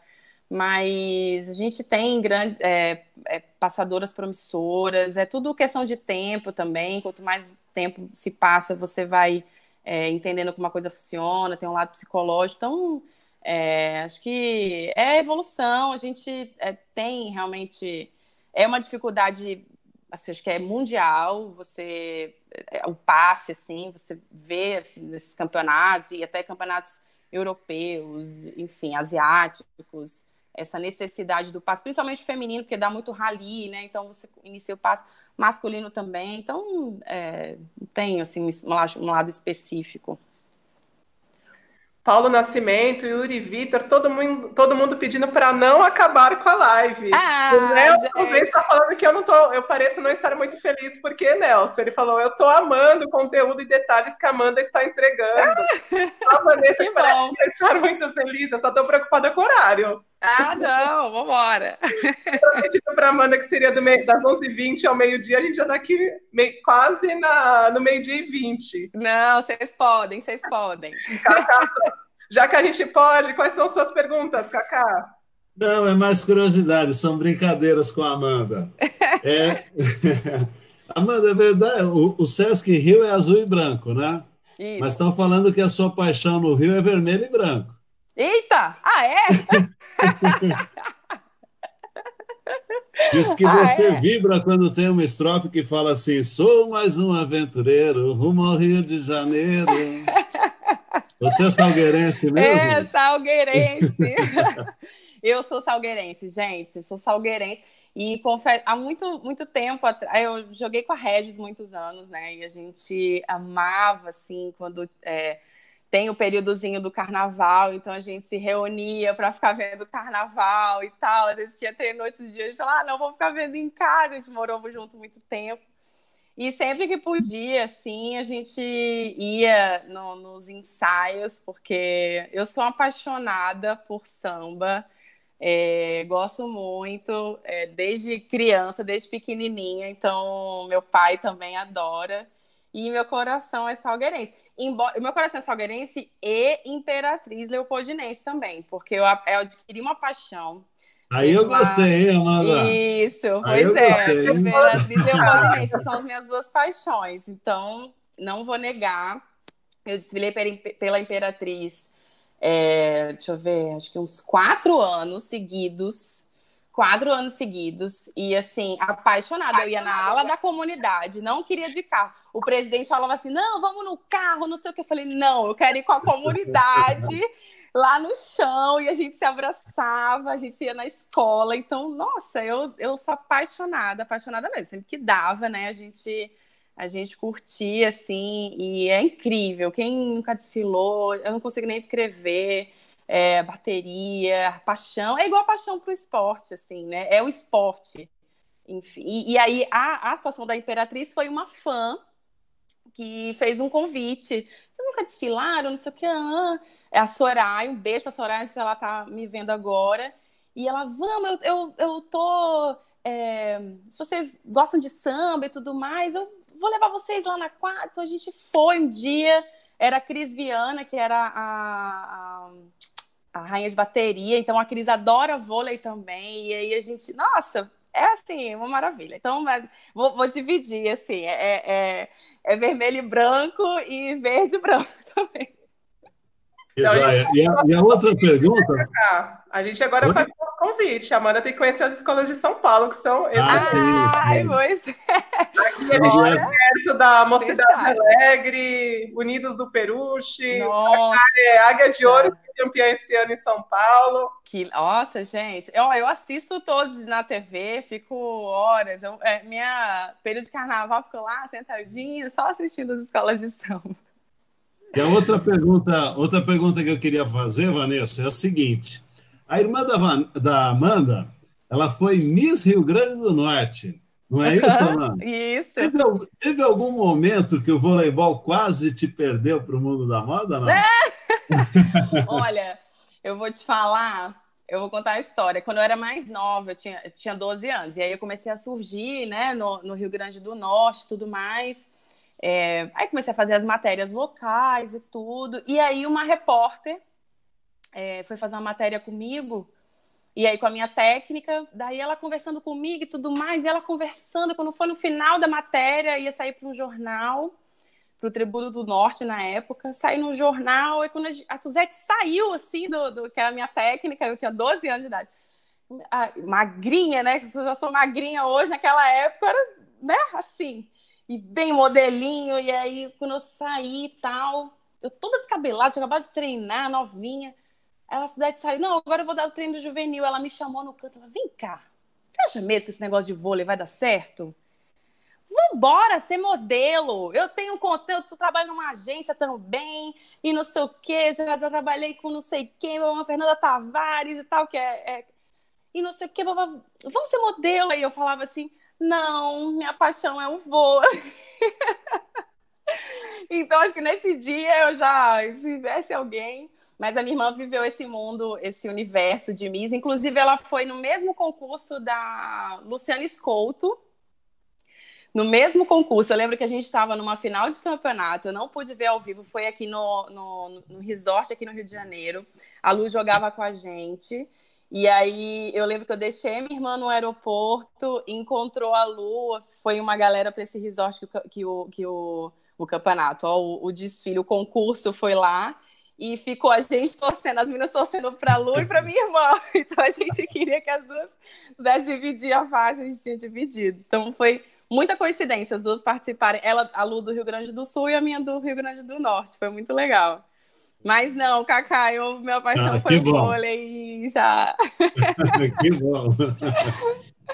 mas a gente tem grande, é, é, passadoras promissoras, é tudo questão de tempo também. Quanto mais tempo se passa, você vai é, entendendo como a coisa funciona, tem um lado psicológico. Então, é, acho que é evolução, a gente é, tem realmente. É uma dificuldade, assim, acho que é mundial, você. É, o passe, assim, você vê assim, nesses campeonatos e até campeonatos europeus, enfim, asiáticos essa necessidade do passo, principalmente feminino, porque dá muito rali, né? Então você inicia o passo masculino também. Então é, tem assim um lado específico. Paulo Nascimento, Yuri Vitor, todo mundo, todo mundo pedindo para não acabar com a live. Ah, o Nelson está falando que eu não tô, eu pareço não estar muito feliz, porque, Nelson, ele falou, eu estou amando o conteúdo e detalhes que a Amanda está entregando. Ah, a Vanessa que parece não estar muito feliz, eu só estou preocupada com o horário. Ah, não, vambora. Eu pedindo para Amanda que seria do meio, das 11h20 ao meio-dia, a gente já tá aqui meio, quase na, no meio-dia e 20. Não, vocês podem, vocês podem. Cacá, já que a gente pode, quais são suas perguntas, Cacá? Não, é mais curiosidade, são brincadeiras com a Amanda. É... Amanda, é verdade, o, o Sesc Rio é azul e branco, né? Isso. Mas estão falando que a sua paixão no Rio é vermelho e branco. Eita! Ah, é? Diz que ah, você é? vibra quando tem uma estrofe que fala assim: sou mais um aventureiro rumo ao Rio de Janeiro. Você é salgueirense mesmo? É, salgueirense. eu sou salgueirense, gente, sou salgueirense. E confesso, há muito, muito tempo atrás, eu joguei com a Regis muitos anos, né? E a gente amava, assim, quando. É, tem o períodozinho do carnaval, então a gente se reunia para ficar vendo o carnaval e tal. Às vezes tinha treino outros dias e falava, ah, não, vou ficar vendo em casa. A gente morou junto muito tempo. E sempre que podia, assim, a gente ia no, nos ensaios, porque eu sou apaixonada por samba, é, gosto muito, é, desde criança, desde pequenininha, então meu pai também adora. E meu coração é salgueirense. Embora, meu coração é salgueirense e imperatriz leopoldinense também, porque eu, eu adquiri uma paixão. Aí eu gostei, Amanda? Isso, Aí pois é. Gostei, imperatriz leopoldinense são as minhas duas paixões. Então, não vou negar. Eu desfilei pela Imperatriz, é, deixa eu ver, acho que uns quatro anos seguidos quatro anos seguidos e assim, apaixonada. Eu ia na ala da comunidade, não queria de carro. O presidente falava assim: não, vamos no carro, não sei o que. Eu falei: não, eu quero ir com a comunidade lá no chão e a gente se abraçava, a gente ia na escola. Então, nossa, eu, eu sou apaixonada, apaixonada mesmo. Sempre que dava, né, a gente. A gente curtia, assim, e é incrível. Quem nunca desfilou, eu não consigo nem escrever é, bateria, paixão. É igual a paixão para o esporte, assim, né? É o esporte. Enfim. E, e aí a, a situação da Imperatriz foi uma fã que fez um convite. Vocês nunca desfilaram, não sei o que. Ah, é a Soraya, um beijo para a Soraya, se ela tá me vendo agora. E ela, vamos, eu, eu, eu tô. É, se vocês gostam de samba e tudo mais, eu vou levar vocês lá na quarta. Então a gente foi um dia. Era a Cris Viana, que era a, a a rainha de bateria, então a Cris adora vôlei também, e aí a gente, nossa, é assim, uma maravilha. Então, vou, vou dividir, assim, é, é, é, é, vermelho e branco e verde e branco também. E, então, a, e a, e a outra pergunta... A gente agora Oi? faz convite. Amanda tem que conhecer as escolas de São Paulo, que são esses Ah, Ai, pois é. Aqui é é perto da Mocidade Fechado. Alegre, Unidos do Peruche, é Águia de Ouro, campeã esse ano em São Paulo. Que, nossa, gente. Eu, eu assisto todos na TV, fico horas. Eu, é, minha período de carnaval ficou lá sentadinha, só assistindo as escolas de São E a outra pergunta, outra pergunta que eu queria fazer, Vanessa, é a seguinte: a irmã da, Van, da Amanda, ela foi Miss Rio Grande do Norte. Não é isso, Amanda? isso. Teve, teve, algum momento que o voleibol quase te perdeu para o mundo da moda, não? Olha, eu vou te falar, eu vou contar a história. Quando eu era mais nova, eu tinha, eu tinha 12 anos, e aí eu comecei a surgir né, no, no Rio Grande do Norte tudo mais. É, aí comecei a fazer as matérias locais e tudo. E aí uma repórter é, foi fazer uma matéria comigo, e aí com a minha técnica, daí ela conversando comigo e tudo mais, e ela conversando, quando foi no final da matéria, ia sair para um jornal, para o Tributo do Norte na época, saí no jornal, e quando a Suzete saiu, assim, do, do que era é a minha técnica, eu tinha 12 anos de idade, a, magrinha, né, eu já sou magrinha hoje, naquela época era, né, assim, e bem modelinho, e aí quando eu saí e tal, eu toda descabelada, tinha acabado de treinar, novinha, ela, se deve sair. não, agora eu vou dar o treino juvenil. Ela me chamou no canto, ela, vem cá, você acha mesmo que esse negócio de vôlei vai dar certo? Vambora ser é modelo. Eu tenho um conteúdo, eu trabalho numa agência também, e não sei o quê, já, já trabalhei com não sei quem, uma Fernanda Tavares e tal, que é, é e não sei o que, vamos ser modelo. Aí eu falava assim, não, minha paixão é o vôlei. então, acho que nesse dia eu já, se tivesse alguém, mas a minha irmã viveu esse mundo, esse universo de Miss. Inclusive, ela foi no mesmo concurso da Luciana Escolto. No mesmo concurso, eu lembro que a gente estava numa final de campeonato, eu não pude ver ao vivo, foi aqui no, no, no resort aqui no Rio de Janeiro. A Lu jogava com a gente. E aí eu lembro que eu deixei a minha irmã no aeroporto, encontrou a Lu, foi uma galera para esse resort que, o, que, o, que o, o campeonato, ó, o, o desfile, o concurso foi lá. E ficou a gente torcendo, as meninas torcendo para a Lu e para minha irmã. Então a gente queria que as duas pudessem dividir a faixa, a gente tinha dividido. Então foi muita coincidência as duas participarem, ela, a Lu do Rio Grande do Sul e a minha do Rio Grande do Norte. Foi muito legal. Mas não, Cacá, eu, meu paixão ah, foi o vôlei já. que bom.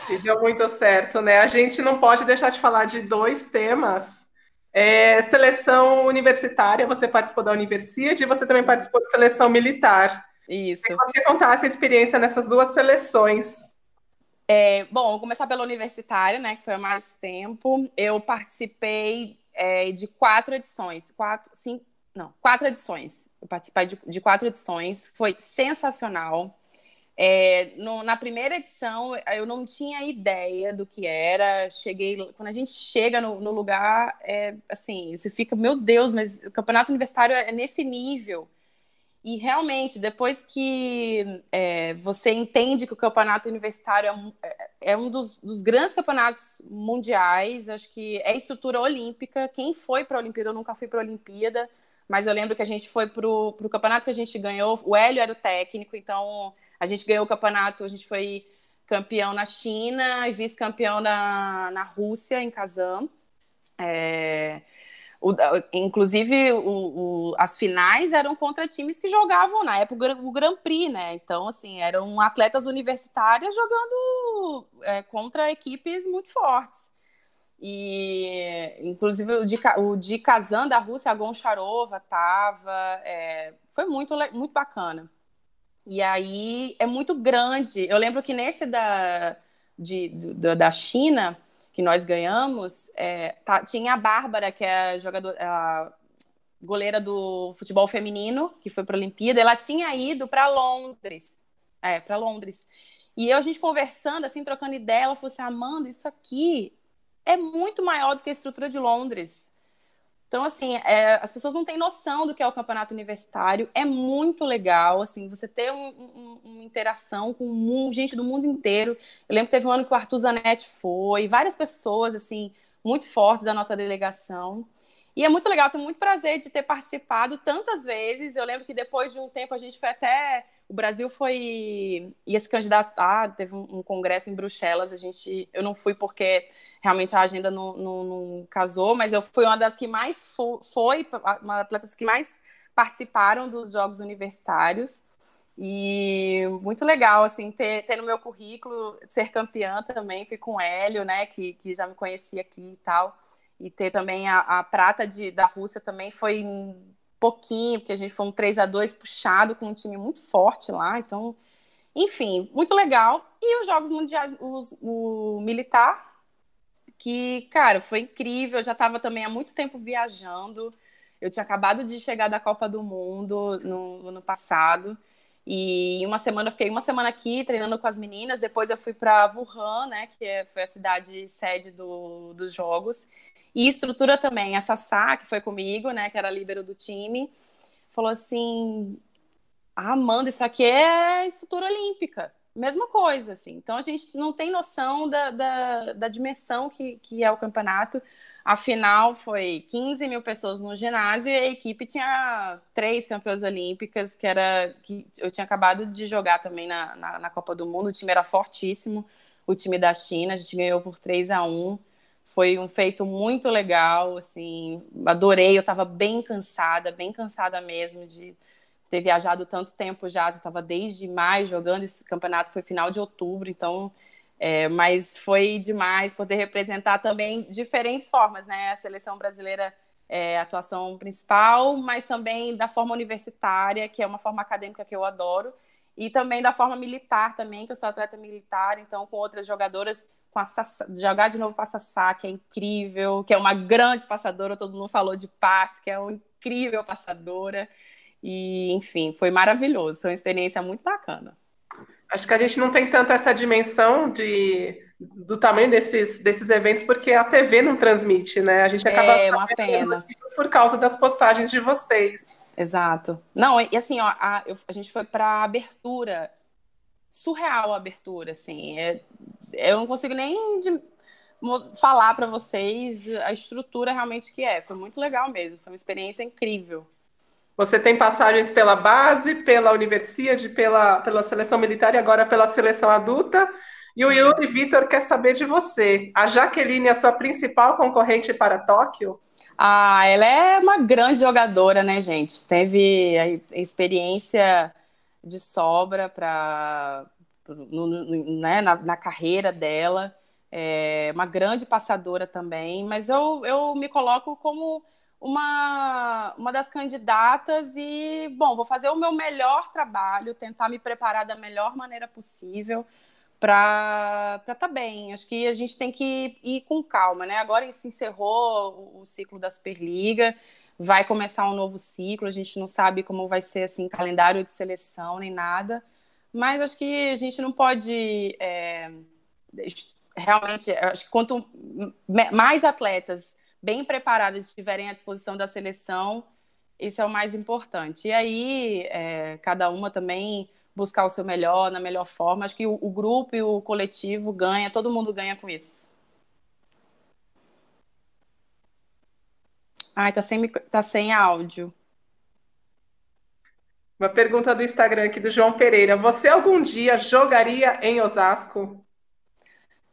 E deu muito certo, né? A gente não pode deixar de falar de dois temas é, seleção universitária, você participou da Universidade e você também participou da seleção militar. Isso. Que você contasse a experiência nessas duas seleções. É, bom, vou começar pela universitária, né, que foi há mais tempo. Eu participei é, de quatro edições, quatro, cinco, não, quatro edições. Eu participei de, de quatro edições, foi sensacional. É, no, na primeira edição, eu não tinha ideia do que era. Cheguei, quando a gente chega no, no lugar, é, assim, você fica, meu Deus, mas o campeonato universitário é nesse nível. E realmente, depois que é, você entende que o campeonato universitário é, um é, é dos, dos, grandes campeonatos mundiais, acho que é estrutura olímpica. Quem foi para a Olimpíada, eu nunca fui para a Olimpíada, mas eu lembro que a gente foi para o campeonato que a gente ganhou. O Hélio era o técnico, então a gente ganhou o campeonato, a gente foi campeão na China e vice-campeão na, na Rússia, em Kazan. É, o, inclusive, o, o, as finais eram contra times que jogavam na época o Grand Prix, né? Então, assim, eram atletas universitárias jogando é, contra equipes muito fortes. E, inclusive, o de, o de Kazan da Rússia, a Goncharova estava. É, foi muito, muito bacana. E aí é muito grande. Eu lembro que nesse da, de, do, da China, que nós ganhamos, é, tá, tinha a Bárbara, que é a A goleira do futebol feminino, que foi para a Olimpíada, ela tinha ido para Londres. É, para Londres. E eu, a gente conversando, assim, trocando ideia, ela falou assim: Amanda, isso aqui é muito maior do que a estrutura de Londres. Então, assim, é, as pessoas não têm noção do que é o campeonato universitário. É muito legal, assim, você ter um, um, uma interação com gente do mundo inteiro. Eu lembro que teve um ano que o Arthur Zanetti foi, várias pessoas, assim, muito fortes da nossa delegação. E é muito legal, tenho muito prazer de ter participado tantas vezes. Eu lembro que depois de um tempo a gente foi até o Brasil foi e esse candidato, ah, teve um congresso em Bruxelas, a gente, eu não fui porque realmente a agenda não, não, não casou, mas eu fui uma das que mais fo, foi, uma das atletas que mais participaram dos jogos universitários. E muito legal, assim, ter, ter no meu currículo ser campeã também, fui com o Hélio, né, que, que já me conhecia aqui e tal. E ter também a, a prata de, da Rússia também foi pouquinho, porque a gente foi um 3 a 2 puxado com um time muito forte lá, então, enfim, muito legal. E os Jogos Mundiais, os, o Militar, que, cara, foi incrível, eu já estava também há muito tempo viajando, eu tinha acabado de chegar da Copa do Mundo no ano passado, e uma semana fiquei uma semana aqui treinando com as meninas, depois eu fui para Wuhan, né, que é, foi a cidade sede do, dos jogos. E estrutura também. A Sassá, que foi comigo, né, que era líbero do time, falou assim: ah, Amanda, isso aqui é estrutura olímpica. Mesma coisa, assim. Então a gente não tem noção da, da, da dimensão que, que é o campeonato. afinal foi 15 mil pessoas no ginásio e a equipe tinha três campeões olímpicas, que era que eu tinha acabado de jogar também na, na, na Copa do Mundo. O time era fortíssimo, o time da China, a gente ganhou por 3 a 1 foi um feito muito legal, assim, adorei. Eu estava bem cansada, bem cansada mesmo de ter viajado tanto tempo já. Eu estava desde maio jogando, esse campeonato foi final de outubro, então. É, mas foi demais poder representar também diferentes formas, né? A seleção brasileira é a atuação principal, mas também da forma universitária, que é uma forma acadêmica que eu adoro, e também da forma militar também, que eu sou atleta militar, então com outras jogadoras com a jogar de novo passa que é incrível, que é uma grande passadora, todo mundo falou de paz, que é uma incrível passadora. E, enfim, foi maravilhoso, foi uma experiência muito bacana. Acho que a gente não tem tanto essa dimensão de, do tamanho desses, desses eventos, porque a TV não transmite, né? A gente acaba é uma pena. por causa das postagens de vocês. Exato. Não, e assim, ó, a, a gente foi para a abertura, surreal a abertura, assim, é eu não consigo nem de, falar para vocês a estrutura realmente que é. Foi muito legal mesmo, foi uma experiência incrível. Você tem passagens pela base, pela universidade, pela, pela seleção militar e agora pela seleção adulta. E o Yuri Vitor quer saber de você. A Jaqueline é a sua principal concorrente para Tóquio? Ah, ela é uma grande jogadora, né, gente? Teve a experiência de sobra para no, no, né, na, na, carreira dela, é uma grande passadora também, mas eu, eu me coloco como uma, uma das candidatas e, bom, vou fazer o meu melhor trabalho, tentar me preparar da melhor maneira possível para estar tá bem. Acho que a gente tem que ir com calma, né? Agora se encerrou o, o ciclo da Superliga, vai começar um novo ciclo, a gente não sabe como vai ser assim calendário de seleção nem nada mas acho que a gente não pode é, realmente, acho que quanto mais atletas bem preparados estiverem à disposição da seleção, isso é o mais importante. E aí, é, cada uma também buscar o seu melhor, na melhor forma. Acho que o, o grupo e o coletivo ganha, todo mundo ganha com isso. Ai, tá sem, tá sem áudio. Uma pergunta do Instagram aqui do João Pereira. Você algum dia jogaria em Osasco?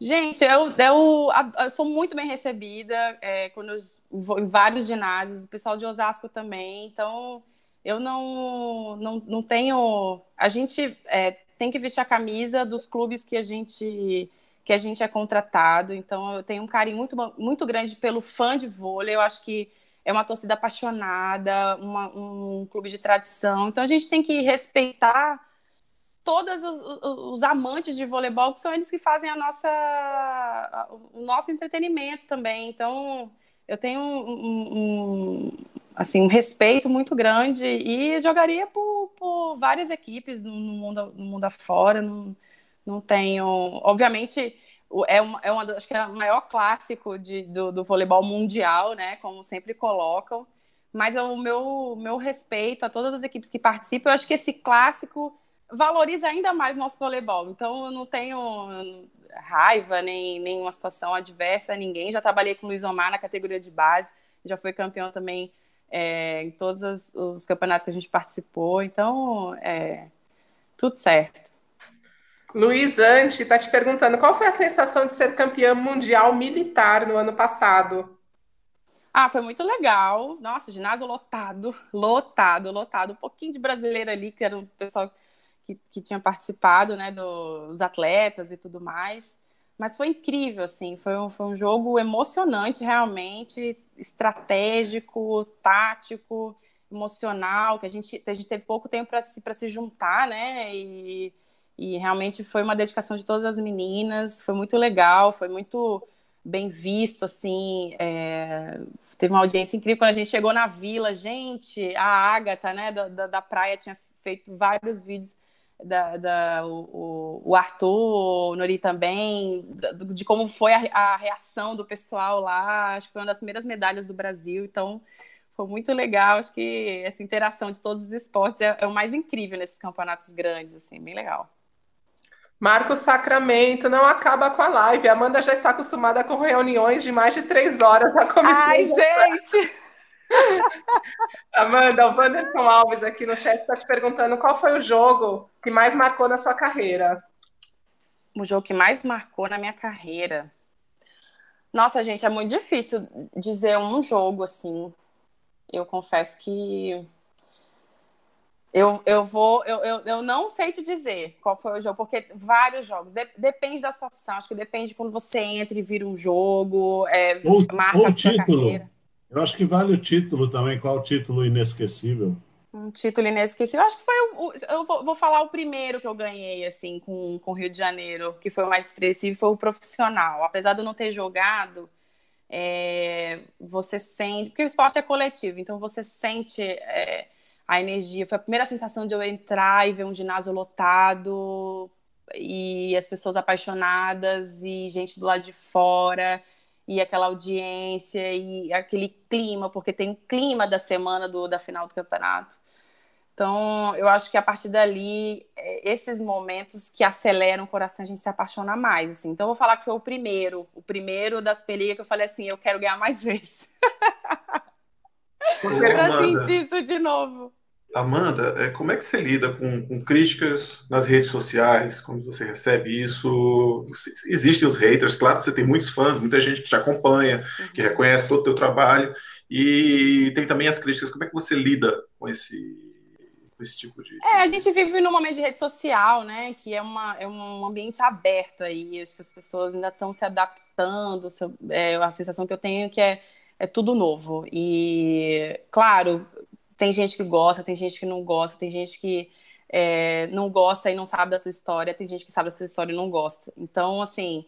Gente, eu, eu, eu sou muito bem recebida é, quando vou em vários ginásios, o pessoal de Osasco também. Então, eu não, não, não tenho. A gente é, tem que vestir a camisa dos clubes que a gente que a gente é contratado. Então, eu tenho um carinho muito, muito grande pelo fã de vôlei. Eu acho que é uma torcida apaixonada, uma, um clube de tradição. Então a gente tem que respeitar todos os, os, amantes de voleibol, que são eles que fazem a nossa, o nosso entretenimento também. Então eu tenho um, um assim, um respeito muito grande e jogaria por, por várias equipes no, mundo, no mundo afora. Não, não tenho. Obviamente, é uma, é uma acho que é o maior clássico de, do, do, voleibol mundial, né? Como sempre colocam. Mas é o meu, meu respeito a todas as equipes que participam. Eu acho que esse clássico valoriza ainda mais o nosso voleibol. Então eu não tenho hum, raiva nem nenhuma situação adversa a ninguém. Já trabalhei com o Luiz Omar na categoria de base, já foi campeão também é, em todos os, os campeonatos que a gente participou. Então, é, tudo certo. Luiz Ante está te perguntando qual foi a sensação de ser campeã mundial militar no ano passado. Ah, foi muito legal. Nossa, ginásio lotado, lotado, lotado. Um pouquinho de brasileiro ali, que era o pessoal que, que tinha participado, né, dos atletas e tudo mais. Mas foi incrível, assim. Foi um, foi um jogo emocionante, realmente, estratégico, tático, emocional, que a gente, a gente teve pouco tempo para se, se juntar, né, e e realmente foi uma dedicação de todas as meninas, foi muito legal, foi muito bem visto, assim, é... teve uma audiência incrível. Quando a gente chegou na vila, gente, a Agatha, né, da, da, praia, tinha feito vários vídeos, da, da o, o, Arthur, o Nori também, de como foi a, a reação do pessoal lá, acho que foi uma das primeiras medalhas do Brasil, então foi muito legal. Acho que essa interação de todos os esportes é, é, o mais incrível nesses campeonatos grandes, assim, bem legal. Marco o sacramento, não acaba com a live. A Amanda já está acostumada com reuniões de mais de três horas na comissão. Ai, gente! Amanda, o Wanderson Alves aqui no chat está te perguntando qual foi o jogo que mais marcou na sua carreira. O jogo que mais marcou na minha carreira. Nossa, gente, é muito difícil dizer um jogo assim. Eu confesso que eu, eu vou, eu, eu, eu, não sei te dizer qual foi o jogo, porque vários jogos. De, depende da situação, acho que depende quando você entra e vira um jogo. É, ou, ou título. Carreira. Eu acho que vale o título também. Qual título inesquecível? Um título inesquecível. Eu acho que foi o. Eu vou, vou, falar o primeiro que eu ganhei, assim, com, com o Rio de Janeiro, que foi o mais expressivo, foi o profissional. Apesar de eu não ter jogado, é, você sente. Porque o esporte é coletivo, então você sente. É, a energia. Foi a primeira sensação de eu entrar e ver um ginásio lotado e as pessoas apaixonadas e gente do lado de fora e aquela audiência e aquele clima, porque tem clima da semana do, da final do campeonato. Então, eu acho que a partir dali, é, esses momentos que aceleram o coração, a gente se apaixona mais, assim. Então, eu vou falar que foi o primeiro, o primeiro das peleias que eu falei assim, eu quero ganhar mais vezes. pra sentir isso de novo. Amanda, é, como é que você lida com, com, críticas nas redes sociais? Quando você recebe isso? Existem os haters, claro que você tem muitos fãs, muita gente que te acompanha, uhum. que reconhece todo o teu trabalho, e tem também as críticas. Como é que você lida com esse, com esse tipo de. É, a gente vive num momento de rede social, né? Que é, uma, é um ambiente aberto aí. Acho que as pessoas ainda estão se adaptando. É, a sensação que eu tenho é que é é tudo novo. E, claro, tem gente que gosta, tem gente que não gosta, tem gente que é, não gosta e não sabe da sua história, tem gente que sabe da sua história e não gosta. Então, assim,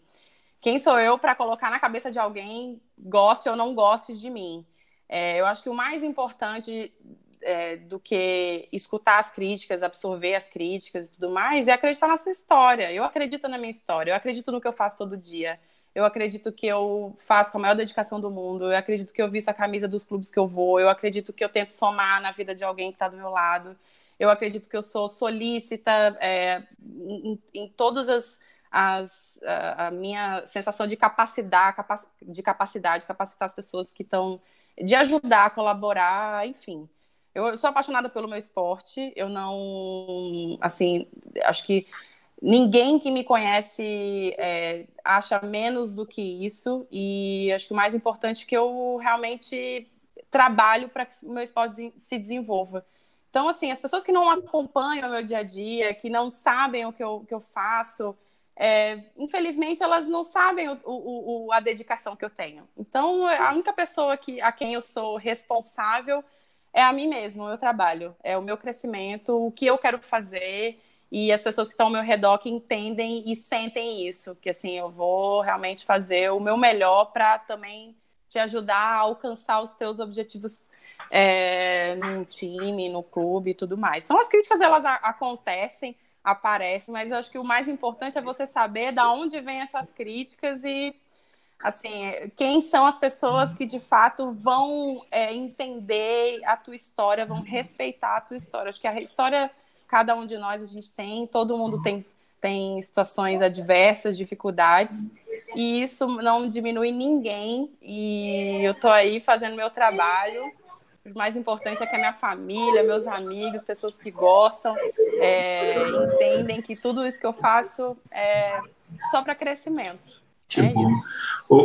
quem sou eu para colocar na cabeça de alguém goste ou não goste de mim? É, eu acho que o mais importante é, do que escutar as críticas, absorver as críticas e tudo mais, é acreditar na sua história. Eu acredito na minha história, eu acredito no que eu faço todo dia eu acredito que eu faço com a maior dedicação do mundo, eu acredito que eu visto a camisa dos clubes que eu vou, eu acredito que eu tento somar na vida de alguém que está do meu lado, eu acredito que eu sou solícita é, em, em, todas as, as a, a, minha sensação de capacidade, capac, de capacidade, capacitar as pessoas que estão, de ajudar, colaborar, enfim. Eu, eu sou apaixonada pelo meu esporte, eu não, assim, acho que ninguém que me conhece é, acha menos do que isso. E acho que o mais importante é que eu realmente trabalho para que o meu esporte se desenvolva. Então, assim, as pessoas que não acompanham o meu dia a dia, que não sabem o que eu, que eu faço, é, infelizmente elas não sabem o, o, o, a dedicação que eu tenho. Então, a única pessoa que, a quem eu sou responsável é a mim mesma, o meu trabalho, é o meu crescimento, o que eu quero fazer e as pessoas que estão ao meu redor que entendem e sentem isso, que assim, eu vou realmente fazer o meu melhor para também te ajudar a alcançar os teus objetivos é, no time, no clube e tudo mais. Então, as críticas, elas acontecem, aparecem, mas eu acho que o mais importante é você saber da onde vêm essas críticas e, assim, quem são as pessoas que, de fato, vão é, entender a tua história, vão respeitar a tua história. Acho que a história cada um de nós a gente tem, todo mundo uhum. tem, tem situações adversas, dificuldades, e isso não diminui ninguém, e eu tô aí fazendo meu trabalho. O mais importante é que a minha família, meus amigos, pessoas que gostam, é, entendem que tudo isso que eu faço é só para crescimento. Que é bom. O,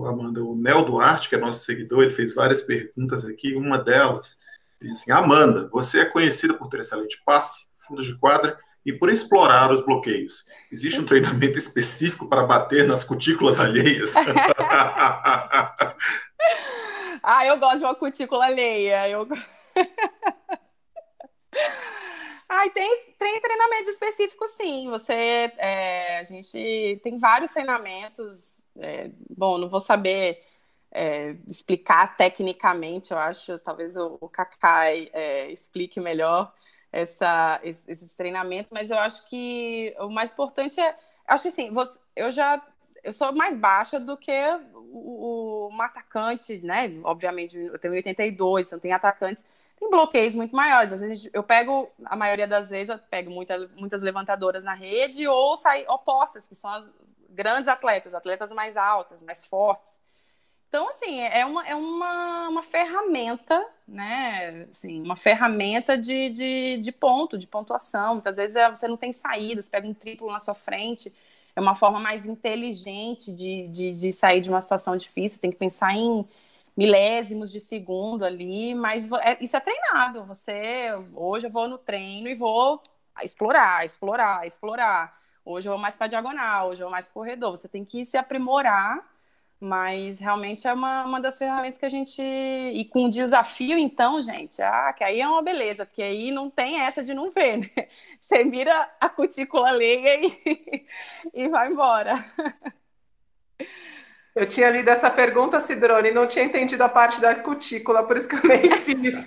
o, Amanda, o Nel Duarte, que é nosso seguidor, ele fez várias perguntas aqui. Uma delas diz assim: Amanda, você é conhecida por ter excelente passe, fundos de quadra e por explorar os bloqueios. Existe um treinamento específico para bater nas cutículas alheias? ah, eu gosto de uma cutícula alheia. Eu... Ai, tem, tem treinamento específico sim. Você, é, a gente tem vários treinamentos. É, bom, não vou saber é, explicar tecnicamente, eu acho, talvez o, o Kakai é, explique melhor essa, esses treinamentos, mas eu acho que o mais importante é, acho que assim, você, eu já eu sou mais baixa do que o, o, um atacante, né? Obviamente, eu tenho 82, então tem atacantes, tem bloqueios muito maiores. Às vezes eu pego, a maioria das vezes, eu pego muita, muitas levantadoras na rede ou saio opostas, que são as grandes atletas, atletas mais altas, mais fortes. Então, assim, é uma, é uma, uma ferramenta, né? Assim, uma ferramenta de, de, de ponto, de pontuação. Muitas vezes é, você não tem saídas, pega um triplo na sua frente. É uma forma mais inteligente de, de, de sair de uma situação difícil. Tem que pensar em, milésimos de segundo ali, mas é, isso é treinado. Você hoje eu vou no treino e vou explorar, explorar, explorar. Hoje eu vou mais para diagonal, hoje eu vou mais pro corredor. Você tem que se aprimorar mas realmente é uma, uma das ferramentas que a gente. E com desafio, então, gente, ah, que aí é uma beleza, porque aí não tem essa de não ver, né? Você mira a cutícula alheia e, e vai embora. Eu tinha lido essa pergunta, Cidrone, e não tinha entendido a parte da cutícula, por isso que eu nem fiz.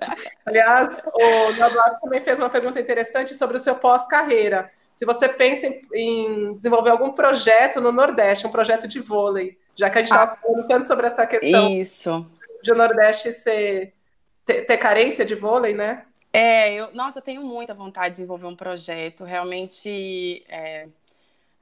Aliás, o Leonardo também fez uma pergunta interessante sobre o seu pós-carreira. Se você pensa em, em, desenvolver algum projeto no Nordeste, um projeto de vôlei, já que a gente estava ah, falando tanto sobre essa questão isso. de o Nordeste ser, ter, ter carência de vôlei, né? É, eu, nossa, eu tenho muita vontade de desenvolver um projeto. Realmente, é,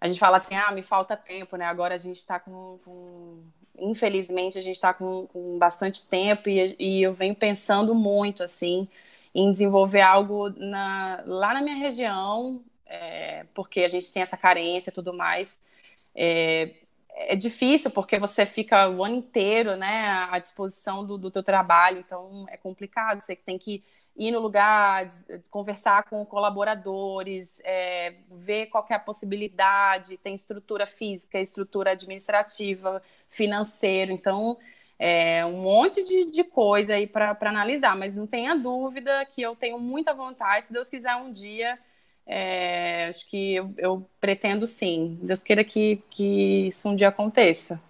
a gente fala assim, ah, me falta tempo, né? Agora a gente está com, com, Infelizmente, a gente está com, com, bastante tempo e, e, eu venho pensando muito, assim, em desenvolver algo na, lá na minha região, é, porque a gente tem essa carência e tudo mais. É, é difícil porque você fica o ano inteiro, né, à disposição do, do teu trabalho, então é complicado, você tem que ir no lugar, conversar com colaboradores, é, ver qual é a possibilidade, tem estrutura física, estrutura administrativa, financeiro, então é um monte de, de coisa aí para analisar, mas não tenha dúvida que eu tenho muita vontade, se Deus quiser um dia é, acho que eu, eu, pretendo sim. Deus queira que, que isso um dia aconteça.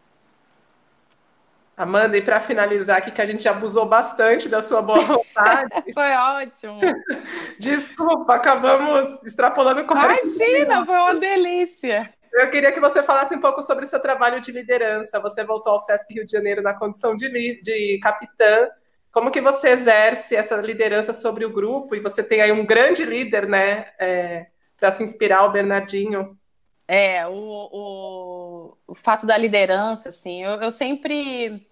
Amanda, e para finalizar aqui, que a gente abusou bastante da sua boa vontade. foi ótimo. Desculpa, acabamos extrapolando o Imagina, foi uma delícia. Eu queria que você falasse um pouco sobre o seu trabalho de liderança. Você voltou ao SESC Rio de Janeiro na condição de, de capitã como que você exerce essa liderança sobre o grupo? E você tem aí um grande líder, né? É, para se inspirar, o Bernardinho. É, o, o, o fato da liderança, assim, eu, eu sempre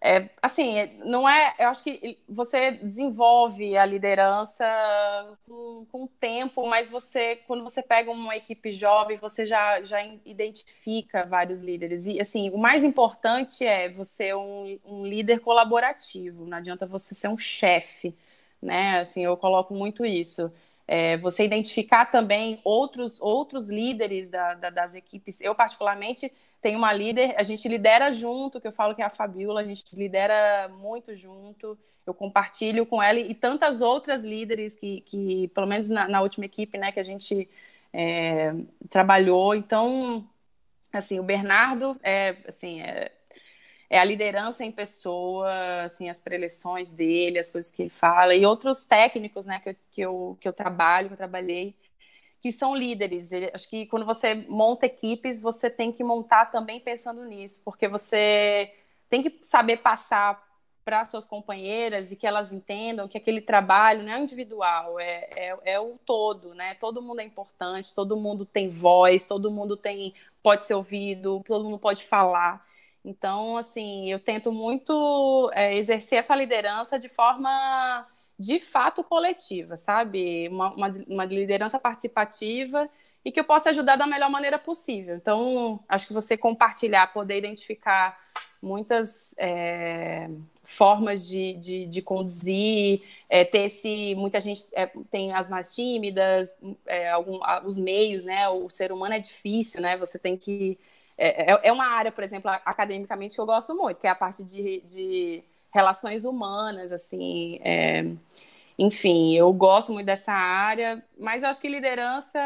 é, assim, não é. Eu acho que você desenvolve a liderança com, o tempo, mas você, quando você pega uma equipe jovem, você já, já identifica vários líderes. E, assim, o mais importante é você ser um, um líder colaborativo, não adianta você ser um chefe, né? Assim, eu coloco muito isso. É, você identificar também outros, outros líderes da, da, das equipes. Eu, particularmente tem uma líder, a gente lidera junto, que eu falo que é a Fabiola, a gente lidera muito junto, eu compartilho com ela e tantas outras líderes que, que pelo menos na, na última equipe, né, que a gente é, trabalhou. Então, assim, o Bernardo é, assim, é, é a liderança em pessoa, assim, as preleções dele, as coisas que ele fala, e outros técnicos, né, que eu, que eu, que eu trabalho, que eu trabalhei, que são líderes. Acho que quando você monta equipes, você tem que montar também pensando nisso, porque você tem que saber passar para suas companheiras e que elas entendam que aquele trabalho não é individual, é, é, é, o todo, né? Todo mundo é importante, todo mundo tem voz, todo mundo tem pode ser ouvido, todo mundo pode falar. Então, assim, eu tento muito é, exercer essa liderança de forma de fato coletiva, sabe? Uma, uma, uma, liderança participativa e que eu possa ajudar da melhor maneira possível. Então, acho que você compartilhar, poder identificar muitas é, formas de, de, de conduzir, é, ter se Muita gente é, tem as mais tímidas, é, algum, os meios, né? O ser humano é difícil, né? Você tem que. É, é, é, uma área, por exemplo, academicamente que eu gosto muito, que é a parte de, de relações humanas, assim. É, enfim, eu gosto muito dessa área, mas eu acho que liderança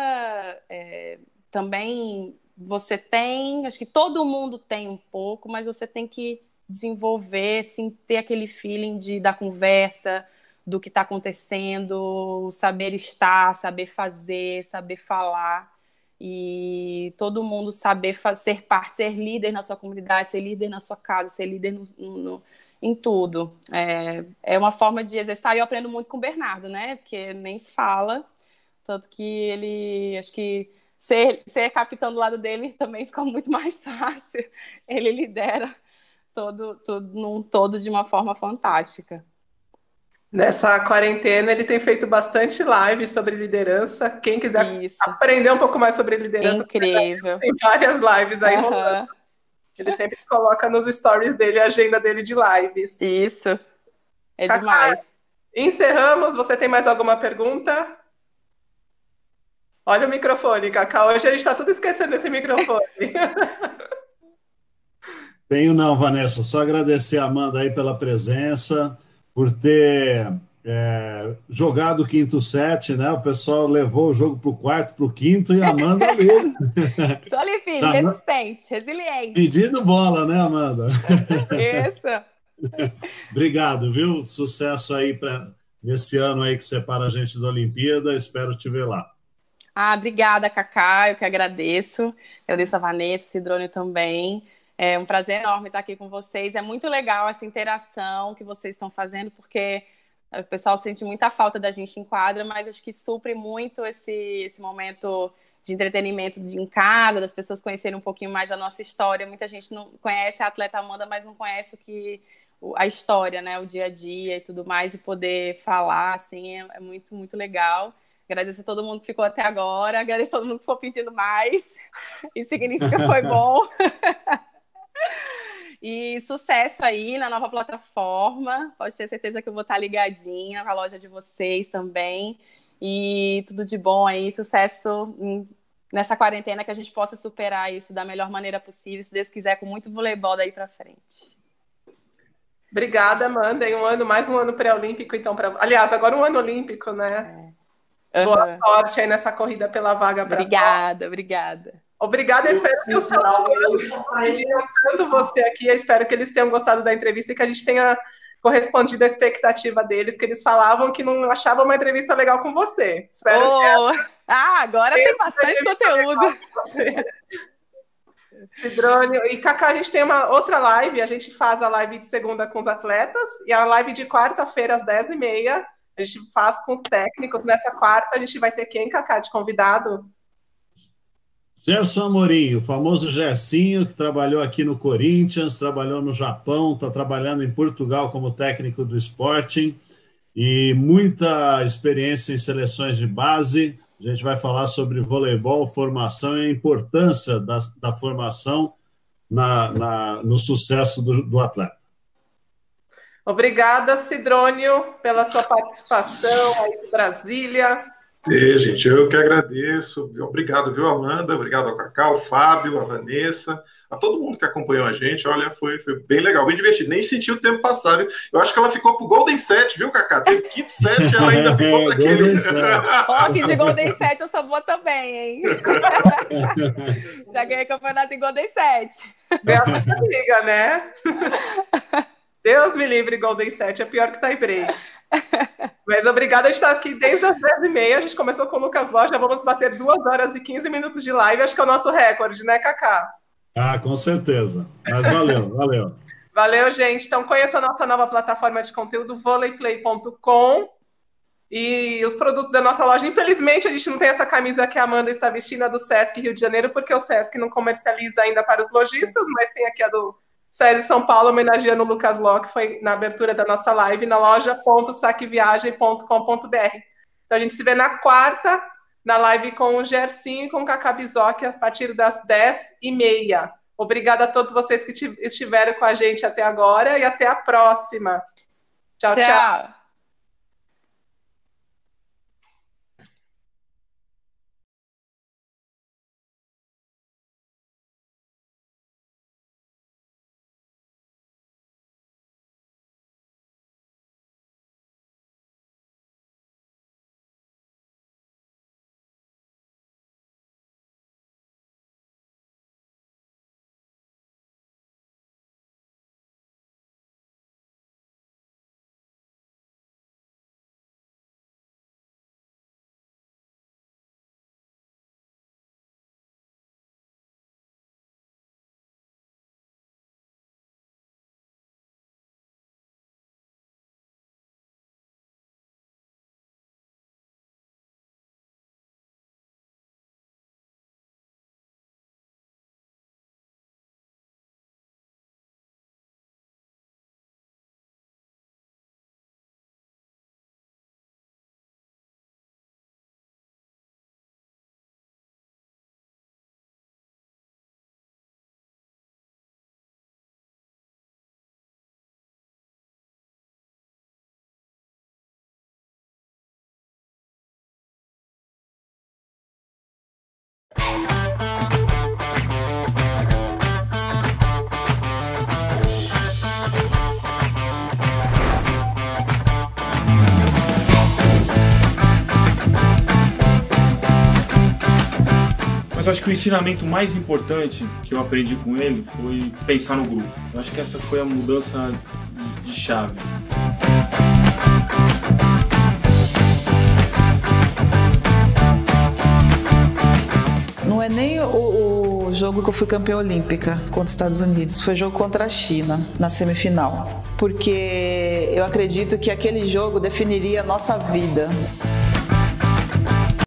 é, também você tem, acho que todo mundo tem um pouco, mas você tem que desenvolver, sim, ter aquele feeling de da conversa, do que está acontecendo, saber estar, saber fazer, saber falar e todo mundo saber ser parte, ser líder na sua comunidade, ser líder na sua casa, ser líder no, no, em tudo. É, é uma forma de exercitar, e eu aprendo muito com o Bernardo, né? Porque nem se fala. Tanto que ele, acho que ser, ser capitão do lado dele também fica muito mais fácil. Ele lidera todo, todo num todo de uma forma fantástica. Nessa quarentena, ele tem feito bastante live sobre liderança. Quem quiser Isso. aprender um pouco mais sobre liderança, incrível. Tem várias lives aí. Uhum. Ele sempre coloca nos stories dele a agenda dele de lives. Isso. É Cacá, demais. Encerramos. Você tem mais alguma pergunta? Olha o microfone, Cacá. Hoje a gente está tudo esquecendo esse microfone. Tenho não, Vanessa. Só agradecer a Amanda aí pela presença, por ter é, jogado o quinto set, né? O pessoal levou o jogo para o quarto, para o quinto e a Amanda ali. Soli filho, resistente, resiliente. Pedindo bola, né, Amanda? Isso. Obrigado, viu? Sucesso aí para nesse ano aí que separa a gente da Olimpíada. Espero te ver lá. Ah, obrigada, Cacá. Eu que agradeço. Agradeço a Vanessa, Cidrone também. É um prazer enorme estar aqui com vocês. É muito legal essa interação que vocês estão fazendo, porque o pessoal sente muita falta da gente em quadra, mas acho que supre muito esse, esse momento de entretenimento de, em casa, das pessoas conhecerem um pouquinho mais a nossa história. Muita gente não conhece a atleta Amanda, mas não conhece o que a história, né, o dia a dia e tudo mais, e poder falar, assim, é, é muito, muito legal. Agradeço a todo mundo que ficou até agora, Agradeço a todo mundo que for pedindo mais, isso significa que foi bom. E sucesso aí na nova plataforma. Pode ter certeza que eu vou estar ligadinha com a loja de vocês também. E tudo de bom aí, sucesso nessa quarentena que a gente possa superar isso da melhor maneira possível, se Deus quiser, com muito voleibol daí para frente. Obrigada, Amanda. E um ano, mais um ano pré-olímpico, então. Aliás, agora um ano olímpico, né? É. Uhum. Boa sorte aí nessa corrida pela vaga. Pra obrigada, obrigada. Obrigada, espero que os seus fãs tanto você aqui. Eu espero que eles tenham gostado da entrevista e que a gente tenha correspondido à expectativa deles, que eles falavam que não achavam uma entrevista legal com você. Espero oh. que... Ah, agora tem bastante conteúdo. Cidrone. E Cacá, a gente tem uma outra live, a gente faz a live de segunda com os atletas e a live de quarta-feira às 10h30 a gente faz com os técnicos. Nessa quarta a gente vai ter quem, Cacá, de convidado? Gerson Amorim, o famoso Gersinho, que trabalhou aqui no Corinthians, trabalhou no Japão, está trabalhando em Portugal como técnico do Sporting e muita experiência em seleções de base. A gente vai falar sobre voleibol, formação e a importância da, da formação na, na, no sucesso do, do atleta. Obrigada, Sidrônio, pela sua participação aí de Brasília. E, gente, eu que agradeço. Obrigado, viu, Amanda? Obrigado ao Cacau, ao Fábio, à Vanessa, a todo mundo que acompanhou a gente. Olha, foi, foi bem legal, bem divertido. Nem senti o tempo passar, viu? Eu acho que ela ficou pro Golden 7, viu, Cacá? Teve quinto 7 ela ainda ficou para aquele. que de Golden 7 eu sou boa também, hein? Já ganhei campeonato em Golden 7. Bela sua amiga, né? Deus me livre, Golden 7 é pior que tie break. Mas obrigada a estar tá aqui desde as 10h30. A gente começou com o Lucas Ló, já vamos bater 2 horas e 15 minutos de live. Acho que é o nosso recorde, né, Cacá? Ah, com certeza. Mas valeu, valeu. valeu, gente. Então conheça a nossa nova plataforma de conteúdo, volleyplay.com. E os produtos da nossa loja, infelizmente, a gente não tem essa camisa que a Amanda está vestindo, a do Sesc Rio de Janeiro, porque o Sesc não comercializa ainda para os lojistas, mas tem aqui a do Série São Paulo homenageando o Lucas Locke foi na abertura da nossa live na loja.saqueviagem.com.br. Então a gente se vê na quarta, na live com o Gersinho e com o Cacá Bizoc, a partir das 10h30. Obrigada a todos vocês que estiveram com a gente até agora e até a próxima. tchau. tchau. tchau. Mas acho que o ensinamento mais importante que eu aprendi com ele foi pensar no grupo. Eu acho que essa foi a mudança de chave. Não é nem o, o jogo que eu fui campeã olímpica contra os Estados Unidos, foi jogo contra a China na semifinal. Porque eu acredito que aquele jogo definiria a nossa vida.